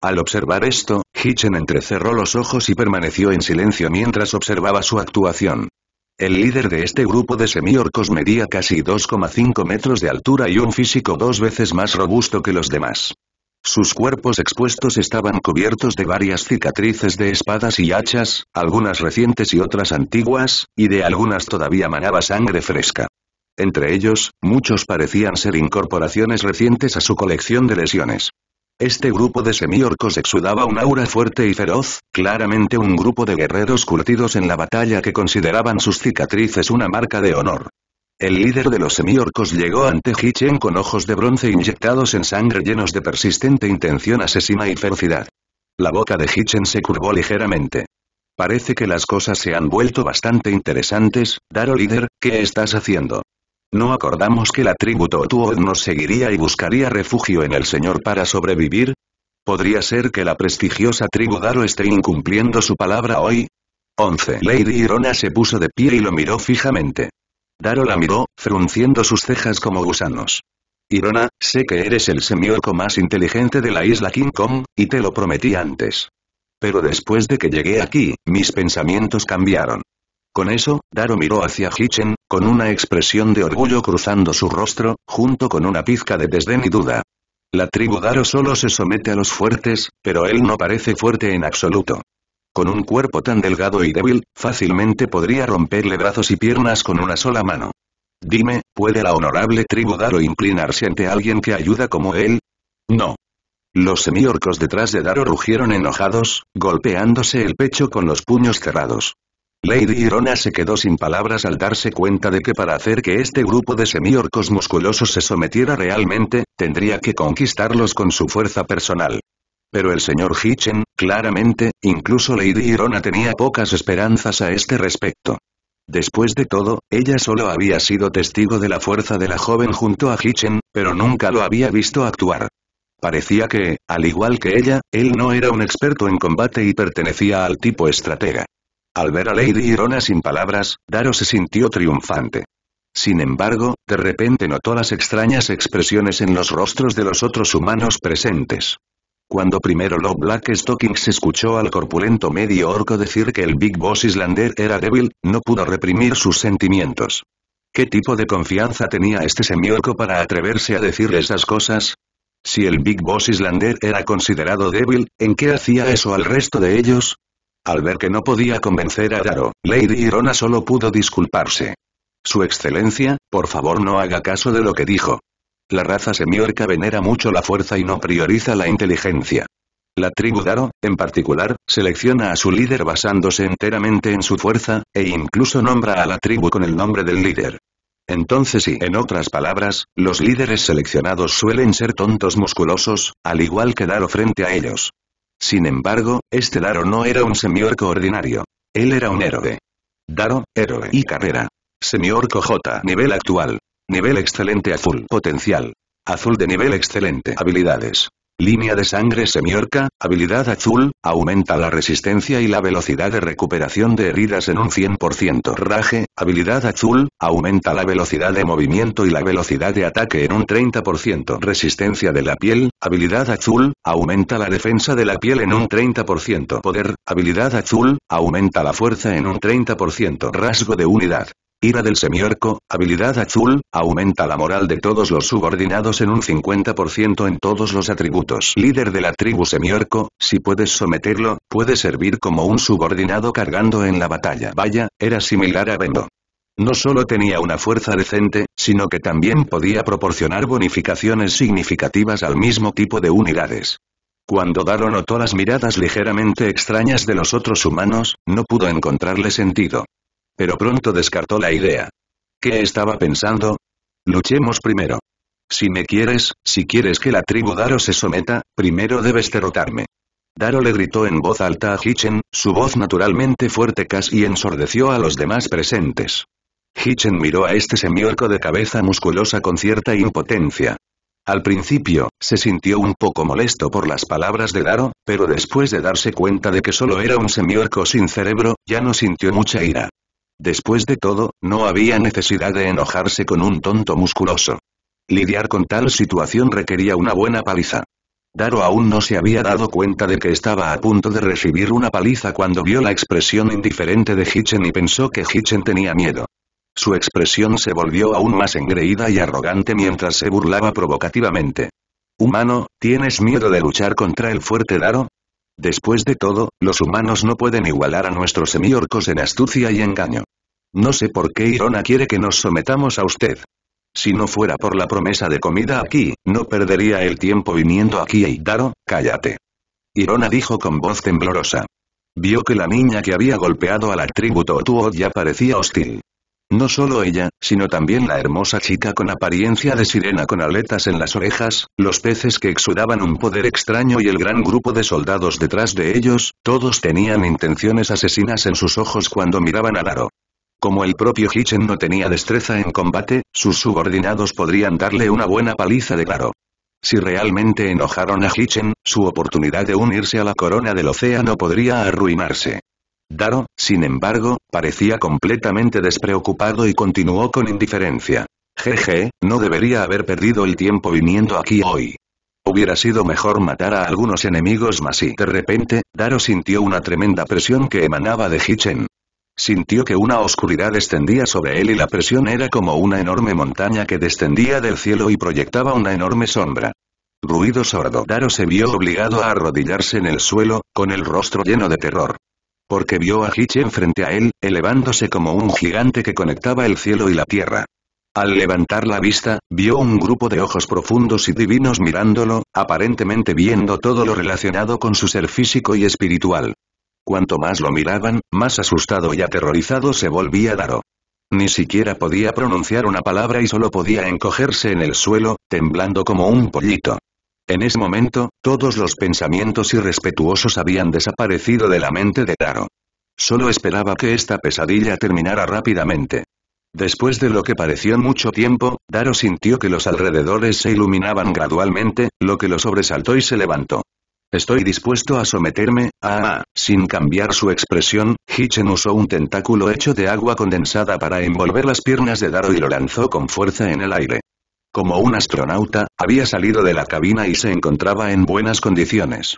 Al observar esto, Hitchen entrecerró los ojos y permaneció en silencio mientras observaba su actuación. El líder de este grupo de semiorcos medía casi 2,5 metros de altura y un físico dos veces más robusto que los demás. Sus cuerpos expuestos estaban cubiertos de varias cicatrices de espadas y hachas, algunas recientes y otras antiguas, y de algunas todavía manaba sangre fresca. Entre ellos, muchos parecían ser incorporaciones recientes a su colección de lesiones. Este grupo de semiorcos exudaba un aura fuerte y feroz, claramente un grupo de guerreros curtidos en la batalla que consideraban sus cicatrices una marca de honor. El líder de los semiorcos llegó ante Hichen con ojos de bronce inyectados en sangre llenos de persistente intención asesina y ferocidad. La boca de Hichen se curvó ligeramente. Parece que las cosas se han vuelto bastante interesantes, Daro líder, ¿qué estás haciendo? No acordamos que la tribu Totuod nos seguiría y buscaría refugio en el Señor para sobrevivir. ¿Podría ser que la prestigiosa tribu Daro esté incumpliendo su palabra hoy? 11. Lady Irona se puso de pie y lo miró fijamente. Daro la miró, frunciendo sus cejas como gusanos. Irona, sé que eres el semiorco más inteligente de la isla King Kong, y te lo prometí antes. Pero después de que llegué aquí, mis pensamientos cambiaron. Con eso, Daro miró hacia Hichen, con una expresión de orgullo cruzando su rostro, junto con una pizca de desdén y duda. La tribu Daro solo se somete a los fuertes, pero él no parece fuerte en absoluto. Con un cuerpo tan delgado y débil, fácilmente podría romperle brazos y piernas con una sola mano. Dime, ¿puede la honorable tribu Daro inclinarse ante alguien que ayuda como él? No. Los semiorcos detrás de Daro rugieron enojados, golpeándose el pecho con los puños cerrados. Lady Irona se quedó sin palabras al darse cuenta de que para hacer que este grupo de semiorcos musculosos se sometiera realmente, tendría que conquistarlos con su fuerza personal. Pero el señor Hitchen, claramente, incluso Lady Irona tenía pocas esperanzas a este respecto. Después de todo, ella solo había sido testigo de la fuerza de la joven junto a Hitchen, pero nunca lo había visto actuar. Parecía que, al igual que ella, él no era un experto en combate y pertenecía al tipo estratega. Al ver a Lady Irona sin palabras, Daro se sintió triunfante. Sin embargo, de repente notó las extrañas expresiones en los rostros de los otros humanos presentes. Cuando primero Lo Black escuchó al corpulento medio orco decir que el Big Boss Islander era débil, no pudo reprimir sus sentimientos. ¿Qué tipo de confianza tenía este semiorco para atreverse a decir esas cosas? Si el Big Boss Islander era considerado débil, ¿en qué hacía eso al resto de ellos? Al ver que no podía convencer a Daro, Lady Irona solo pudo disculparse. Su excelencia, por favor no haga caso de lo que dijo. La raza semiorca venera mucho la fuerza y no prioriza la inteligencia. La tribu Daro, en particular, selecciona a su líder basándose enteramente en su fuerza, e incluso nombra a la tribu con el nombre del líder. Entonces y en otras palabras, los líderes seleccionados suelen ser tontos musculosos, al igual que Daro frente a ellos. Sin embargo, este Daro no era un semiorco ordinario. Él era un héroe. Daro, héroe y carrera. Semiorco J. Nivel actual. Nivel excelente azul. Potencial. Azul de nivel excelente. Habilidades. Línea de sangre semiorca, habilidad azul, aumenta la resistencia y la velocidad de recuperación de heridas en un 100%. Raje, habilidad azul, aumenta la velocidad de movimiento y la velocidad de ataque en un 30%. Resistencia de la piel, habilidad azul, aumenta la defensa de la piel en un 30%. Poder, habilidad azul, aumenta la fuerza en un 30%. Rasgo de unidad, Ira del semiorco, habilidad azul, aumenta la moral de todos los subordinados en un 50% en todos los atributos. Líder de la tribu semiorco, si puedes someterlo, puede servir como un subordinado cargando en la batalla. Vaya, era similar a Bendo. No solo tenía una fuerza decente, sino que también podía proporcionar bonificaciones significativas al mismo tipo de unidades. Cuando Daro notó las miradas ligeramente extrañas de los otros humanos, no pudo encontrarle sentido. Pero pronto descartó la idea. ¿Qué estaba pensando? Luchemos primero. Si me quieres, si quieres que la tribu Daro se someta, primero debes derrotarme. Daro le gritó en voz alta a Hitchen, su voz naturalmente fuerte casi ensordeció a los demás presentes. Hitchen miró a este semiorco de cabeza musculosa con cierta impotencia. Al principio, se sintió un poco molesto por las palabras de Daro, pero después de darse cuenta de que solo era un semiorco sin cerebro, ya no sintió mucha ira. Después de todo, no había necesidad de enojarse con un tonto musculoso. Lidiar con tal situación requería una buena paliza. Daro aún no se había dado cuenta de que estaba a punto de recibir una paliza cuando vio la expresión indiferente de Hitchen y pensó que Hitchen tenía miedo. Su expresión se volvió aún más engreída y arrogante mientras se burlaba provocativamente. Humano, ¿tienes miedo de luchar contra el fuerte Daro? Después de todo, los humanos no pueden igualar a nuestros semiorcos en astucia y engaño. No sé por qué Irona quiere que nos sometamos a usted. Si no fuera por la promesa de comida aquí, no perdería el tiempo viniendo aquí Daro, cállate. Irona dijo con voz temblorosa. Vio que la niña que había golpeado a la tribu Totuo ya parecía hostil. No solo ella, sino también la hermosa chica con apariencia de sirena con aletas en las orejas, los peces que exudaban un poder extraño y el gran grupo de soldados detrás de ellos, todos tenían intenciones asesinas en sus ojos cuando miraban a Daro. Como el propio Hichen no tenía destreza en combate, sus subordinados podrían darle una buena paliza de claro. Si realmente enojaron a Hichen, su oportunidad de unirse a la corona del océano podría arruinarse. Daro, sin embargo, parecía completamente despreocupado y continuó con indiferencia. Jeje, no debería haber perdido el tiempo viniendo aquí hoy. Hubiera sido mejor matar a algunos enemigos más y de repente, Daro sintió una tremenda presión que emanaba de Hichen. Sintió que una oscuridad extendía sobre él y la presión era como una enorme montaña que descendía del cielo y proyectaba una enorme sombra. Ruido sordo. Daro se vio obligado a arrodillarse en el suelo, con el rostro lleno de terror. Porque vio a Hichen frente a él, elevándose como un gigante que conectaba el cielo y la tierra. Al levantar la vista, vio un grupo de ojos profundos y divinos mirándolo, aparentemente viendo todo lo relacionado con su ser físico y espiritual. Cuanto más lo miraban, más asustado y aterrorizado se volvía Daro. Ni siquiera podía pronunciar una palabra y solo podía encogerse en el suelo, temblando como un pollito. En ese momento, todos los pensamientos irrespetuosos habían desaparecido de la mente de Daro. Solo esperaba que esta pesadilla terminara rápidamente. Después de lo que pareció mucho tiempo, Daro sintió que los alrededores se iluminaban gradualmente, lo que lo sobresaltó y se levantó. Estoy dispuesto a someterme, ah, sin cambiar su expresión, Hitchen usó un tentáculo hecho de agua condensada para envolver las piernas de Daro y lo lanzó con fuerza en el aire. Como un astronauta, había salido de la cabina y se encontraba en buenas condiciones.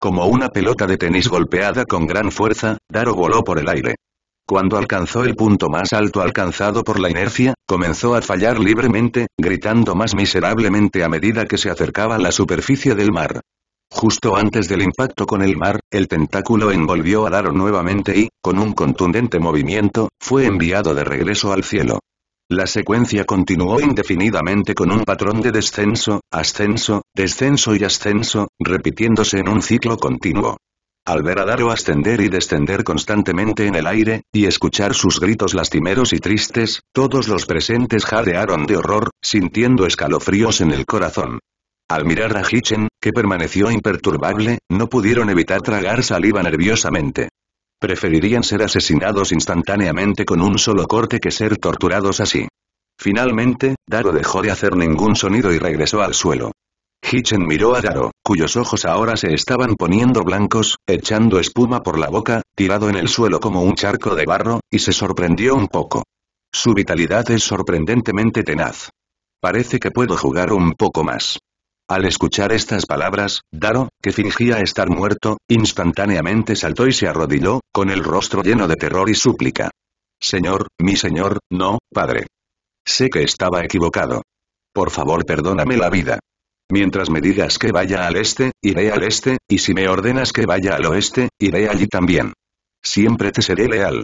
Como una pelota de tenis golpeada con gran fuerza, Daro voló por el aire. Cuando alcanzó el punto más alto alcanzado por la inercia, comenzó a fallar libremente, gritando más miserablemente a medida que se acercaba a la superficie del mar. Justo antes del impacto con el mar, el tentáculo envolvió a Daro nuevamente y, con un contundente movimiento, fue enviado de regreso al cielo. La secuencia continuó indefinidamente con un patrón de descenso, ascenso, descenso y ascenso, repitiéndose en un ciclo continuo. Al ver a Daro ascender y descender constantemente en el aire, y escuchar sus gritos lastimeros y tristes, todos los presentes jadearon de horror, sintiendo escalofríos en el corazón. Al mirar a Hichen, que permaneció imperturbable, no pudieron evitar tragar saliva nerviosamente. Preferirían ser asesinados instantáneamente con un solo corte que ser torturados así. Finalmente, Daro dejó de hacer ningún sonido y regresó al suelo. Hichen miró a Daro, cuyos ojos ahora se estaban poniendo blancos, echando espuma por la boca, tirado en el suelo como un charco de barro, y se sorprendió un poco. Su vitalidad es sorprendentemente tenaz. Parece que puedo jugar un poco más. Al escuchar estas palabras, Daro, que fingía estar muerto, instantáneamente saltó y se arrodilló, con el rostro lleno de terror y súplica. Señor, mi señor, no, padre. Sé que estaba equivocado. Por favor perdóname la vida. Mientras me digas que vaya al este, iré al este, y si me ordenas que vaya al oeste, iré allí también. Siempre te seré leal.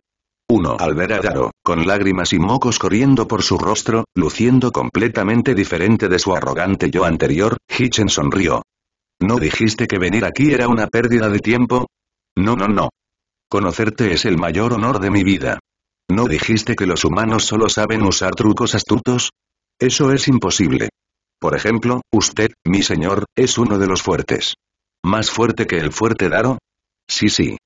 Uno Al ver a Daro, con lágrimas y mocos corriendo por su rostro, luciendo completamente diferente de su arrogante yo anterior, Hitchen sonrió. ¿No dijiste que venir aquí era una pérdida de tiempo? No no no. Conocerte es el mayor honor de mi vida. ¿No dijiste que los humanos solo saben usar trucos astutos? Eso es imposible. Por ejemplo, usted, mi señor, es uno de los fuertes. ¿Más fuerte que el fuerte Daro? Sí sí,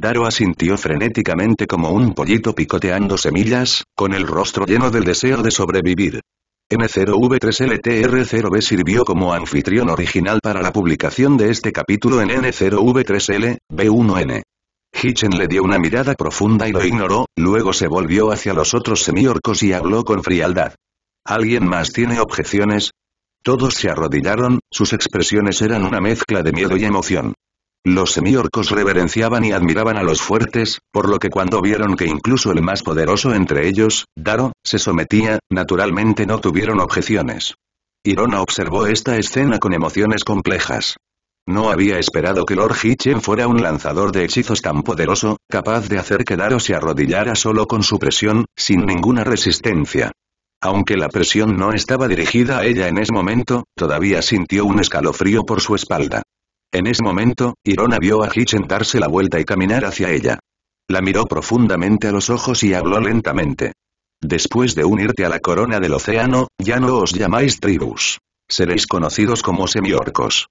Daro asintió frenéticamente como un pollito picoteando semillas, con el rostro lleno del deseo de sobrevivir. N0V3LTR0B sirvió como anfitrión original para la publicación de este capítulo en N0V3L, B1N. Hitchen le dio una mirada profunda y lo ignoró, luego se volvió hacia los otros semiorcos y habló con frialdad. ¿Alguien más tiene objeciones? Todos se arrodillaron, sus expresiones eran una mezcla de miedo y emoción. Los semiorcos reverenciaban y admiraban a los fuertes, por lo que cuando vieron que incluso el más poderoso entre ellos, Daro, se sometía, naturalmente no tuvieron objeciones. Irona observó esta escena con emociones complejas. No había esperado que Lord Hitchen fuera un lanzador de hechizos tan poderoso, capaz de hacer que Daro se arrodillara solo con su presión, sin ninguna resistencia. Aunque la presión no estaba dirigida a ella en ese momento, todavía sintió un escalofrío por su espalda. En ese momento, Irona vio a Hitchen darse la vuelta y caminar hacia ella. La miró profundamente a los ojos y habló lentamente. Después de unirte a la corona del océano, ya no os llamáis tribus. Seréis conocidos como semiorcos.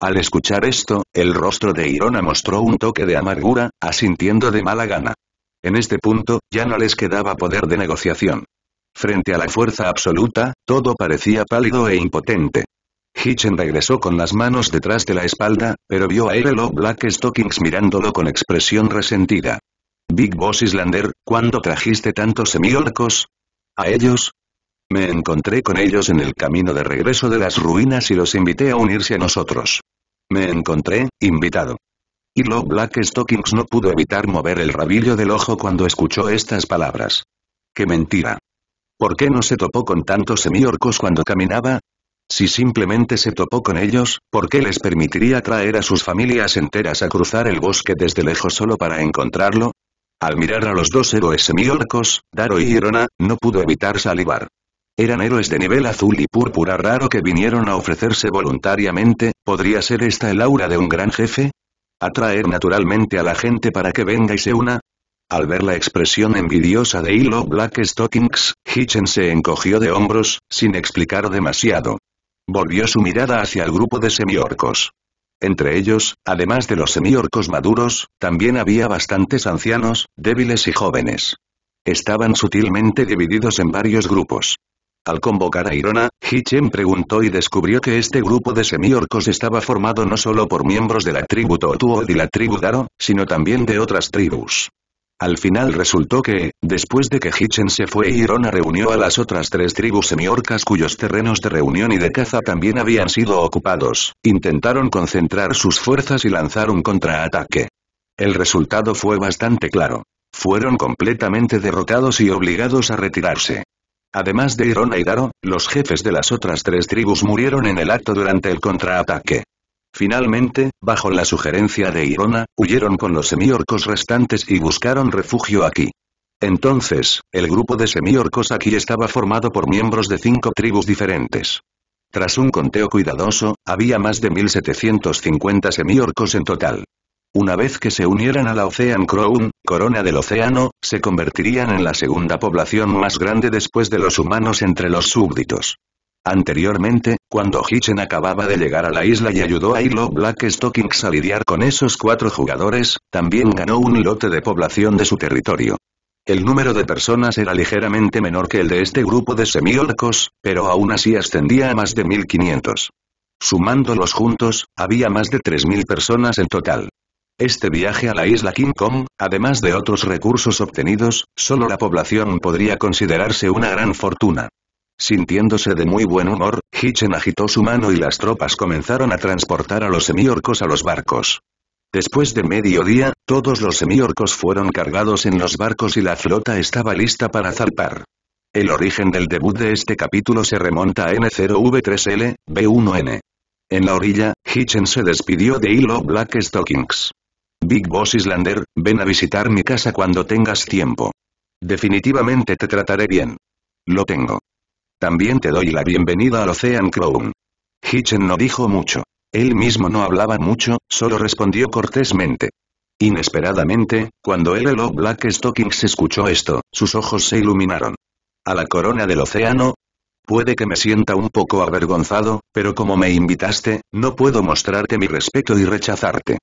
Al escuchar esto, el rostro de Irona mostró un toque de amargura, asintiendo de mala gana. En este punto, ya no les quedaba poder de negociación. Frente a la fuerza absoluta, todo parecía pálido e impotente. Hitchen regresó con las manos detrás de la espalda, pero vio a lo Black Stockings mirándolo con expresión resentida. Big Boss Islander, ¿cuándo trajiste tantos semiorcos? ¿A ellos? Me encontré con ellos en el camino de regreso de las ruinas y los invité a unirse a nosotros. Me encontré, invitado. Y lo Black Stockings no pudo evitar mover el rabillo del ojo cuando escuchó estas palabras. ¡Qué mentira! ¿Por qué no se topó con tantos semiorcos cuando caminaba? Si simplemente se topó con ellos, ¿por qué les permitiría traer a sus familias enteras a cruzar el bosque desde lejos solo para encontrarlo? Al mirar a los dos héroes semiorcos, Daro y Irona, no pudo evitar salivar. Eran héroes de nivel azul y púrpura raro que vinieron a ofrecerse voluntariamente, ¿podría ser esta el aura de un gran jefe? ¿Atraer naturalmente a la gente para que venga y se una? Al ver la expresión envidiosa de Hilo Black Stockings, Hitchen se encogió de hombros, sin explicar demasiado. Volvió su mirada hacia el grupo de semiorcos. Entre ellos, además de los semiorcos maduros, también había bastantes ancianos, débiles y jóvenes. Estaban sutilmente divididos en varios grupos. Al convocar a Irona, Hichen preguntó y descubrió que este grupo de semiorcos estaba formado no solo por miembros de la tribu Totuod y la tribu Daro, sino también de otras tribus. Al final resultó que, después de que Hitchen se fue Irona reunió a las otras tres tribus semiorcas cuyos terrenos de reunión y de caza también habían sido ocupados, intentaron concentrar sus fuerzas y lanzar un contraataque. El resultado fue bastante claro. Fueron completamente derrotados y obligados a retirarse. Además de Irona y Daro, los jefes de las otras tres tribus murieron en el acto durante el contraataque. Finalmente, bajo la sugerencia de Irona, huyeron con los semiorcos restantes y buscaron refugio aquí. Entonces, el grupo de semiorcos aquí estaba formado por miembros de cinco tribus diferentes. Tras un conteo cuidadoso, había más de 1750 semiorcos en total. Una vez que se unieran a la Ocean Crown, corona del océano, se convertirían en la segunda población más grande después de los humanos entre los súbditos. Anteriormente, cuando Hichen acababa de llegar a la isla y ayudó a Hilo Black Stockings a lidiar con esos cuatro jugadores, también ganó un lote de población de su territorio. El número de personas era ligeramente menor que el de este grupo de semiolcos, pero aún así ascendía a más de 1500. Sumándolos juntos, había más de 3000 personas en total. Este viaje a la isla King Kong, además de otros recursos obtenidos, solo la población podría considerarse una gran fortuna. Sintiéndose de muy buen humor, Hitchen agitó su mano y las tropas comenzaron a transportar a los semiorcos a los barcos. Después de mediodía, todos los semiorcos fueron cargados en los barcos y la flota estaba lista para zarpar. El origen del debut de este capítulo se remonta a N0V3L, B1N. En la orilla, Hitchen se despidió de Hilo Black Stockings. Big Boss Islander, ven a visitar mi casa cuando tengas tiempo. Definitivamente te trataré bien. Lo tengo. También te doy la bienvenida al Ocean Clown. Hitchen no dijo mucho. Él mismo no hablaba mucho, solo respondió cortésmente. Inesperadamente, cuando el Blackstockings Black Stockings escuchó esto, sus ojos se iluminaron. ¿A la corona del océano? Puede que me sienta un poco avergonzado, pero como me invitaste, no puedo mostrarte mi respeto y rechazarte.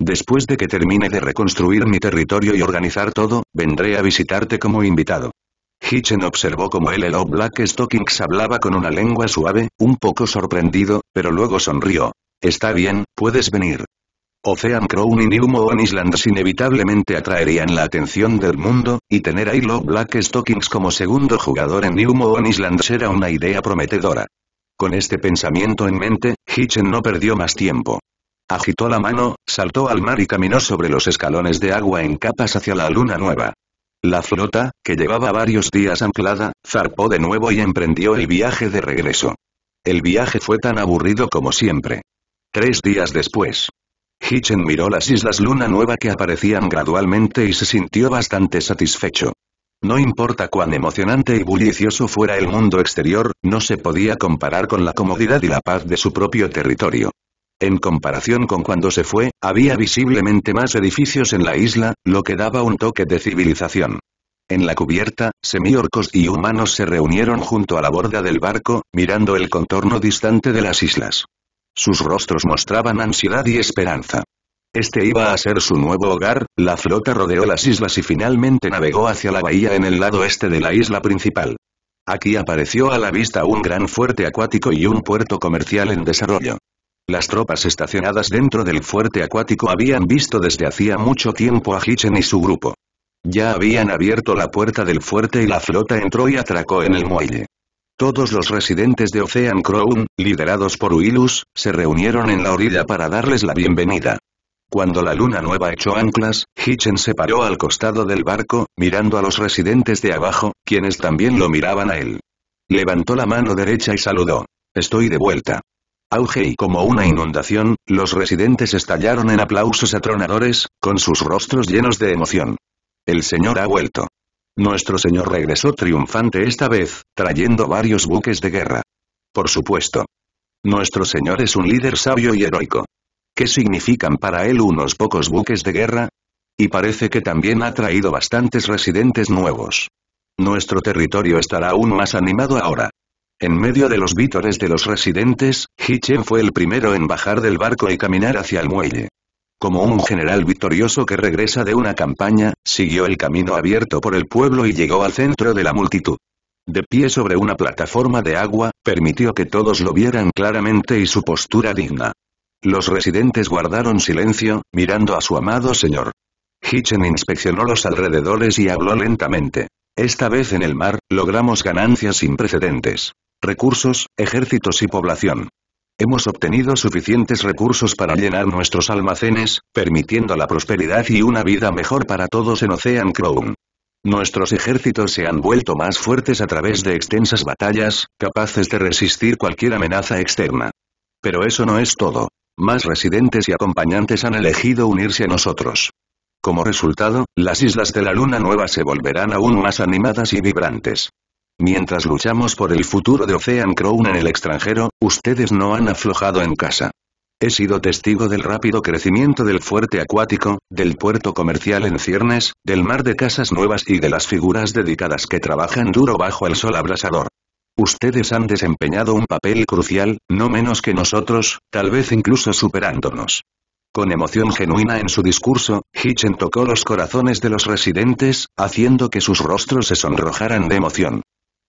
Después de que termine de reconstruir mi territorio y organizar todo, vendré a visitarte como invitado. Hitchen observó cómo el Hello Black Stockings hablaba con una lengua suave, un poco sorprendido, pero luego sonrió. Está bien, puedes venir. Ocean Crown y New Moon Islands inevitablemente atraerían la atención del mundo, y tener a L.O. Black Stockings como segundo jugador en New Moon Islands era una idea prometedora. Con este pensamiento en mente, Hitchen no perdió más tiempo. Agitó la mano, saltó al mar y caminó sobre los escalones de agua en capas hacia la luna nueva. La flota, que llevaba varios días anclada, zarpó de nuevo y emprendió el viaje de regreso. El viaje fue tan aburrido como siempre. Tres días después. Hitchen miró las islas Luna Nueva que aparecían gradualmente y se sintió bastante satisfecho. No importa cuán emocionante y bullicioso fuera el mundo exterior, no se podía comparar con la comodidad y la paz de su propio territorio. En comparación con cuando se fue, había visiblemente más edificios en la isla, lo que daba un toque de civilización. En la cubierta, semiorcos y humanos se reunieron junto a la borda del barco, mirando el contorno distante de las islas. Sus rostros mostraban ansiedad y esperanza. Este iba a ser su nuevo hogar, la flota rodeó las islas y finalmente navegó hacia la bahía en el lado este de la isla principal. Aquí apareció a la vista un gran fuerte acuático y un puerto comercial en desarrollo. Las tropas estacionadas dentro del fuerte acuático habían visto desde hacía mucho tiempo a Hitchen y su grupo. Ya habían abierto la puerta del fuerte y la flota entró y atracó en el muelle. Todos los residentes de Ocean Crown, liderados por Willus, se reunieron en la orilla para darles la bienvenida. Cuando la luna nueva echó anclas, Hitchen se paró al costado del barco, mirando a los residentes de abajo, quienes también lo miraban a él. Levantó la mano derecha y saludó. Estoy de vuelta auge y como una inundación, los residentes estallaron en aplausos atronadores, con sus rostros llenos de emoción. El Señor ha vuelto. Nuestro Señor regresó triunfante esta vez, trayendo varios buques de guerra. Por supuesto. Nuestro Señor es un líder sabio y heroico. ¿Qué significan para él unos pocos buques de guerra? Y parece que también ha traído bastantes residentes nuevos. Nuestro territorio estará aún más animado ahora. En medio de los vítores de los residentes, Hichen fue el primero en bajar del barco y caminar hacia el muelle. Como un general victorioso que regresa de una campaña, siguió el camino abierto por el pueblo y llegó al centro de la multitud. De pie sobre una plataforma de agua, permitió que todos lo vieran claramente y su postura digna. Los residentes guardaron silencio, mirando a su amado señor. Hichen inspeccionó los alrededores y habló lentamente. Esta vez en el mar, logramos ganancias sin precedentes recursos, ejércitos y población. Hemos obtenido suficientes recursos para llenar nuestros almacenes, permitiendo la prosperidad y una vida mejor para todos en Ocean Crown. Nuestros ejércitos se han vuelto más fuertes a través de extensas batallas, capaces de resistir cualquier amenaza externa. Pero eso no es todo. Más residentes y acompañantes han elegido unirse a nosotros. Como resultado, las islas de la Luna Nueva se volverán aún más animadas y vibrantes. Mientras luchamos por el futuro de Ocean Crown en el extranjero, ustedes no han aflojado en casa. He sido testigo del rápido crecimiento del fuerte acuático, del puerto comercial en ciernes, del mar de casas nuevas y de las figuras dedicadas que trabajan duro bajo el sol abrasador. Ustedes han desempeñado un papel crucial, no menos que nosotros, tal vez incluso superándonos. Con emoción genuina en su discurso, Hitchen tocó los corazones de los residentes, haciendo que sus rostros se sonrojaran de emoción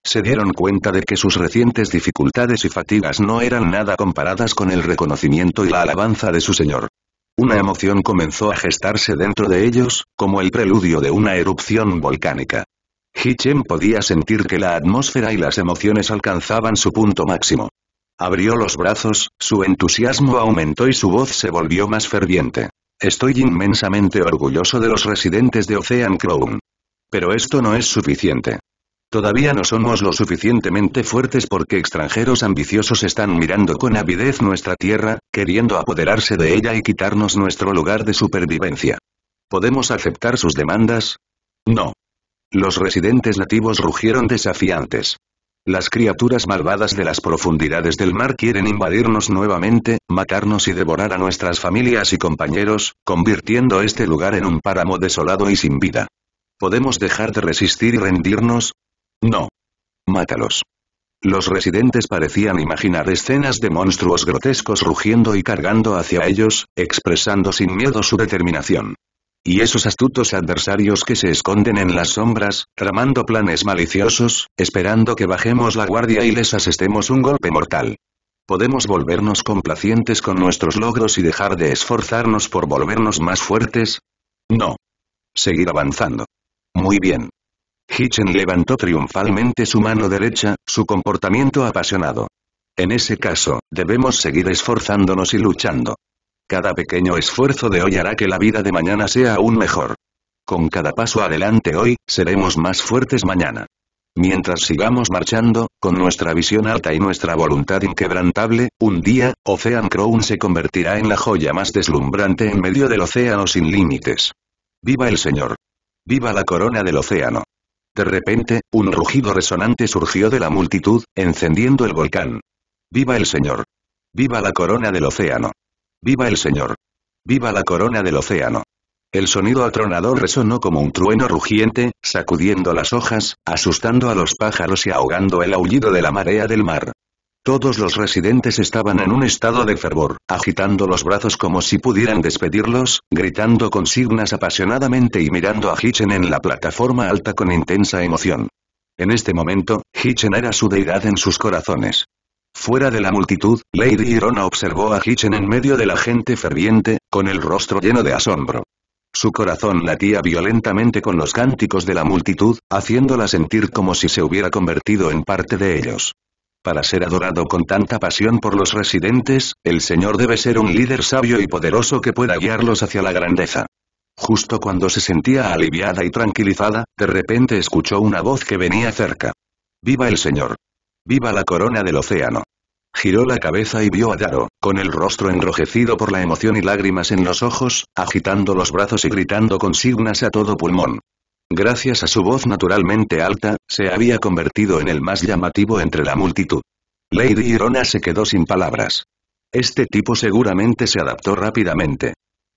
se dieron cuenta de que sus recientes dificultades y fatigas no eran nada comparadas con el reconocimiento y la alabanza de su Señor. Una emoción comenzó a gestarse dentro de ellos, como el preludio de una erupción volcánica. Hichem podía sentir que la atmósfera y las emociones alcanzaban su punto máximo. Abrió los brazos, su entusiasmo aumentó y su voz se volvió más ferviente. Estoy inmensamente orgulloso de los residentes de Ocean Crown. Pero esto no es suficiente. Todavía no somos lo suficientemente fuertes porque extranjeros ambiciosos están mirando con avidez nuestra tierra, queriendo apoderarse de ella y quitarnos nuestro lugar de supervivencia. ¿Podemos aceptar sus demandas? No. Los residentes nativos rugieron desafiantes. Las criaturas malvadas de las profundidades del mar quieren invadirnos nuevamente, matarnos y devorar a nuestras familias y compañeros, convirtiendo este lugar en un páramo desolado y sin vida. ¿Podemos dejar de resistir y rendirnos? No. Mátalos. Los residentes parecían imaginar escenas de monstruos grotescos rugiendo y cargando hacia ellos, expresando sin miedo su determinación. Y esos astutos adversarios que se esconden en las sombras, tramando planes maliciosos, esperando que bajemos la guardia y les asestemos un golpe mortal. Podemos volvernos complacientes con nuestros logros y dejar de esforzarnos por volvernos más fuertes, no. Seguir avanzando. Muy bien. Hitchen levantó triunfalmente su mano derecha, su comportamiento apasionado. En ese caso, debemos seguir esforzándonos y luchando. Cada pequeño esfuerzo de hoy hará que la vida de mañana sea aún mejor. Con cada paso adelante hoy, seremos más fuertes mañana. Mientras sigamos marchando, con nuestra visión alta y nuestra voluntad inquebrantable, un día, Ocean Crown se convertirá en la joya más deslumbrante en medio del océano sin límites. ¡Viva el Señor! ¡Viva la corona del océano! De repente, un rugido resonante surgió de la multitud, encendiendo el volcán. ¡Viva el Señor! ¡Viva la corona del océano! ¡Viva el Señor! ¡Viva la corona del océano! El sonido atronador resonó como un trueno rugiente, sacudiendo las hojas, asustando a los pájaros y ahogando el aullido de la marea del mar. Todos los residentes estaban en un estado de fervor, agitando los brazos como si pudieran despedirlos, gritando consignas apasionadamente y mirando a Hitchen en la plataforma alta con intensa emoción. En este momento, Hitchen era su deidad en sus corazones. Fuera de la multitud, Lady Irona observó a Hitchen en medio de la gente ferviente, con el rostro lleno de asombro. Su corazón latía violentamente con los cánticos de la multitud, haciéndola sentir como si se hubiera convertido en parte de ellos. Para ser adorado con tanta pasión por los residentes, el Señor debe ser un líder sabio y poderoso que pueda guiarlos hacia la grandeza. Justo cuando se sentía aliviada y tranquilizada, de repente escuchó una voz que venía cerca. ¡Viva el Señor! ¡Viva la corona del océano! Giró la cabeza y vio a Daro, con el rostro enrojecido por la emoción y lágrimas en los ojos, agitando los brazos y gritando consignas a todo pulmón. Gracias a su voz naturalmente alta, se había convertido en el más llamativo entre la multitud. Lady Irona se quedó sin palabras. Este tipo seguramente se adaptó rápidamente.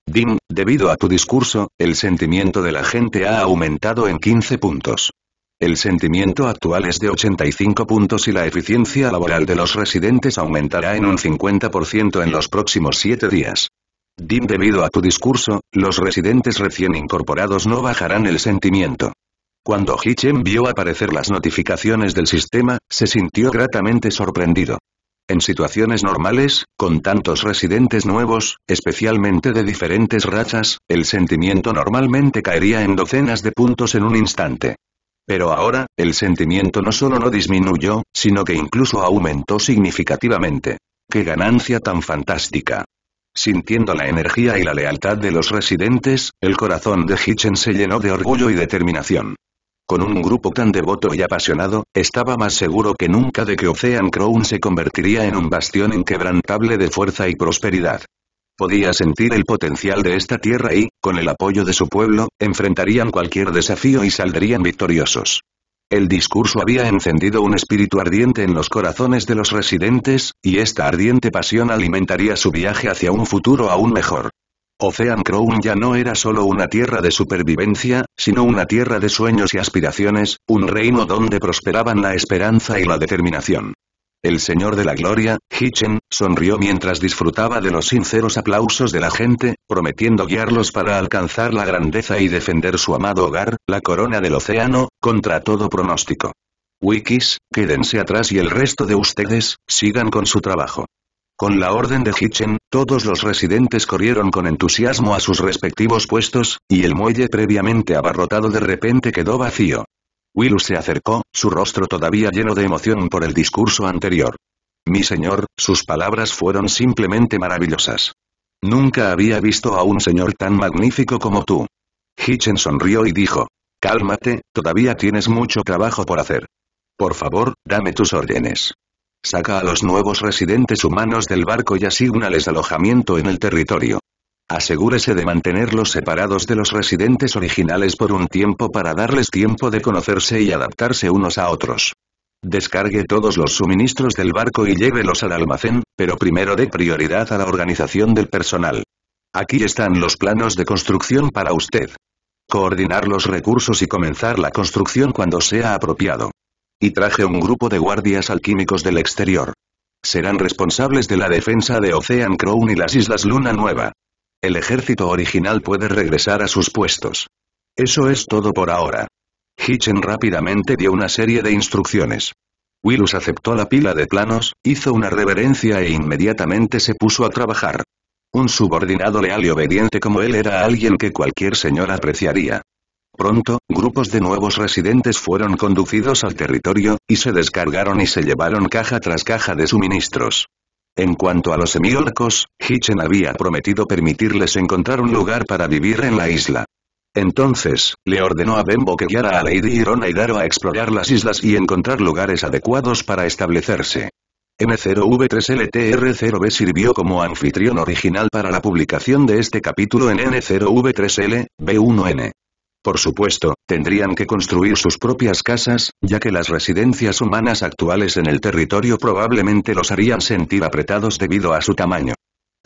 Dim, debido a tu discurso, el sentimiento de la gente ha aumentado en 15 puntos. El sentimiento actual es de 85 puntos y la eficiencia laboral de los residentes aumentará en un 50% en los próximos 7 días. Dim debido a tu discurso, los residentes recién incorporados no bajarán el sentimiento. Cuando Hichem vio aparecer las notificaciones del sistema, se sintió gratamente sorprendido. En situaciones normales, con tantos residentes nuevos, especialmente de diferentes razas, el sentimiento normalmente caería en docenas de puntos en un instante. Pero ahora, el sentimiento no solo no disminuyó, sino que incluso aumentó significativamente. ¡Qué ganancia tan fantástica! Sintiendo la energía y la lealtad de los residentes, el corazón de Hitchen se llenó de orgullo y determinación. Con un grupo tan devoto y apasionado, estaba más seguro que nunca de que Ocean Crown se convertiría en un bastión inquebrantable de fuerza y prosperidad. Podía sentir el potencial de esta tierra y, con el apoyo de su pueblo, enfrentarían cualquier desafío y saldrían victoriosos. El discurso había encendido un espíritu ardiente en los corazones de los residentes, y esta ardiente pasión alimentaría su viaje hacia un futuro aún mejor. Ocean Crown ya no era solo una tierra de supervivencia, sino una tierra de sueños y aspiraciones, un reino donde prosperaban la esperanza y la determinación. El Señor de la Gloria, Hitchen, sonrió mientras disfrutaba de los sinceros aplausos de la gente, prometiendo guiarlos para alcanzar la grandeza y defender su amado hogar, la corona del océano, contra todo pronóstico. Wikis, quédense atrás y el resto de ustedes, sigan con su trabajo. Con la orden de Hitchen, todos los residentes corrieron con entusiasmo a sus respectivos puestos, y el muelle previamente abarrotado de repente quedó vacío. Willow se acercó, su rostro todavía lleno de emoción por el discurso anterior. Mi señor, sus palabras fueron simplemente maravillosas. Nunca había visto a un señor tan magnífico como tú. Hitchen sonrió y dijo. Cálmate, todavía tienes mucho trabajo por hacer. Por favor, dame tus órdenes. Saca a los nuevos residentes humanos del barco y asignales alojamiento en el territorio. Asegúrese de mantenerlos separados de los residentes originales por un tiempo para darles tiempo de conocerse y adaptarse unos a otros. Descargue todos los suministros del barco y llévelos al almacén, pero primero dé prioridad a la organización del personal. Aquí están los planos de construcción para usted. Coordinar los recursos y comenzar la construcción cuando sea apropiado. Y traje un grupo de guardias alquímicos del exterior. Serán responsables de la defensa de Ocean Crown y las Islas Luna Nueva. El ejército original puede regresar a sus puestos. Eso es todo por ahora. Hitchen rápidamente dio una serie de instrucciones. Willus aceptó la pila de planos, hizo una reverencia e inmediatamente se puso a trabajar. Un subordinado leal y obediente como él era alguien que cualquier señor apreciaría. Pronto, grupos de nuevos residentes fueron conducidos al territorio, y se descargaron y se llevaron caja tras caja de suministros. En cuanto a los semiorcos, Hitchen había prometido permitirles encontrar un lugar para vivir en la isla. Entonces, le ordenó a Bembo que guiara a Lady Irona y Daro a explorar las islas y encontrar lugares adecuados para establecerse. N0V3LTR0B sirvió como anfitrión original para la publicación de este capítulo en N0V3L, B1N. Por supuesto, tendrían que construir sus propias casas, ya que las residencias humanas actuales en el territorio probablemente los harían sentir apretados debido a su tamaño.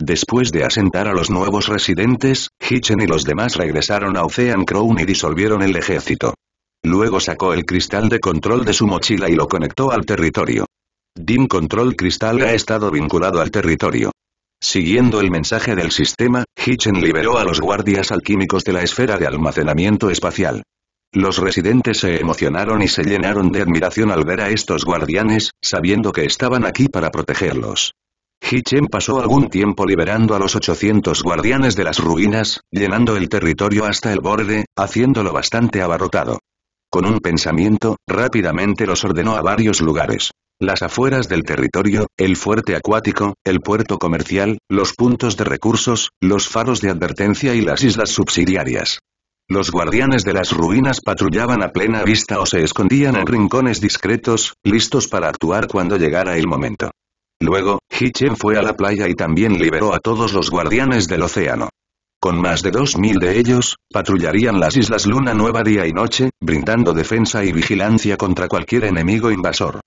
Después de asentar a los nuevos residentes, Hitchen y los demás regresaron a Ocean Crown y disolvieron el ejército. Luego sacó el cristal de control de su mochila y lo conectó al territorio. DIM Control Cristal ha estado vinculado al territorio. Siguiendo el mensaje del sistema, Hitchen liberó a los guardias alquímicos de la esfera de almacenamiento espacial. Los residentes se emocionaron y se llenaron de admiración al ver a estos guardianes, sabiendo que estaban aquí para protegerlos. Hitchen pasó algún tiempo liberando a los 800 guardianes de las ruinas, llenando el territorio hasta el borde, haciéndolo bastante abarrotado. Con un pensamiento, rápidamente los ordenó a varios lugares las afueras del territorio, el fuerte acuático, el puerto comercial, los puntos de recursos, los faros de advertencia y las islas subsidiarias. Los guardianes de las ruinas patrullaban a plena vista o se escondían en rincones discretos, listos para actuar cuando llegara el momento. Luego, Hichen fue a la playa y también liberó a todos los guardianes del océano. Con más de 2.000 de ellos, patrullarían las Islas Luna Nueva día y noche, brindando defensa y vigilancia contra cualquier enemigo invasor.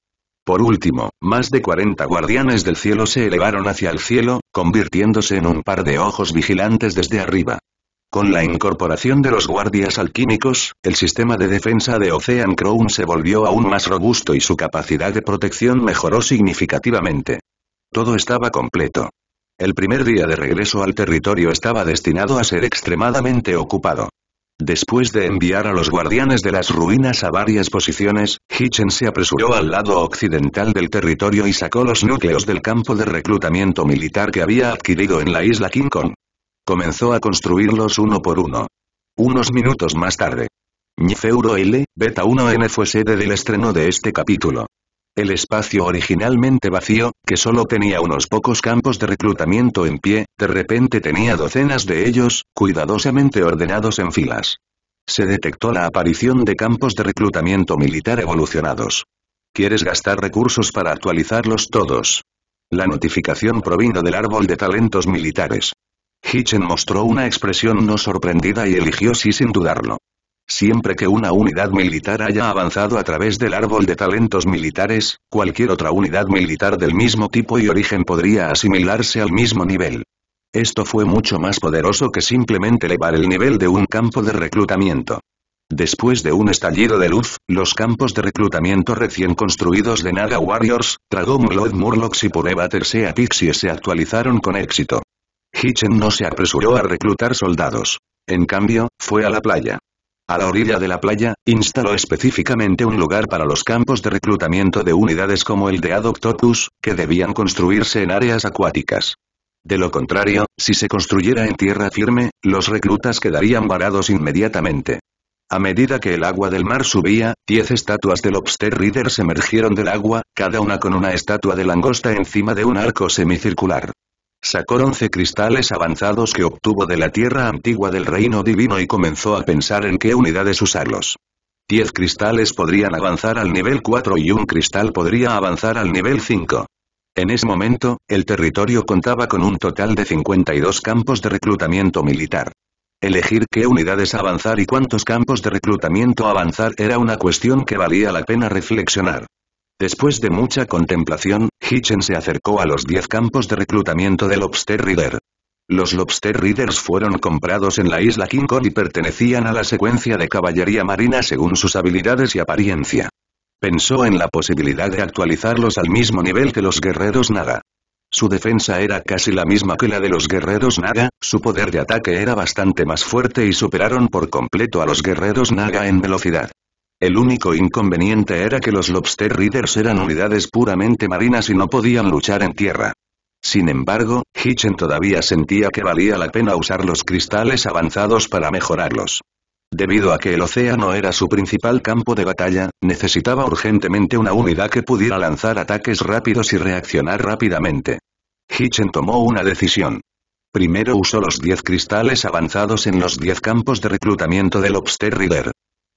Por último, más de 40 guardianes del cielo se elevaron hacia el cielo, convirtiéndose en un par de ojos vigilantes desde arriba. Con la incorporación de los guardias alquímicos, el sistema de defensa de Ocean Crown se volvió aún más robusto y su capacidad de protección mejoró significativamente. Todo estaba completo. El primer día de regreso al territorio estaba destinado a ser extremadamente ocupado. Después de enviar a los guardianes de las ruinas a varias posiciones, Hitchen se apresuró al lado occidental del territorio y sacó los núcleos del campo de reclutamiento militar que había adquirido en la isla King Kong. Comenzó a construirlos uno por uno. Unos minutos más tarde. Nifeuro L, Beta 1N fue sede del estreno de este capítulo. El espacio originalmente vacío, que solo tenía unos pocos campos de reclutamiento en pie, de repente tenía docenas de ellos, cuidadosamente ordenados en filas. Se detectó la aparición de campos de reclutamiento militar evolucionados. ¿Quieres gastar recursos para actualizarlos todos? La notificación provino del árbol de talentos militares. Hitchen mostró una expresión no sorprendida y eligió sí sin dudarlo. Siempre que una unidad militar haya avanzado a través del árbol de talentos militares, cualquier otra unidad militar del mismo tipo y origen podría asimilarse al mismo nivel. Esto fue mucho más poderoso que simplemente elevar el nivel de un campo de reclutamiento. Después de un estallido de luz, los campos de reclutamiento recién construidos de Naga Warriors, tragó Lord Murlocs y Pure Sea Pixies se actualizaron con éxito. Hitchen no se apresuró a reclutar soldados. En cambio, fue a la playa a la orilla de la playa, instaló específicamente un lugar para los campos de reclutamiento de unidades como el de Adoptopus, que debían construirse en áreas acuáticas. De lo contrario, si se construyera en tierra firme, los reclutas quedarían varados inmediatamente. A medida que el agua del mar subía, diez estatuas de Lobster se emergieron del agua, cada una con una estatua de langosta encima de un arco semicircular. Sacó once cristales avanzados que obtuvo de la tierra antigua del reino divino y comenzó a pensar en qué unidades usarlos. Diez cristales podrían avanzar al nivel 4 y un cristal podría avanzar al nivel 5. En ese momento, el territorio contaba con un total de 52 campos de reclutamiento militar. Elegir qué unidades avanzar y cuántos campos de reclutamiento avanzar era una cuestión que valía la pena reflexionar. Después de mucha contemplación, Hitchen se acercó a los 10 campos de reclutamiento de Lobster Reader. Los Lobster Readers fueron comprados en la isla King Kong y pertenecían a la secuencia de caballería marina según sus habilidades y apariencia. Pensó en la posibilidad de actualizarlos al mismo nivel que los guerreros Naga. Su defensa era casi la misma que la de los guerreros Naga, su poder de ataque era bastante más fuerte y superaron por completo a los guerreros Naga en velocidad. El único inconveniente era que los Lobster Readers eran unidades puramente marinas y no podían luchar en tierra. Sin embargo, Hitchen todavía sentía que valía la pena usar los cristales avanzados para mejorarlos. Debido a que el océano era su principal campo de batalla, necesitaba urgentemente una unidad que pudiera lanzar ataques rápidos y reaccionar rápidamente. Hitchen tomó una decisión. Primero usó los 10 cristales avanzados en los 10 campos de reclutamiento del Lobster Rider.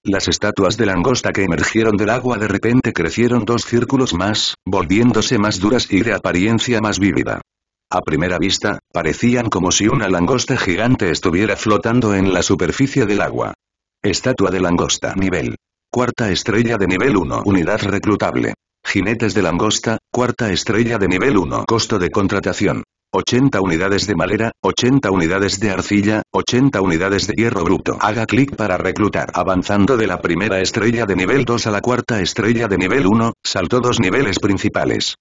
Las estatuas de langosta que emergieron del agua de repente crecieron dos círculos más, volviéndose más duras y de apariencia más vívida. A primera vista, parecían como si una langosta gigante estuviera flotando en la superficie del agua. Estatua de langosta nivel. Cuarta estrella de nivel 1. Unidad reclutable. Jinetes de langosta, cuarta estrella de nivel 1. Costo de contratación. 80 unidades de madera, 80 unidades de arcilla, 80 unidades de hierro bruto. Haga clic para reclutar. Avanzando de la primera estrella de nivel 2 a la cuarta estrella de nivel 1, saltó dos niveles principales.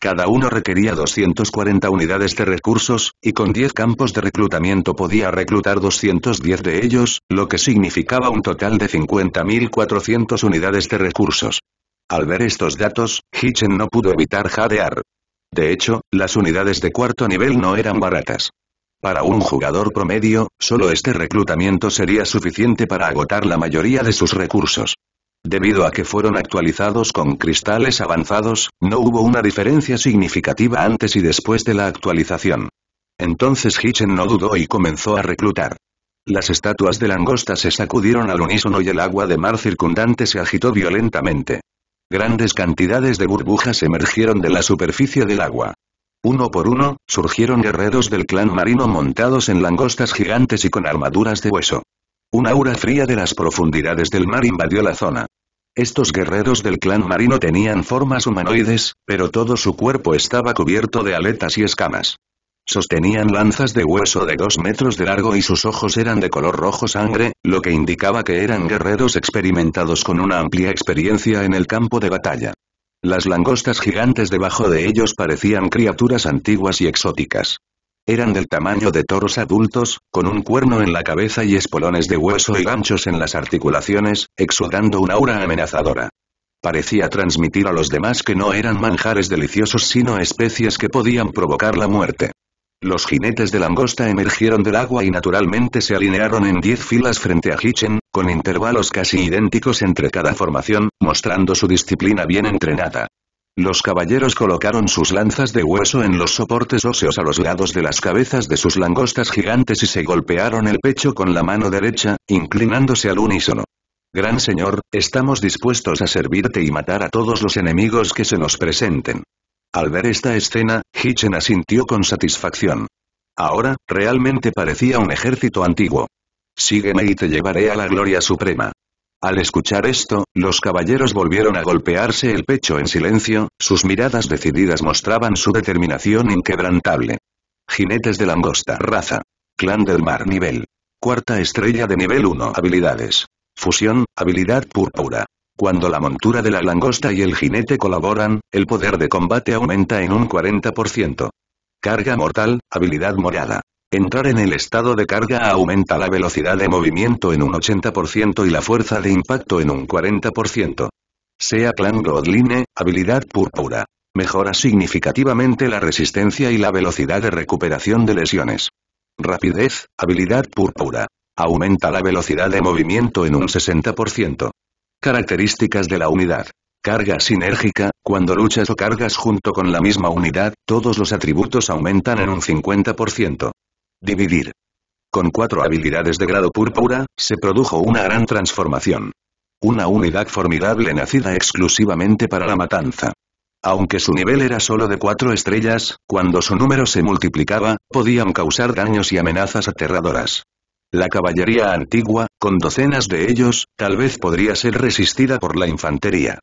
Cada uno requería 240 unidades de recursos, y con 10 campos de reclutamiento podía reclutar 210 de ellos, lo que significaba un total de 50.400 unidades de recursos. Al ver estos datos, Hitchen no pudo evitar jadear. De hecho, las unidades de cuarto nivel no eran baratas. Para un jugador promedio, solo este reclutamiento sería suficiente para agotar la mayoría de sus recursos. Debido a que fueron actualizados con cristales avanzados, no hubo una diferencia significativa antes y después de la actualización. Entonces Hitchen no dudó y comenzó a reclutar. Las estatuas de langosta se sacudieron al unísono y el agua de mar circundante se agitó violentamente. Grandes cantidades de burbujas emergieron de la superficie del agua. Uno por uno, surgieron guerreros del clan marino montados en langostas gigantes y con armaduras de hueso. Una aura fría de las profundidades del mar invadió la zona. Estos guerreros del clan marino tenían formas humanoides, pero todo su cuerpo estaba cubierto de aletas y escamas. Sostenían lanzas de hueso de dos metros de largo y sus ojos eran de color rojo sangre, lo que indicaba que eran guerreros experimentados con una amplia experiencia en el campo de batalla. Las langostas gigantes debajo de ellos parecían criaturas antiguas y exóticas. Eran del tamaño de toros adultos, con un cuerno en la cabeza y espolones de hueso y ganchos en las articulaciones, exudando una aura amenazadora. Parecía transmitir a los demás que no eran manjares deliciosos sino especies que podían provocar la muerte. Los jinetes de langosta emergieron del agua y naturalmente se alinearon en diez filas frente a Hichen, con intervalos casi idénticos entre cada formación, mostrando su disciplina bien entrenada. Los caballeros colocaron sus lanzas de hueso en los soportes óseos a los lados de las cabezas de sus langostas gigantes y se golpearon el pecho con la mano derecha, inclinándose al unísono. Gran Señor, estamos dispuestos a servirte y matar a todos los enemigos que se nos presenten. Al ver esta escena, Hitchen asintió con satisfacción. Ahora, realmente parecía un ejército antiguo. Sígueme y te llevaré a la gloria suprema. Al escuchar esto, los caballeros volvieron a golpearse el pecho en silencio, sus miradas decididas mostraban su determinación inquebrantable. Jinetes de langosta raza. Clan del mar nivel. Cuarta estrella de nivel 1 habilidades. Fusión, habilidad púrpura. Cuando la montura de la langosta y el jinete colaboran, el poder de combate aumenta en un 40%. Carga mortal, habilidad morada. Entrar en el estado de carga aumenta la velocidad de movimiento en un 80% y la fuerza de impacto en un 40%. Sea clan Godline, habilidad púrpura. Mejora significativamente la resistencia y la velocidad de recuperación de lesiones. Rapidez, habilidad púrpura. Aumenta la velocidad de movimiento en un 60% características de la unidad. Carga sinérgica, cuando luchas o cargas junto con la misma unidad, todos los atributos aumentan en un 50%. Dividir. Con cuatro habilidades de grado púrpura, se produjo una gran transformación. Una unidad formidable nacida exclusivamente para la matanza. Aunque su nivel era solo de cuatro estrellas, cuando su número se multiplicaba, podían causar daños y amenazas aterradoras. La caballería antigua, con docenas de ellos, tal vez podría ser resistida por la infantería.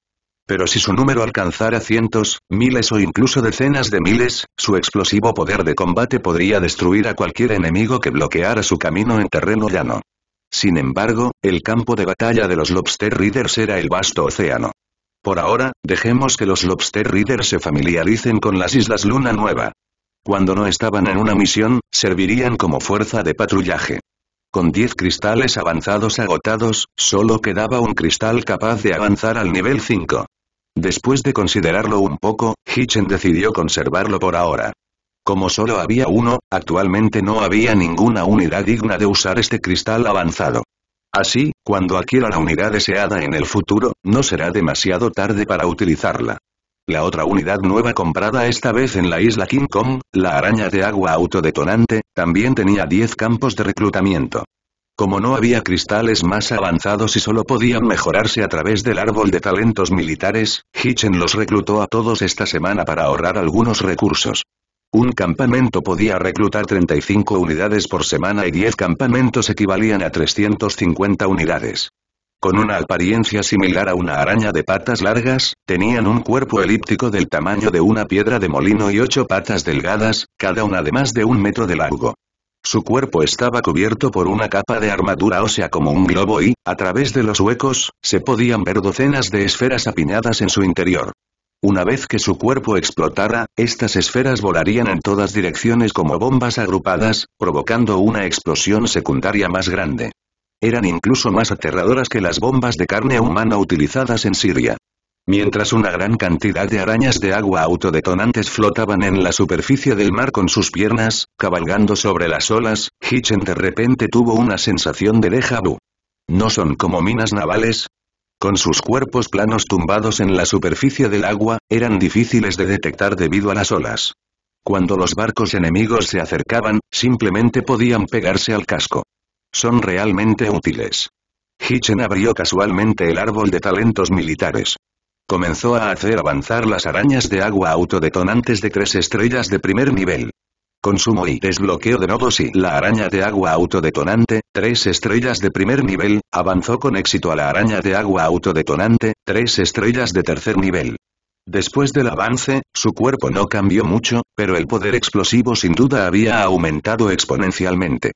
Pero si su número alcanzara cientos, miles o incluso decenas de miles, su explosivo poder de combate podría destruir a cualquier enemigo que bloqueara su camino en terreno llano. Sin embargo, el campo de batalla de los Lobster Readers era el vasto océano. Por ahora, dejemos que los Lobster Readers se familiaricen con las Islas Luna Nueva. Cuando no estaban en una misión, servirían como fuerza de patrullaje. Con 10 cristales avanzados agotados, solo quedaba un cristal capaz de avanzar al nivel 5. Después de considerarlo un poco, Hitchen decidió conservarlo por ahora. Como solo había uno, actualmente no había ninguna unidad digna de usar este cristal avanzado. Así, cuando adquiera la unidad deseada en el futuro, no será demasiado tarde para utilizarla. La otra unidad nueva comprada esta vez en la isla King Kong, la araña de agua autodetonante, también tenía 10 campos de reclutamiento. Como no había cristales más avanzados y solo podían mejorarse a través del árbol de talentos militares, Hitchen los reclutó a todos esta semana para ahorrar algunos recursos. Un campamento podía reclutar 35 unidades por semana y 10 campamentos equivalían a 350 unidades con una apariencia similar a una araña de patas largas, tenían un cuerpo elíptico del tamaño de una piedra de molino y ocho patas delgadas, cada una de más de un metro de largo. Su cuerpo estaba cubierto por una capa de armadura ósea como un globo y, a través de los huecos, se podían ver docenas de esferas apiñadas en su interior. Una vez que su cuerpo explotara, estas esferas volarían en todas direcciones como bombas agrupadas, provocando una explosión secundaria más grande eran incluso más aterradoras que las bombas de carne humana utilizadas en Siria. Mientras una gran cantidad de arañas de agua autodetonantes flotaban en la superficie del mar con sus piernas, cabalgando sobre las olas, Hitchen de repente tuvo una sensación de déjà vu. ¿No son como minas navales? Con sus cuerpos planos tumbados en la superficie del agua, eran difíciles de detectar debido a las olas. Cuando los barcos enemigos se acercaban, simplemente podían pegarse al casco. Son realmente útiles. Hitchen abrió casualmente el árbol de talentos militares. Comenzó a hacer avanzar las arañas de agua autodetonantes de tres estrellas de primer nivel. Consumo y desbloqueo de nodos y la araña de agua autodetonante, tres estrellas de primer nivel, avanzó con éxito a la araña de agua autodetonante, tres estrellas de tercer nivel. Después del avance, su cuerpo no cambió mucho, pero el poder explosivo sin duda había aumentado exponencialmente.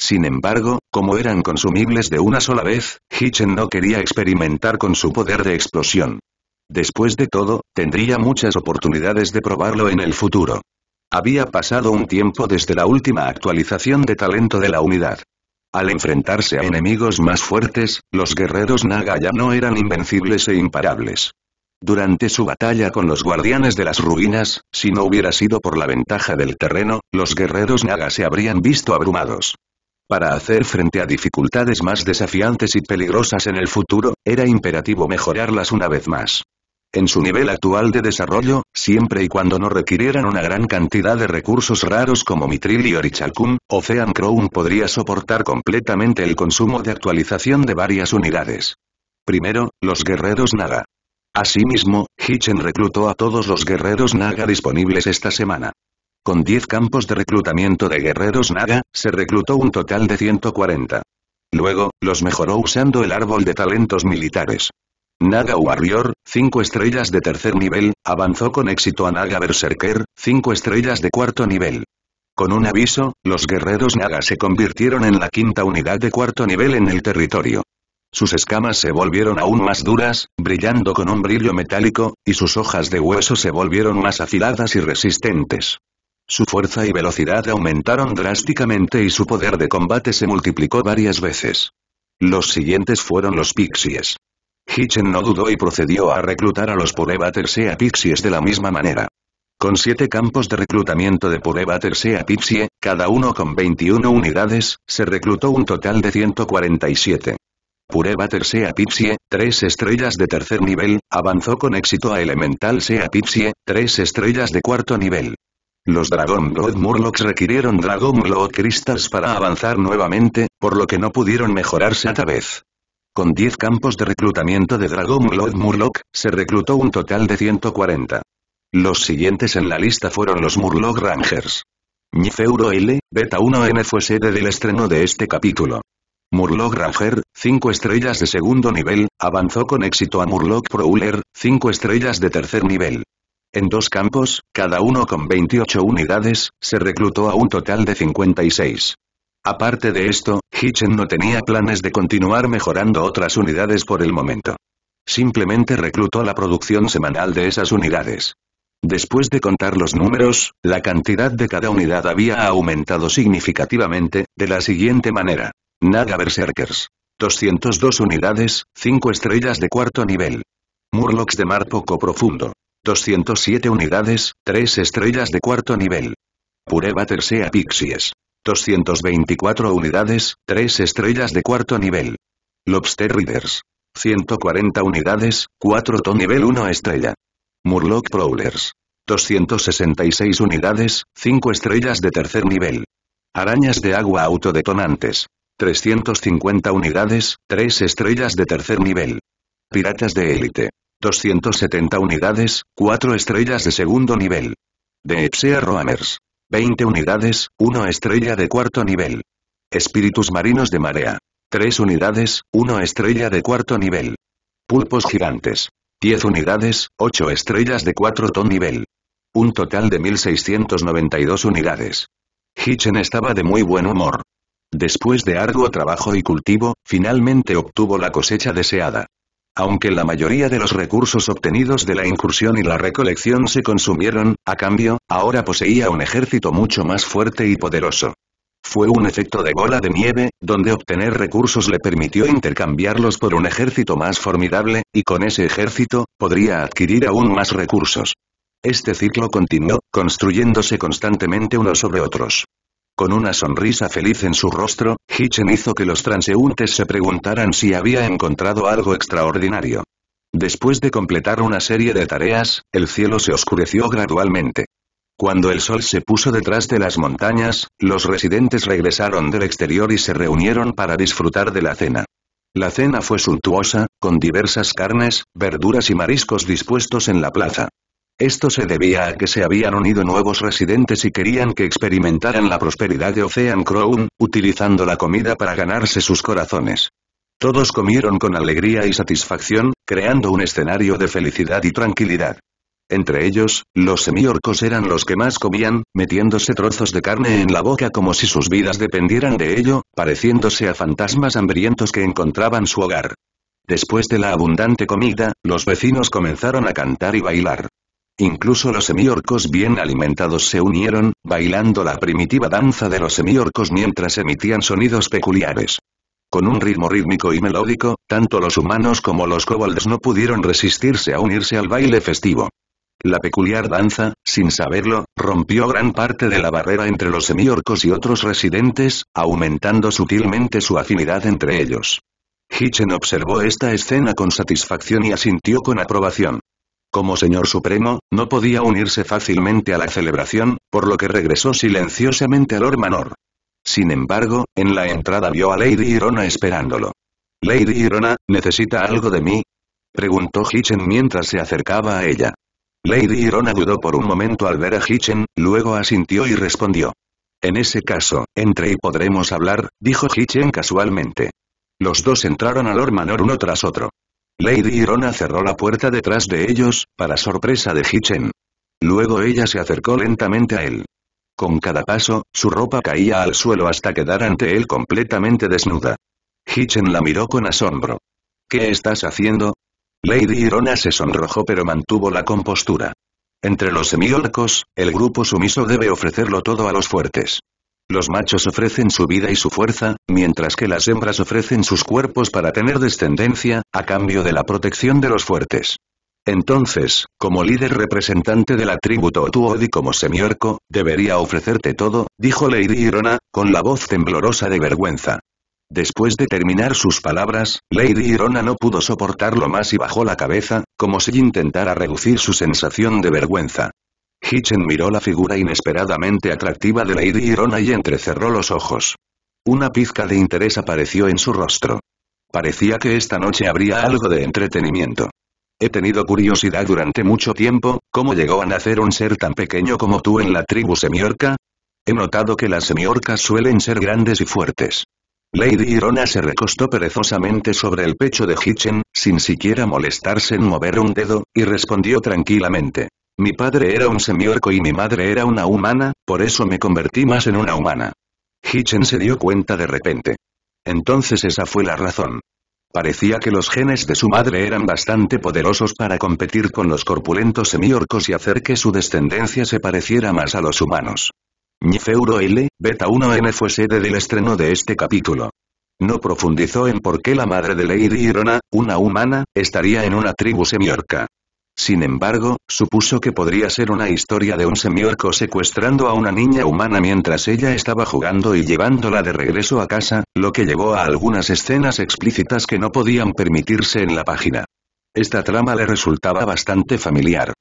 Sin embargo, como eran consumibles de una sola vez, Hitchen no quería experimentar con su poder de explosión. Después de todo, tendría muchas oportunidades de probarlo en el futuro. Había pasado un tiempo desde la última actualización de talento de la unidad. Al enfrentarse a enemigos más fuertes, los guerreros Naga ya no eran invencibles e imparables. Durante su batalla con los guardianes de las ruinas, si no hubiera sido por la ventaja del terreno, los guerreros Naga se habrían visto abrumados. Para hacer frente a dificultades más desafiantes y peligrosas en el futuro, era imperativo mejorarlas una vez más. En su nivel actual de desarrollo, siempre y cuando no requirieran una gran cantidad de recursos raros como Mitril y Orichalcum, Ocean Crown podría soportar completamente el consumo de actualización de varias unidades. Primero, los guerreros Naga. Asimismo, Hitchen reclutó a todos los guerreros Naga disponibles esta semana. Con 10 campos de reclutamiento de guerreros Naga, se reclutó un total de 140. Luego, los mejoró usando el árbol de talentos militares. Naga Warrior, 5 estrellas de tercer nivel, avanzó con éxito a Naga Berserker, 5 estrellas de cuarto nivel. Con un aviso, los guerreros Naga se convirtieron en la quinta unidad de cuarto nivel en el territorio. Sus escamas se volvieron aún más duras, brillando con un brillo metálico, y sus hojas de hueso se volvieron más afiladas y resistentes. Su fuerza y velocidad aumentaron drásticamente y su poder de combate se multiplicó varias veces. Los siguientes fueron los pixies. Hitchen no dudó y procedió a reclutar a los Purebatter Sea Pixies de la misma manera. Con siete campos de reclutamiento de Purebatter Sea Pixie, cada uno con 21 unidades, se reclutó un total de 147. Purebatter Sea Pixie, tres estrellas de tercer nivel, avanzó con éxito a Elemental Sea Pixie, tres estrellas de cuarto nivel. Los Dragon Blood Murlocs requirieron Dragon Blood Crystals para avanzar nuevamente, por lo que no pudieron mejorarse a vez. Con 10 campos de reclutamiento de Dragon Blood Murloc, se reclutó un total de 140. Los siguientes en la lista fueron los Murloc Rangers. Nifeuro L, Beta 1N fue sede del estreno de este capítulo. Murloc Ranger, 5 estrellas de segundo nivel, avanzó con éxito a Murloc Prowler, 5 estrellas de tercer nivel. En dos campos, cada uno con 28 unidades, se reclutó a un total de 56. Aparte de esto, Hitchen no tenía planes de continuar mejorando otras unidades por el momento. Simplemente reclutó la producción semanal de esas unidades. Después de contar los números, la cantidad de cada unidad había aumentado significativamente, de la siguiente manera. Naga Berserkers. 202 unidades, 5 estrellas de cuarto nivel. Murlocs de mar poco profundo. 207 unidades, 3 estrellas de cuarto nivel. Pure Battersea Pixies. 224 unidades, 3 estrellas de cuarto nivel. Lobster Readers. 140 unidades, 4 ton nivel 1 estrella. Murloc Prowlers. 266 unidades, 5 estrellas de tercer nivel. Arañas de agua autodetonantes. 350 unidades, 3 estrellas de tercer nivel. Piratas de élite. 270 unidades, 4 estrellas de segundo nivel. De Epsea Roamers. 20 unidades, 1 estrella de cuarto nivel. Espíritus marinos de marea. 3 unidades, 1 estrella de cuarto nivel. Pulpos gigantes. 10 unidades, 8 estrellas de 4 ton nivel. Un total de 1692 unidades. Hitchen estaba de muy buen humor. Después de arduo trabajo y cultivo, finalmente obtuvo la cosecha deseada. Aunque la mayoría de los recursos obtenidos de la incursión y la recolección se consumieron, a cambio, ahora poseía un ejército mucho más fuerte y poderoso. Fue un efecto de bola de nieve, donde obtener recursos le permitió intercambiarlos por un ejército más formidable, y con ese ejército, podría adquirir aún más recursos. Este ciclo continuó, construyéndose constantemente unos sobre otros. Con una sonrisa feliz en su rostro, Hichen hizo que los transeúntes se preguntaran si había encontrado algo extraordinario. Después de completar una serie de tareas, el cielo se oscureció gradualmente. Cuando el sol se puso detrás de las montañas, los residentes regresaron del exterior y se reunieron para disfrutar de la cena. La cena fue suntuosa, con diversas carnes, verduras y mariscos dispuestos en la plaza. Esto se debía a que se habían unido nuevos residentes y querían que experimentaran la prosperidad de Ocean Crown, utilizando la comida para ganarse sus corazones. Todos comieron con alegría y satisfacción, creando un escenario de felicidad y tranquilidad. Entre ellos, los semiorcos eran los que más comían, metiéndose trozos de carne en la boca como si sus vidas dependieran de ello, pareciéndose a fantasmas hambrientos que encontraban su hogar. Después de la abundante comida, los vecinos comenzaron a cantar y bailar. Incluso los semiorcos bien alimentados se unieron, bailando la primitiva danza de los semiorcos mientras emitían sonidos peculiares. Con un ritmo rítmico y melódico, tanto los humanos como los kobolds no pudieron resistirse a unirse al baile festivo. La peculiar danza, sin saberlo, rompió gran parte de la barrera entre los semiorcos y otros residentes, aumentando sutilmente su afinidad entre ellos. Hitchen observó esta escena con satisfacción y asintió con aprobación. Como señor supremo, no podía unirse fácilmente a la celebración, por lo que regresó silenciosamente al Ormanor. Sin embargo, en la entrada vio a Lady Irona esperándolo. Lady Irona, ¿necesita algo de mí? Preguntó Hitchen mientras se acercaba a ella. Lady Irona dudó por un momento al ver a Hitchen, luego asintió y respondió. En ese caso, entre y podremos hablar, dijo Hitchen casualmente. Los dos entraron al Ormanor uno tras otro. Lady Irona cerró la puerta detrás de ellos, para sorpresa de Hitchen. Luego ella se acercó lentamente a él. Con cada paso, su ropa caía al suelo hasta quedar ante él completamente desnuda. Hitchen la miró con asombro. ¿Qué estás haciendo? Lady Irona se sonrojó pero mantuvo la compostura. Entre los semiorcos, el grupo sumiso debe ofrecerlo todo a los fuertes. Los machos ofrecen su vida y su fuerza, mientras que las hembras ofrecen sus cuerpos para tener descendencia, a cambio de la protección de los fuertes. Entonces, como líder representante de la tribu y como semiorco, debería ofrecerte todo, dijo Lady Irona, con la voz temblorosa de vergüenza. Después de terminar sus palabras, Lady Irona no pudo soportarlo más y bajó la cabeza, como si intentara reducir su sensación de vergüenza. Hitchen miró la figura inesperadamente atractiva de Lady Irona y entrecerró los ojos. Una pizca de interés apareció en su rostro. Parecía que esta noche habría algo de entretenimiento. He tenido curiosidad durante mucho tiempo, ¿cómo llegó a nacer un ser tan pequeño como tú en la tribu semiorca? He notado que las semiorcas suelen ser grandes y fuertes. Lady Irona se recostó perezosamente sobre el pecho de Hitchen, sin siquiera molestarse en mover un dedo, y respondió tranquilamente. Mi padre era un semiorco y mi madre era una humana, por eso me convertí más en una humana. Hitchen se dio cuenta de repente. Entonces esa fue la razón. Parecía que los genes de su madre eran bastante poderosos para competir con los corpulentos semiorcos y hacer que su descendencia se pareciera más a los humanos. Nifeuro L, Beta 1N fue sede del estreno de este capítulo. No profundizó en por qué la madre de Lady Irona, una humana, estaría en una tribu semiorca. Sin embargo, supuso que podría ser una historia de un semiorco secuestrando a una niña humana mientras ella estaba jugando y llevándola de regreso a casa, lo que llevó a algunas escenas explícitas que no podían permitirse en la página. Esta trama le resultaba bastante familiar.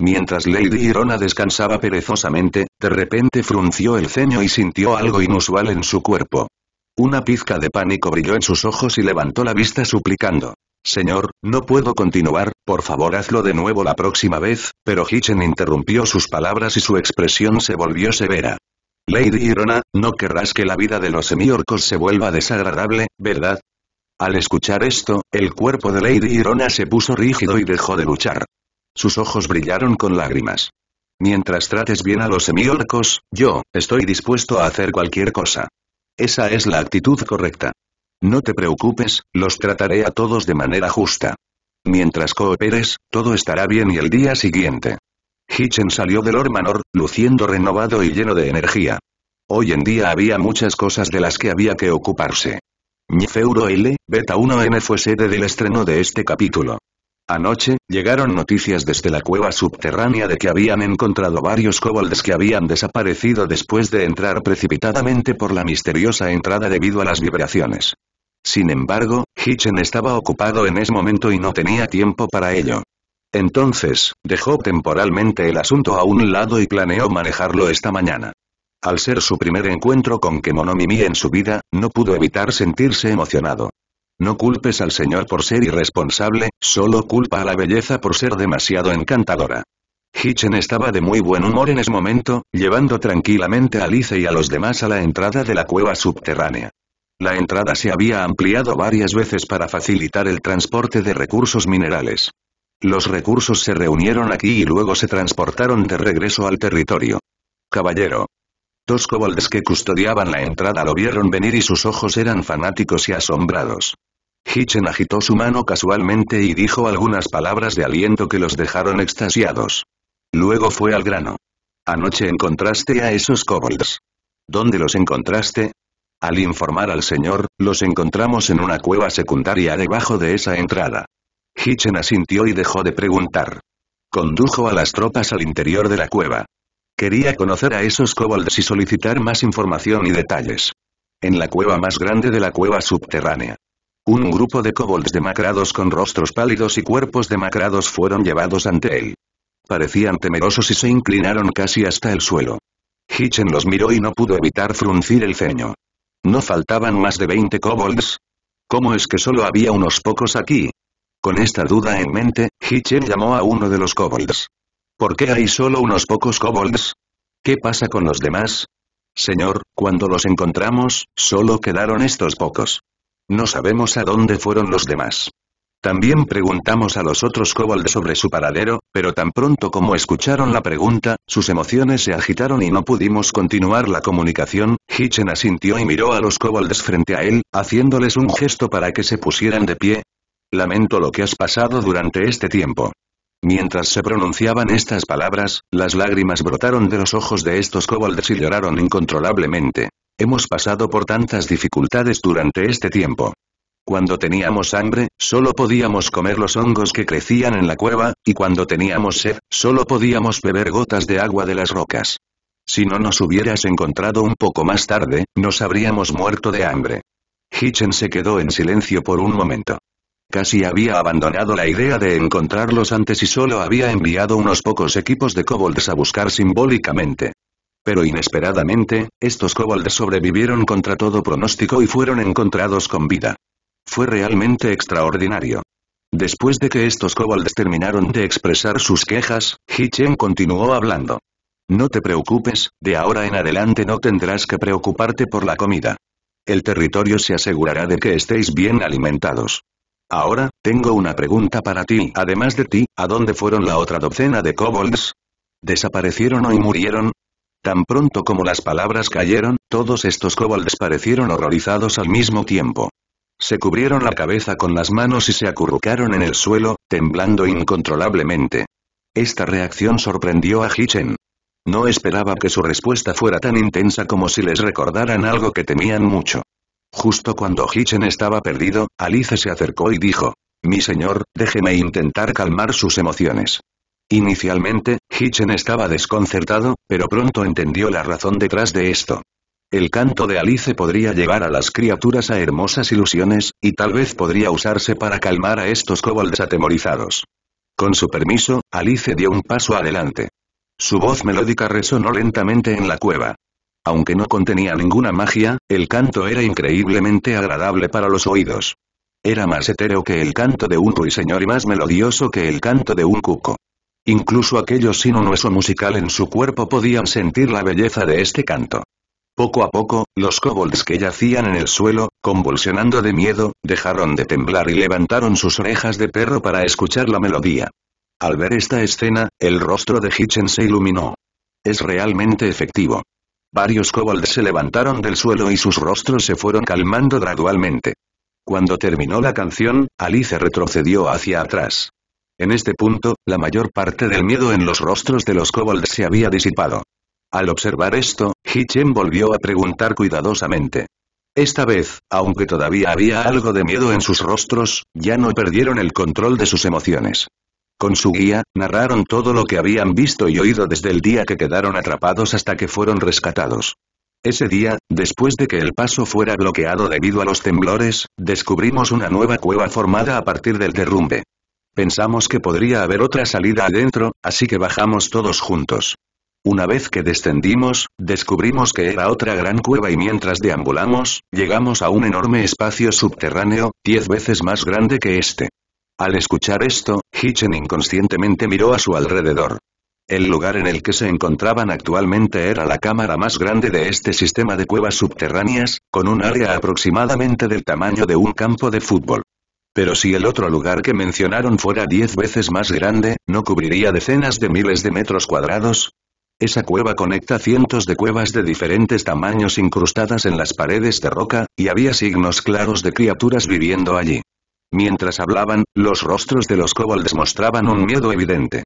Mientras Lady Irona descansaba perezosamente, de repente frunció el ceño y sintió algo inusual en su cuerpo. Una pizca de pánico brilló en sus ojos y levantó la vista suplicando. Señor, no puedo continuar, por favor hazlo de nuevo la próxima vez, pero Hitchen interrumpió sus palabras y su expresión se volvió severa. Lady Irona, no querrás que la vida de los semiorcos se vuelva desagradable, ¿verdad? Al escuchar esto, el cuerpo de Lady Irona se puso rígido y dejó de luchar. Sus ojos brillaron con lágrimas. Mientras trates bien a los semiorcos, yo, estoy dispuesto a hacer cualquier cosa. Esa es la actitud correcta. No te preocupes, los trataré a todos de manera justa. Mientras cooperes, todo estará bien y el día siguiente. Hitchen salió del Ormanor, luciendo renovado y lleno de energía. Hoy en día había muchas cosas de las que había que ocuparse. Nfeuro L, Beta 1N fue sede del estreno de este capítulo. Anoche, llegaron noticias desde la cueva subterránea de que habían encontrado varios kobolds que habían desaparecido después de entrar precipitadamente por la misteriosa entrada debido a las vibraciones. Sin embargo, Hitchen estaba ocupado en ese momento y no tenía tiempo para ello. Entonces, dejó temporalmente el asunto a un lado y planeó manejarlo esta mañana. Al ser su primer encuentro con Kemonomimi en su vida, no pudo evitar sentirse emocionado. No culpes al señor por ser irresponsable, solo culpa a la belleza por ser demasiado encantadora. Hitchen estaba de muy buen humor en ese momento, llevando tranquilamente a Alice y a los demás a la entrada de la cueva subterránea. La entrada se había ampliado varias veces para facilitar el transporte de recursos minerales. Los recursos se reunieron aquí y luego se transportaron de regreso al territorio. Caballero, Dos kobolds que custodiaban la entrada lo vieron venir y sus ojos eran fanáticos y asombrados. Hitchen agitó su mano casualmente y dijo algunas palabras de aliento que los dejaron extasiados. Luego fue al grano. Anoche encontraste a esos kobolds. ¿Dónde los encontraste? Al informar al señor, los encontramos en una cueva secundaria debajo de esa entrada. Hitchen asintió y dejó de preguntar. Condujo a las tropas al interior de la cueva. Quería conocer a esos kobolds y solicitar más información y detalles. En la cueva más grande de la cueva subterránea. Un grupo de kobolds demacrados con rostros pálidos y cuerpos demacrados fueron llevados ante él. Parecían temerosos y se inclinaron casi hasta el suelo. Hitchen los miró y no pudo evitar fruncir el ceño. ¿No faltaban más de 20 kobolds? ¿Cómo es que solo había unos pocos aquí? Con esta duda en mente, Hitchen llamó a uno de los kobolds. ¿Por qué hay solo unos pocos kobolds? ¿Qué pasa con los demás? Señor, cuando los encontramos, solo quedaron estos pocos. No sabemos a dónde fueron los demás. También preguntamos a los otros kobolds sobre su paradero, pero tan pronto como escucharon la pregunta, sus emociones se agitaron y no pudimos continuar la comunicación, Hitchen asintió y miró a los kobolds frente a él, haciéndoles un gesto para que se pusieran de pie. Lamento lo que has pasado durante este tiempo. Mientras se pronunciaban estas palabras, las lágrimas brotaron de los ojos de estos kobolds y lloraron incontrolablemente. Hemos pasado por tantas dificultades durante este tiempo. Cuando teníamos hambre, solo podíamos comer los hongos que crecían en la cueva, y cuando teníamos sed, solo podíamos beber gotas de agua de las rocas. Si no nos hubieras encontrado un poco más tarde, nos habríamos muerto de hambre. Hitchen se quedó en silencio por un momento. Casi había abandonado la idea de encontrarlos antes y solo había enviado unos pocos equipos de kobolds a buscar simbólicamente. Pero inesperadamente, estos kobolds sobrevivieron contra todo pronóstico y fueron encontrados con vida. Fue realmente extraordinario. Después de que estos kobolds terminaron de expresar sus quejas, Hichen continuó hablando. No te preocupes, de ahora en adelante no tendrás que preocuparte por la comida. El territorio se asegurará de que estéis bien alimentados. Ahora, tengo una pregunta para ti. Además de ti, ¿a dónde fueron la otra docena de kobolds? ¿Desaparecieron o murieron? Tan pronto como las palabras cayeron, todos estos kobolds parecieron horrorizados al mismo tiempo. Se cubrieron la cabeza con las manos y se acurrucaron en el suelo, temblando incontrolablemente. Esta reacción sorprendió a Hichen. No esperaba que su respuesta fuera tan intensa como si les recordaran algo que temían mucho. Justo cuando Hitchen estaba perdido, Alice se acercó y dijo, «Mi señor, déjeme intentar calmar sus emociones». Inicialmente, Hitchen estaba desconcertado, pero pronto entendió la razón detrás de esto. El canto de Alice podría llevar a las criaturas a hermosas ilusiones, y tal vez podría usarse para calmar a estos kobolds atemorizados. Con su permiso, Alice dio un paso adelante. Su voz melódica resonó lentamente en la cueva. Aunque no contenía ninguna magia, el canto era increíblemente agradable para los oídos. Era más etéreo que el canto de un ruiseñor y más melodioso que el canto de un cuco. Incluso aquellos sin un hueso musical en su cuerpo podían sentir la belleza de este canto. Poco a poco, los kobolds que yacían en el suelo, convulsionando de miedo, dejaron de temblar y levantaron sus orejas de perro para escuchar la melodía. Al ver esta escena, el rostro de Hitchen se iluminó. Es realmente efectivo. Varios kobolds se levantaron del suelo y sus rostros se fueron calmando gradualmente. Cuando terminó la canción, Alice retrocedió hacia atrás. En este punto, la mayor parte del miedo en los rostros de los kobolds se había disipado. Al observar esto, Hichem volvió a preguntar cuidadosamente. Esta vez, aunque todavía había algo de miedo en sus rostros, ya no perdieron el control de sus emociones. Con su guía, narraron todo lo que habían visto y oído desde el día que quedaron atrapados hasta que fueron rescatados. Ese día, después de que el paso fuera bloqueado debido a los temblores, descubrimos una nueva cueva formada a partir del derrumbe. Pensamos que podría haber otra salida adentro, así que bajamos todos juntos. Una vez que descendimos, descubrimos que era otra gran cueva y mientras deambulamos, llegamos a un enorme espacio subterráneo, diez veces más grande que este. Al escuchar esto, Hitchen inconscientemente miró a su alrededor. El lugar en el que se encontraban actualmente era la cámara más grande de este sistema de cuevas subterráneas, con un área aproximadamente del tamaño de un campo de fútbol. Pero si el otro lugar que mencionaron fuera diez veces más grande, ¿no cubriría decenas de miles de metros cuadrados? Esa cueva conecta cientos de cuevas de diferentes tamaños incrustadas en las paredes de roca, y había signos claros de criaturas viviendo allí. Mientras hablaban, los rostros de los kobolds mostraban un miedo evidente.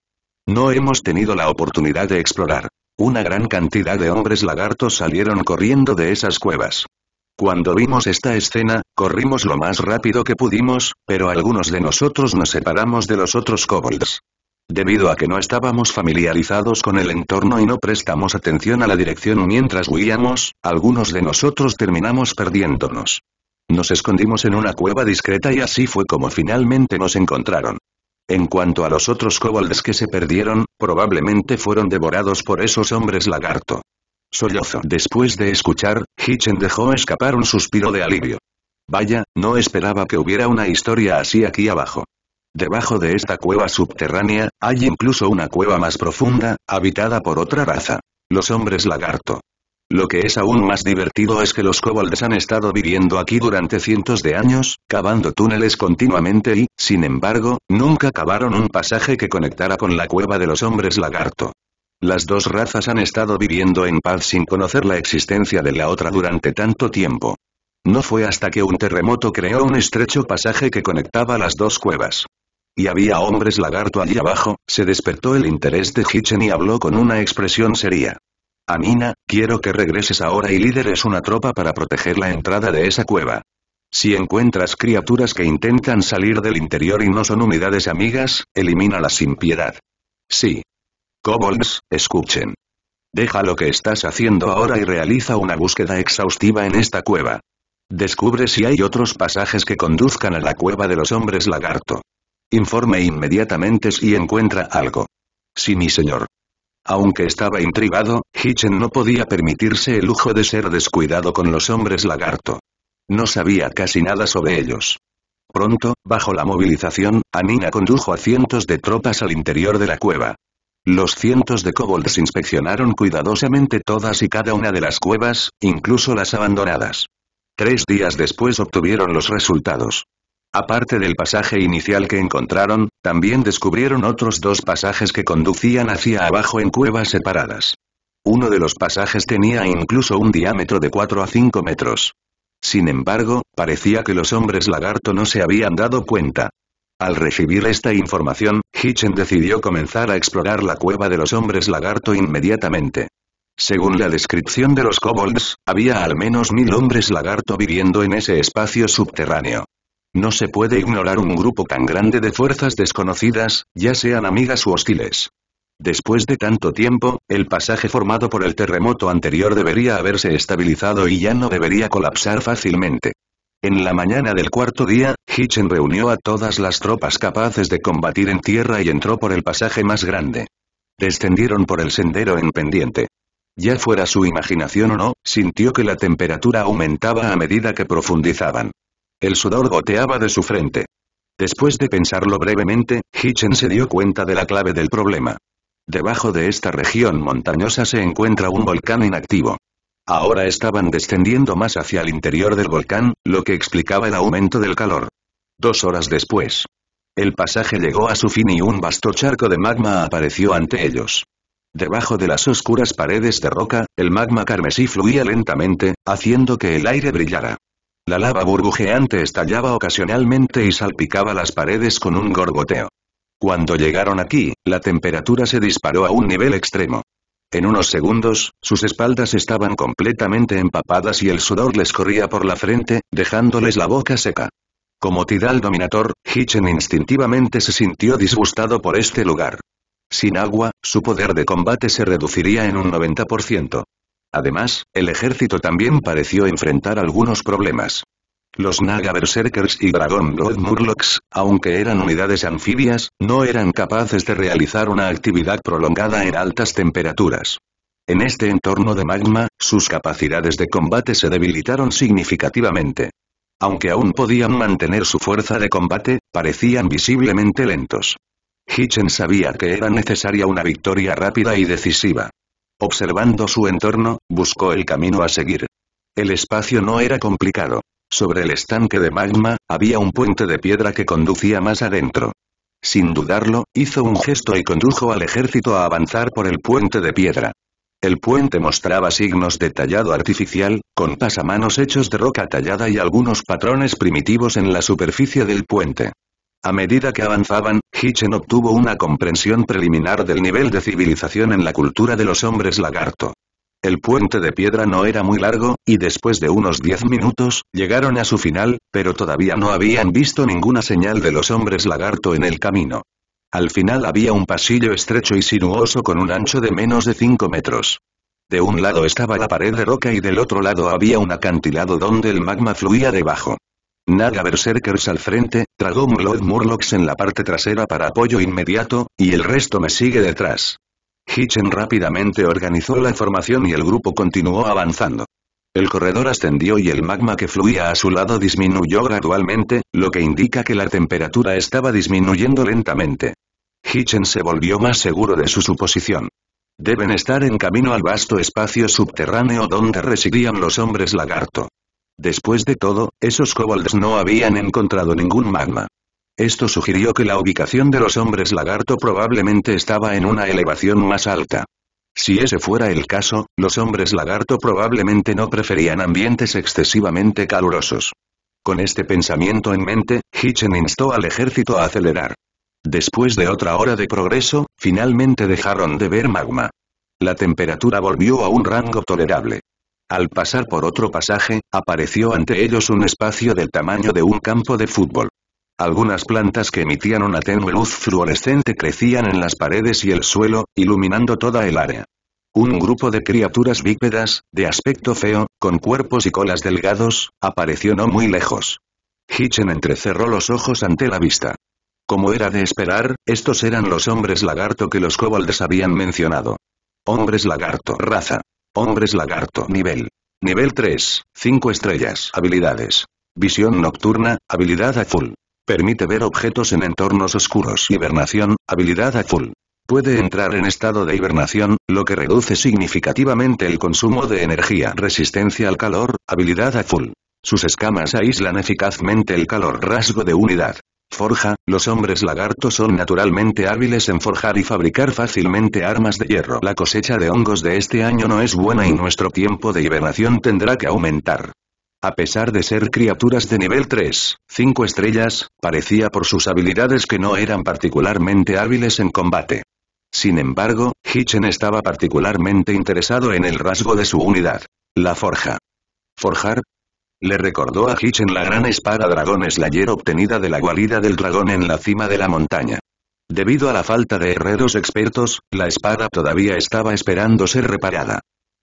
No hemos tenido la oportunidad de explorar. Una gran cantidad de hombres lagartos salieron corriendo de esas cuevas. Cuando vimos esta escena, corrimos lo más rápido que pudimos, pero algunos de nosotros nos separamos de los otros kobolds. Debido a que no estábamos familiarizados con el entorno y no prestamos atención a la dirección mientras huíamos, algunos de nosotros terminamos perdiéndonos. Nos escondimos en una cueva discreta y así fue como finalmente nos encontraron. En cuanto a los otros kobolds que se perdieron, probablemente fueron devorados por esos hombres lagarto. Sollozo. Después de escuchar, Hitchen dejó escapar un suspiro de alivio. Vaya, no esperaba que hubiera una historia así aquí abajo. Debajo de esta cueva subterránea, hay incluso una cueva más profunda, habitada por otra raza. Los hombres lagarto. Lo que es aún más divertido es que los kobolds han estado viviendo aquí durante cientos de años, cavando túneles continuamente y, sin embargo, nunca cavaron un pasaje que conectara con la cueva de los hombres lagarto. Las dos razas han estado viviendo en paz sin conocer la existencia de la otra durante tanto tiempo. No fue hasta que un terremoto creó un estrecho pasaje que conectaba las dos cuevas. Y había hombres lagarto allí abajo, se despertó el interés de Hitchen y habló con una expresión seria. Amina, quiero que regreses ahora y lideres una tropa para proteger la entrada de esa cueva. Si encuentras criaturas que intentan salir del interior y no son unidades amigas, elimínalas sin piedad. Sí. Kobolds, escuchen. Deja lo que estás haciendo ahora y realiza una búsqueda exhaustiva en esta cueva. Descubre si hay otros pasajes que conduzcan a la cueva de los hombres lagarto. Informe inmediatamente si encuentra algo. Sí, mi señor. Aunque estaba intrigado, Hitchen no podía permitirse el lujo de ser descuidado con los hombres lagarto. No sabía casi nada sobre ellos. Pronto, bajo la movilización, Anina condujo a cientos de tropas al interior de la cueva. Los cientos de kobolds inspeccionaron cuidadosamente todas y cada una de las cuevas, incluso las abandonadas. Tres días después obtuvieron los resultados. Aparte del pasaje inicial que encontraron, también descubrieron otros dos pasajes que conducían hacia abajo en cuevas separadas. Uno de los pasajes tenía incluso un diámetro de 4 a 5 metros. Sin embargo, parecía que los hombres lagarto no se habían dado cuenta. Al recibir esta información, Hitchen decidió comenzar a explorar la cueva de los hombres lagarto inmediatamente. Según la descripción de los kobolds, había al menos mil hombres lagarto viviendo en ese espacio subterráneo. No se puede ignorar un grupo tan grande de fuerzas desconocidas, ya sean amigas u hostiles. Después de tanto tiempo, el pasaje formado por el terremoto anterior debería haberse estabilizado y ya no debería colapsar fácilmente. En la mañana del cuarto día, Hitchen reunió a todas las tropas capaces de combatir en tierra y entró por el pasaje más grande. Descendieron por el sendero en pendiente. Ya fuera su imaginación o no, sintió que la temperatura aumentaba a medida que profundizaban. El sudor goteaba de su frente. Después de pensarlo brevemente, Hitchen se dio cuenta de la clave del problema. Debajo de esta región montañosa se encuentra un volcán inactivo. Ahora estaban descendiendo más hacia el interior del volcán, lo que explicaba el aumento del calor. Dos horas después. El pasaje llegó a su fin y un vasto charco de magma apareció ante ellos. Debajo de las oscuras paredes de roca, el magma carmesí fluía lentamente, haciendo que el aire brillara. La lava burbujeante estallaba ocasionalmente y salpicaba las paredes con un gorgoteo. Cuando llegaron aquí, la temperatura se disparó a un nivel extremo. En unos segundos, sus espaldas estaban completamente empapadas y el sudor les corría por la frente, dejándoles la boca seca. Como Tidal Dominator, Hitchen instintivamente se sintió disgustado por este lugar. Sin agua, su poder de combate se reduciría en un 90%. Además, el ejército también pareció enfrentar algunos problemas. Los Naga Berserkers y Dragon Blood Murlocs, aunque eran unidades anfibias, no eran capaces de realizar una actividad prolongada en altas temperaturas. En este entorno de magma, sus capacidades de combate se debilitaron significativamente. Aunque aún podían mantener su fuerza de combate, parecían visiblemente lentos. Hitchen sabía que era necesaria una victoria rápida y decisiva. Observando su entorno, buscó el camino a seguir. El espacio no era complicado. Sobre el estanque de magma, había un puente de piedra que conducía más adentro. Sin dudarlo, hizo un gesto y condujo al ejército a avanzar por el puente de piedra. El puente mostraba signos de tallado artificial, con pasamanos hechos de roca tallada y algunos patrones primitivos en la superficie del puente. A medida que avanzaban, Hitchen obtuvo una comprensión preliminar del nivel de civilización en la cultura de los hombres lagarto. El puente de piedra no era muy largo, y después de unos diez minutos, llegaron a su final, pero todavía no habían visto ninguna señal de los hombres lagarto en el camino. Al final había un pasillo estrecho y sinuoso con un ancho de menos de cinco metros. De un lado estaba la pared de roca y del otro lado había un acantilado donde el magma fluía debajo. Naga Berserkers al frente, tragó Mulod Murlocs en la parte trasera para apoyo inmediato, y el resto me sigue detrás. Hitchen rápidamente organizó la formación y el grupo continuó avanzando. El corredor ascendió y el magma que fluía a su lado disminuyó gradualmente, lo que indica que la temperatura estaba disminuyendo lentamente. Hitchen se volvió más seguro de su suposición. Deben estar en camino al vasto espacio subterráneo donde residían los hombres lagarto. Después de todo, esos kobolds no habían encontrado ningún magma. Esto sugirió que la ubicación de los hombres lagarto probablemente estaba en una elevación más alta. Si ese fuera el caso, los hombres lagarto probablemente no preferían ambientes excesivamente calurosos. Con este pensamiento en mente, Hitchen instó al ejército a acelerar. Después de otra hora de progreso, finalmente dejaron de ver magma. La temperatura volvió a un rango tolerable. Al pasar por otro pasaje, apareció ante ellos un espacio del tamaño de un campo de fútbol. Algunas plantas que emitían una tenue luz fluorescente crecían en las paredes y el suelo, iluminando toda el área. Un grupo de criaturas bípedas, de aspecto feo, con cuerpos y colas delgados, apareció no muy lejos. Hitchen entrecerró los ojos ante la vista. Como era de esperar, estos eran los hombres lagarto que los kobolds habían mencionado. Hombres lagarto, raza. Hombres lagarto nivel. Nivel 3, 5 estrellas. Habilidades. Visión nocturna, habilidad azul. Permite ver objetos en entornos oscuros. Hibernación, habilidad azul. Puede entrar en estado de hibernación, lo que reduce significativamente el consumo de energía. Resistencia al calor, habilidad azul. Sus escamas aíslan eficazmente el calor rasgo de unidad. Forja, los hombres lagartos son naturalmente hábiles en forjar y fabricar fácilmente armas de hierro. La cosecha de hongos de este año no es buena y nuestro tiempo de hibernación tendrá que aumentar. A pesar de ser criaturas de nivel 3, 5 estrellas, parecía por sus habilidades que no eran particularmente hábiles en combate. Sin embargo, Hitchen estaba particularmente interesado en el rasgo de su unidad. La forja. Forjar, le recordó a Hitchen la gran espada dragón Slayer obtenida de la guarida del dragón en la cima de la montaña. Debido a la falta de herreros expertos, la espada todavía estaba esperando ser reparada.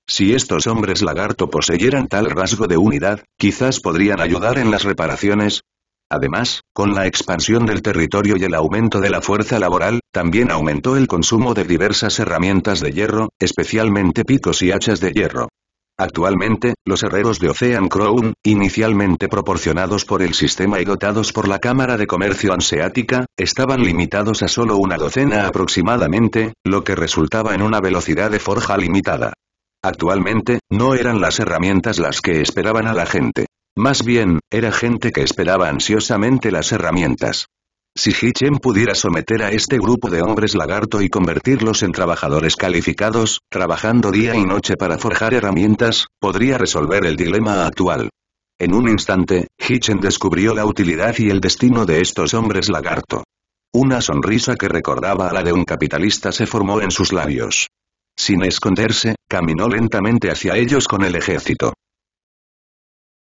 Si estos hombres lagarto poseyeran tal rasgo de unidad, quizás podrían ayudar en las reparaciones, Además, con la expansión del territorio y el aumento de la fuerza laboral, también aumentó el consumo de diversas herramientas de hierro, especialmente picos y hachas de hierro. Actualmente, los herreros de Ocean Crown, inicialmente proporcionados por el sistema y dotados por la Cámara de Comercio Anseática, estaban limitados a solo una docena aproximadamente, lo que resultaba en una velocidad de forja limitada. Actualmente, no eran las herramientas las que esperaban a la gente. Más bien, era gente que esperaba ansiosamente las herramientas. Si Hichen pudiera someter a este grupo de hombres lagarto y convertirlos en trabajadores calificados, trabajando día y noche para forjar herramientas, podría resolver el dilema actual. En un instante, Hichen descubrió la utilidad y el destino de estos hombres lagarto. Una sonrisa que recordaba a la de un capitalista se formó en sus labios. Sin esconderse, caminó lentamente hacia ellos con el ejército.